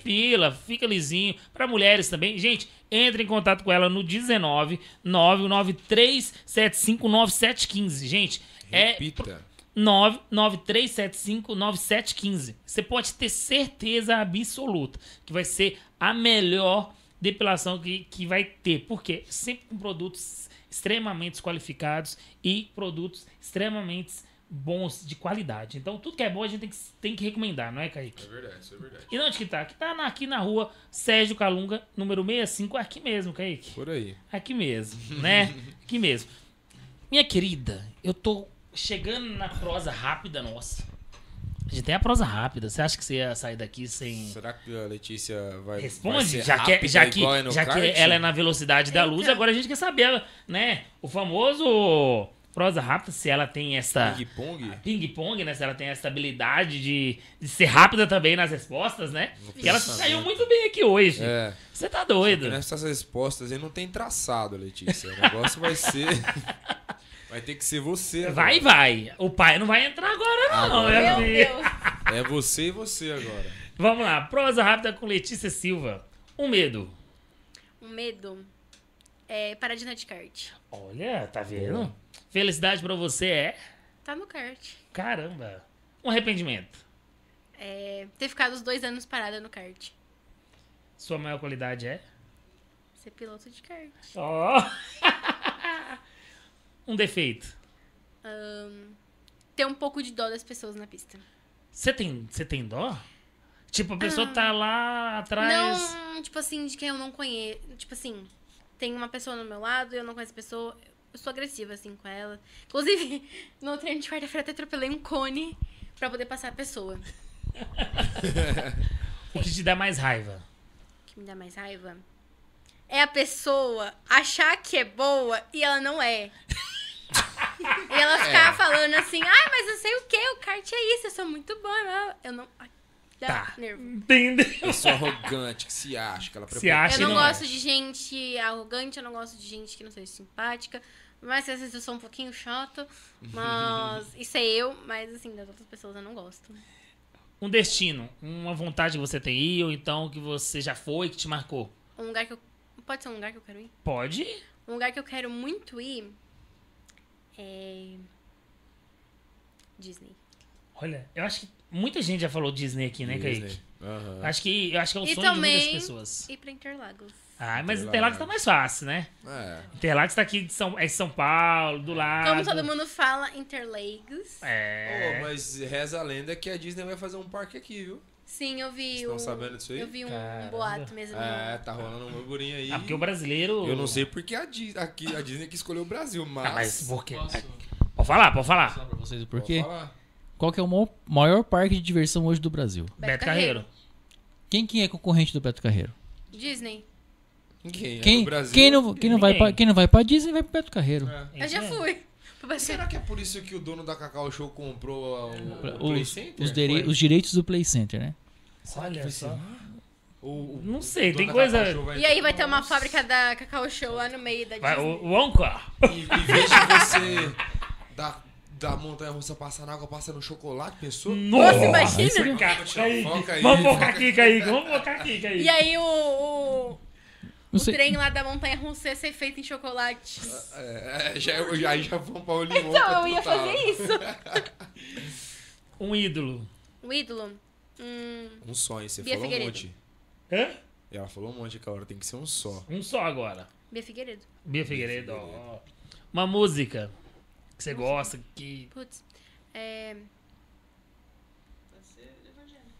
fica lisinho. Para mulheres também, gente, entre em contato com ela no 19 993759715. Gente, é Repita. é 993759715. Você pode ter certeza absoluta que vai ser a melhor depilação que, que vai ter. Por quê? Sempre com produtos extremamente qualificados e produtos extremamente bons de qualidade. Então, tudo que é bom a gente tem que, tem que recomendar, não é, Kaique? É verdade, é verdade. E onde que tá? Que tá aqui na rua Sérgio Calunga, número 65, é aqui mesmo, Kaique. Por aí. Aqui mesmo, né? aqui mesmo. Minha querida, eu tô chegando na prosa rápida nossa a gente tem a prosa rápida. Você acha que você ia sair daqui sem. Será que a Letícia vai. Responde, vai já, que, é- já, que, é já kart? que ela é na velocidade da luz, agora a gente quer saber, né? O famoso prosa rápida, se ela tem essa. Ping-pong? Ping-pong, né? Se ela tem essa habilidade de, de ser rápida também nas respostas, né? Porque ela saiu muito bem aqui hoje. É. Você tá doido. Nessas respostas aí não tem traçado, Letícia. O negócio vai ser. Vai ter que ser você agora. Vai, vai. O pai não vai entrar agora, não. Agora, meu Deus. É você e você agora. Vamos lá. Prosa rápida com Letícia Silva. Um medo. Um medo. É paradinha de kart. Olha, tá vendo? Felicidade pra você é? Tá no kart. Caramba. Um arrependimento. É, ter ficado os dois anos parada no kart. Sua maior qualidade é? Ser piloto de kart. Ó! Oh. Um defeito? Um, ter um pouco de dó das pessoas na pista. Você tem, você tem dó? Tipo, a pessoa ah, tá lá atrás. Não, tipo assim, de quem eu não conheço. Tipo assim, tem uma pessoa no meu lado, eu não conheço a pessoa. Eu sou agressiva, assim, com ela. Inclusive, no treino de quarta-feira até atropelei um cone pra poder passar a pessoa. o que te dá mais raiva? O que me dá mais raiva? é a pessoa achar que é boa e ela não é. e ela é. ficar é. falando assim, ah, mas eu sei o que, o kart é isso, eu sou muito boa. Eu não. tá. Entendeu? Eu sou arrogante, que se acha, que ela prepara. se acha Eu não, não gosto é. de gente arrogante, eu não gosto de gente que não seja simpática. Mas às vezes eu sou um pouquinho chato. Mas isso é eu, mas assim, das outras pessoas eu não gosto. Um destino, uma vontade que você tem ir, ou então que você já foi que te marcou? Um lugar que eu Pode ser um lugar que eu quero ir? Pode. Um lugar que eu quero muito ir é. Disney. Olha, eu acho que muita gente já falou Disney aqui, né, Disney. Kaique? Uhum. Acho que acho que é o e sonho também, de muitas pessoas. E pra Interlagos. Ah, mas Interlagos, Interlagos tá mais fácil, né? É. Interlagos tá aqui de São, é de São Paulo, do lado. Como todo mundo fala, Interlagos. É. Oh, mas reza a lenda que a Disney vai fazer um parque aqui, viu? Sim, eu vi. Vocês estão um, sabendo disso aí? Eu vi um, um boato mesmo. É, tá rolando um burburinho aí. Ah, porque o brasileiro. Eu não sei porque a, Di aqui, a Disney que escolheu o Brasil, ah, mas. Ah, mas por quê? Posso... Pode falar, pode falar. Vou falar pra vocês o porquê. Qual que é o maior parque de diversão hoje do Brasil? Beto, Beto Carreiro. Carreiro. Quem é concorrente do Beto Carreiro? Disney. Quem? É quem, quem, não, quem, não vai pra, quem não vai pra Disney vai pro Beto Carreiro. É. Eu já fui. Será que é por isso que o dono da Cacau Show comprou o, o Play Center? Os, dire... os, direitos do Play Center, né? Olha só. O, o, não sei, tem coisa. E aí vai ter uma Nossa. fábrica da Cacau Show lá no meio da vai, Disney. O Onca! E veja você da montanha russa passar na água, passa no chocolate, pessoa. Nossa, Nossa imagina! vamos focar aqui, Kaique. Vamos focar aqui, Kaique. E aí o, o, não o sei. trem lá da montanha russa ser feito em chocolate. É, já, aí já vão pra Olimpo. Então, tá eu ia fazer isso. um ídolo. Um ídolo? Hum... Um hein? você Bia falou Figueiredo. um monte. Hã? Ela falou um monte aquela hora, tem que ser um só. Um só agora. Bia Figueiredo. Bia Figueiredo, ó. Uma música que você gosta, que... Putz, é...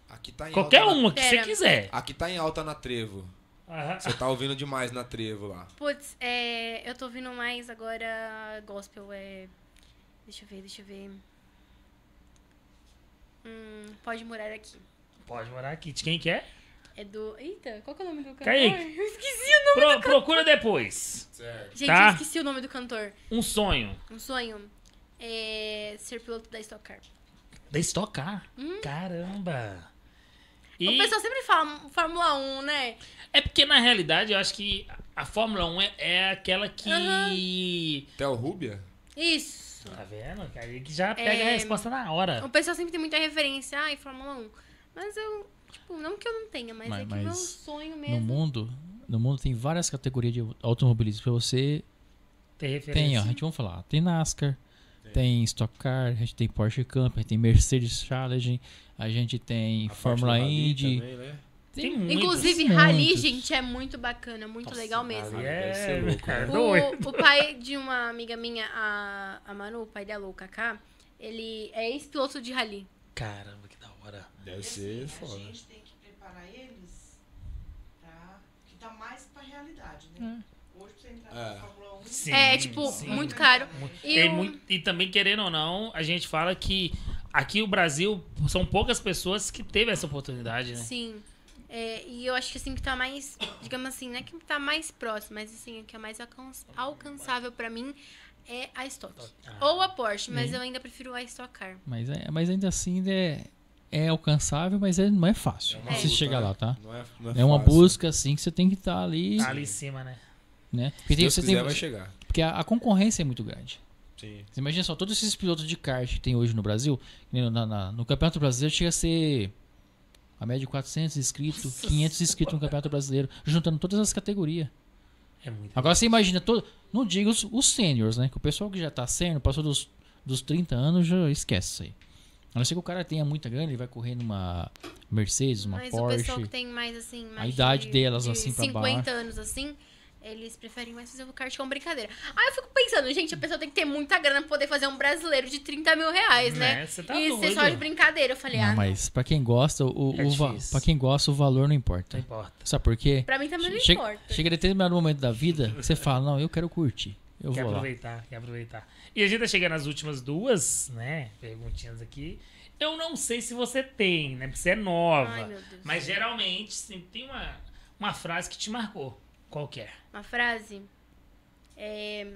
Aqui tá em Qualquer alta uma na... que você quiser. Aqui tá em alta na Trevo. Você tá ouvindo demais na trevo lá. Putz, é, eu tô ouvindo mais agora gospel. É, deixa eu ver, deixa eu ver. Hum, pode morar aqui. Pode morar aqui. De quem que é? É do. Eita, qual que é o nome do cantor? Kaique. Eu esqueci o nome Pro, do cantor. Procura depois. Certo. Gente, tá? eu esqueci o nome do cantor. Um sonho. Um sonho. É. Ser piloto da Stock Car. Da Stock Car? Hum? Caramba! E... O pessoal sempre fala Fórmula 1, né? É porque, na realidade, eu acho que a Fórmula 1 é, é aquela que. Uhum. Theo Rubia? Isso. Tá vendo? Aí que já é. pega é... a resposta na hora. O pessoal sempre tem muita referência, ai, Fórmula 1. Mas eu, tipo, não que eu não tenha, mas, mas é que mas meu sonho mesmo. No mundo, no mundo tem várias categorias de automobilismo pra você. Ter referência. Tem, ó, a gente vamos falar. Tem NASCAR, tem Stock Car, a gente tem Porsche Camp, a gente tem Mercedes Challenge, a gente tem a Fórmula Indy. Né? Tem tem, inclusive, muitos. rally, gente, é muito bacana, muito Nossa, legal mesmo. É, né? o, o pai de uma amiga minha, a, a Manu, o pai dela, o Kaká, ele é ex-piloto de rally. Caramba, que da hora. Deve ser assim, foda. A gente tem que preparar eles pra que tá mais pra realidade, né? É. Hoje você entra é. na Fórmula 1. Sim, é, tipo, sim. muito caro. E, o... muito, e também, querendo ou não, a gente fala que aqui o Brasil são poucas pessoas que teve essa oportunidade, né? Sim. É, e eu acho que assim que tá mais, digamos assim, não é que tá mais próximo, mas assim, o que é mais alcançável para mim é a Stock. Ah. Ou a Porsche, mas Sim. eu ainda prefiro a Stock Car. Mas, é, mas ainda assim é, é alcançável, mas é, não é fácil é você luta, chegar né? lá, tá? Não é, não é, é uma fácil. busca assim que você tem que estar tá ali. Tá ali em cima, né? né? Porque Se tem, você quiser, tem, vai chegar. Porque a, a concorrência é muito grande. Sim. Você imagina só, todos esses pilotos de kart que tem hoje no Brasil, na, no Campeonato Brasileiro chega a ser a média de 400 inscritos, Nossa 500 inscritos no Campeonato Brasileiro, juntando todas as categorias. É muito Agora você imagina, todo, não digo os, os né? Que o pessoal que já tá sênior, passou dos, dos 30 anos, já esquece isso aí. A não ser que o cara tenha muita grana, ele vai correr numa Mercedes, uma Mas Porsche. Mas o pessoal que tem mais, assim... Mais a idade de, delas, assim, de assim, pra baixo. 50 anos, assim eles preferem mais fazer o kart com brincadeira. Aí eu fico pensando, gente, a pessoa tem que ter muita grana pra poder fazer um brasileiro de 30 mil reais, né? É, você tá e ser só de brincadeira. Eu falei, não, ah. Não. Mas pra quem gosta, o, o é pra quem gosta, o valor não importa. Não importa. Sabe por quê? Pra mim também não importa. Chega determinado momento da vida, você fala, não, eu quero curtir. Eu quer vou aproveitar, lá. quer aproveitar. E a gente tá chegando nas últimas duas, né? Perguntinhas aqui. Eu não sei se você tem, né? Porque você é nova. Ai, mas geralmente sempre tem uma, uma frase que te marcou. Qual que é? Uma frase. É...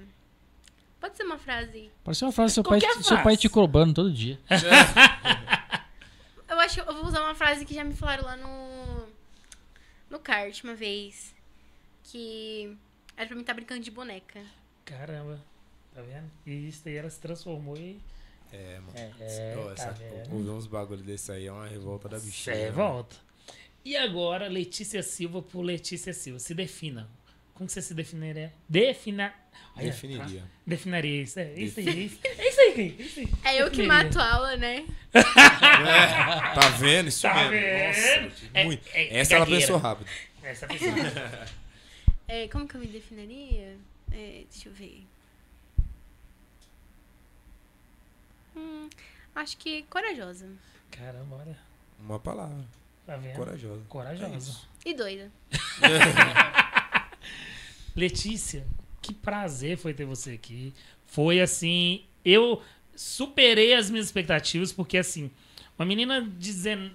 Pode ser uma frase. Pode ser uma frase, seu pai, frase. seu pai te cobrando todo dia. eu acho que eu vou usar uma frase que já me falaram lá no. No kart uma vez. Que era pra mim estar tá brincando de boneca. Caramba, tá vendo? E isso aí ela se transformou em. É, mano. É, é, tá essa, ouvir uns bagulho desse aí é uma revolta da bichinha. É né? Revolta. Mano. E agora, Letícia Silva por Letícia Silva. Se defina. Como você se definiria? Defina... Aí, é, definiria. Tá? Definiria. Isso, é, isso, aí, isso, isso aí. Isso aí. É eu que mato aula, né? É, tá vendo? Isso tá mesmo. Vendo? Nossa, é, muito. É, é Essa ela pensou rápido. Essa pensou É como que eu me definiria? É, deixa eu ver. Hum, acho que corajosa. Caramba, olha. Uma palavra. Tá vendo? Corajosa. Corajosa. É e doida. Letícia, que prazer foi ter você aqui. Foi assim, eu superei as minhas expectativas, porque assim, uma menina de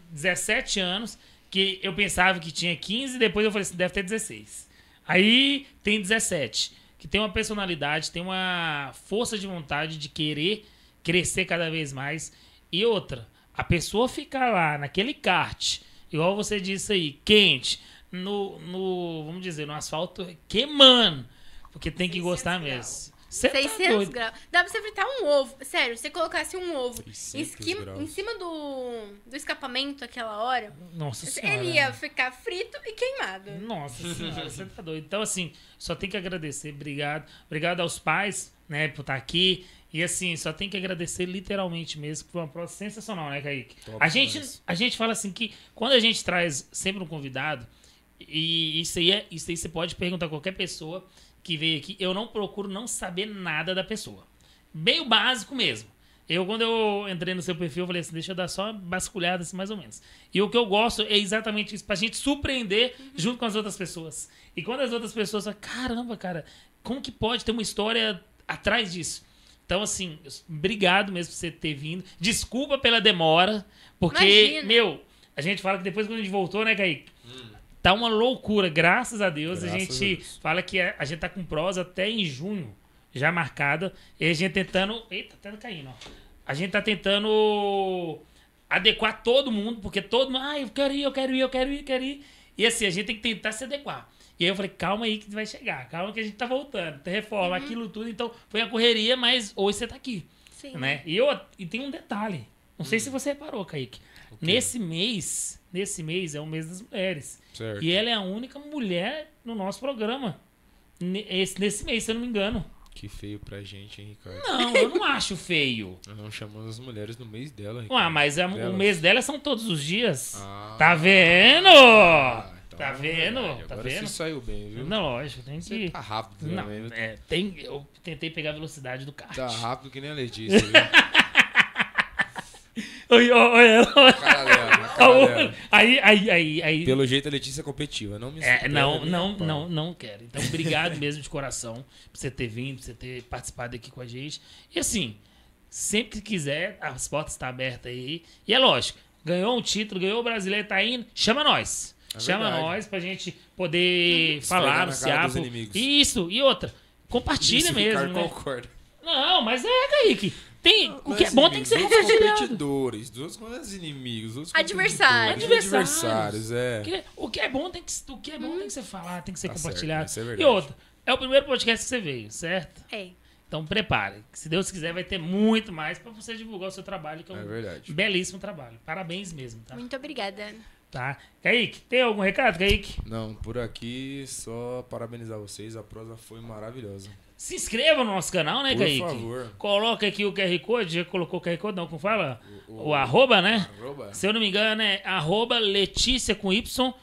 17 anos, que eu pensava que tinha 15, depois eu falei assim, deve ter 16. Aí tem 17, que tem uma personalidade, tem uma força de vontade de querer crescer cada vez mais. E outra, a pessoa ficar lá naquele kart igual você disse aí, quente, no, no vamos dizer, no asfalto queimando, porque tem que gostar graus. mesmo. Cê 600 tá graus. Dá pra você fritar um ovo. Sério, se você colocasse um ovo em, esquima, em cima do, do escapamento aquela hora, Nossa senhora. ele ia ficar frito e queimado. Nossa senhora, você tá doido. Então, assim, só tem que agradecer. Obrigado. Obrigado aos pais, né, por estar tá aqui. E assim, só tem que agradecer literalmente mesmo, porque foi uma prova sensacional, né, Kaique? Top a, gente, a gente fala assim que quando a gente traz sempre um convidado, e isso aí, é, isso aí você pode perguntar a qualquer pessoa que veio aqui, eu não procuro não saber nada da pessoa. Bem o básico mesmo. Eu, quando eu entrei no seu perfil, eu falei assim, deixa eu dar só uma basculhada, assim, mais ou menos. E o que eu gosto é exatamente isso, pra gente surpreender uhum. junto com as outras pessoas. E quando as outras pessoas falam, caramba, cara, como que pode ter uma história atrás disso? Então, assim, obrigado mesmo por você ter vindo. Desculpa pela demora, porque, Imagina. meu, a gente fala que depois quando a gente voltou, né, Kaique? Hum. Tá uma loucura, graças a Deus. Graças a gente a Deus. fala que a, a gente tá com prosa até em junho, já marcada. E a gente tentando. Eita, tá caindo, ó. A gente tá tentando adequar todo mundo, porque todo mundo. Ah, eu quero ir, eu quero ir, eu quero ir, eu quero ir. E assim, a gente tem que tentar se adequar. E aí eu falei, calma aí que vai chegar, calma que a gente tá voltando, tem reforma, uhum. aquilo tudo. Então foi a correria, mas hoje você tá aqui. Sim. Né? E, eu, e tem um detalhe, não sei se hum. você reparou, Kaique. Okay. Nesse mês, nesse mês é o mês das mulheres. Certo. E ela é a única mulher no nosso programa. Nesse, mês, se eu não me engano. Que feio pra gente, hein, Ricardo? Não, eu não acho feio. Nós não chamamos as mulheres no mês dela, Ricardo. Ah, mas é o mês dela são todos os dias. Ah, tá vendo? Ah, Tá, tá vendo? Tá Agora tá vendo? saiu bem, viu? Não, lógico, tem que. Você tá rápido, Não, né? é, tem, eu tentei pegar a velocidade do carro. Tá rápido que nem a Letícia, viu? Oi, oi, tá Caralho, aí, aí, aí, aí. Pelo jeito a Letícia é competitiva, não me é, Não, né? não, não, não, não quero. Então, obrigado mesmo de coração por você ter vindo, por você ter participado aqui com a gente. E assim, sempre que quiser, as portas estão abertas aí. E é lógico, ganhou um título, ganhou o brasileiro, tá indo, chama nós. É Chama verdade. nós pra gente poder Esfregar falar no Ciapo. Isso, e outra. Compartilha Isso mesmo. Né? Concorda. Não, mas é, Kaique. Tem, não, o que é, é bom tem que ser compartilhado. competidores, duas coisas inimigos, duas adversários. Né? adversários. Adversários, é. Que, é, o que é bom tem que, o que, é bom hum. tem que ser falado, tem que ser tá compartilhado. Certo, é e outra, é o primeiro podcast que você veio, certo? É. Então prepare, que se Deus quiser vai ter muito mais para você divulgar o seu trabalho, que é, é um é belíssimo trabalho. Parabéns mesmo, tá? Muito obrigada. Tá. Kaique, tem algum recado, Kaique? Não, por aqui só parabenizar vocês, a prosa foi maravilhosa. Se inscreva no nosso canal, né, por Kaique? Por favor. Coloca aqui o QR Code, já colocou o QR Code, não, como fala? O, o, o arroba, né? Arroba. Se eu não me engano, é arroba Letícia com Y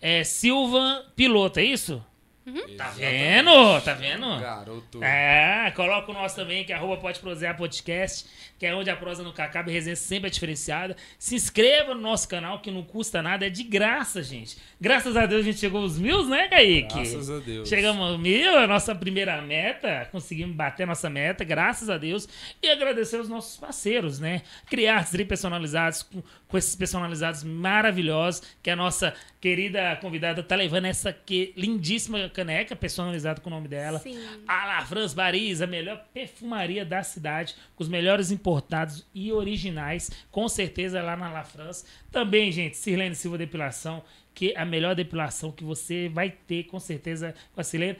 é, Silva Piloto, é isso? Uhum. Tá vendo? Tá vendo? Garoto. É, coloca o nosso também, que é arroba pode prosear podcast, que é onde a prosa nunca acaba e resenha sempre é diferenciada. Se inscreva no nosso canal, que não custa nada, é de graça, gente. Graças a Deus a gente chegou aos mil, né, Kaique? Graças a Deus. Chegamos aos mil, a nossa primeira meta, conseguimos bater a nossa meta, graças a Deus. E agradecer aos nossos parceiros, né? Criar tri personalizados, com, com esses personalizados maravilhosos, que a nossa querida convidada tá levando essa que, lindíssima caneca personalizada com o nome dela. Sim. A La France Barisa, a melhor perfumaria da cidade, com os melhores importados e originais, com certeza lá na La France. Também, gente, Sirlene Silva Depilação, que é a melhor depilação que você vai ter, com certeza, com a Sirlene.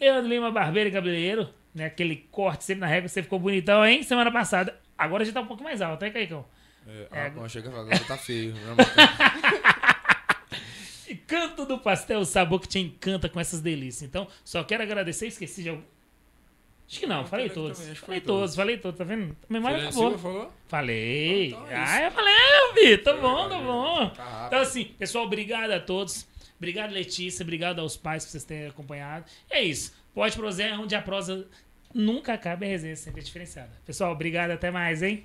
Leandro Lima, barbeiro e cabeleireiro, né? Aquele corte sempre na régua, você ficou bonitão, hein? Semana passada. Agora já tá um pouco mais alto, hein, né, Caicão? É, ah, é, agora... chega agora tá feio. Né, canto do pastel, o sabor que te encanta com essas delícias. Então, só quero agradecer, esqueci de algum. Acho que não, eu falei todos. Também, falei todos, todos, falei todos, tá vendo? A memória Você Falou? Falei. Então, então é ah, eu falei, vi. tá é, bom, tá bom. Tá então, assim, pessoal, obrigado a todos. Obrigado, Letícia. Obrigado aos pais que vocês terem acompanhado. E é isso. Pode prosé, onde a prosa nunca acaba, a resenha é sempre é diferenciada. Pessoal, obrigado, até mais, hein?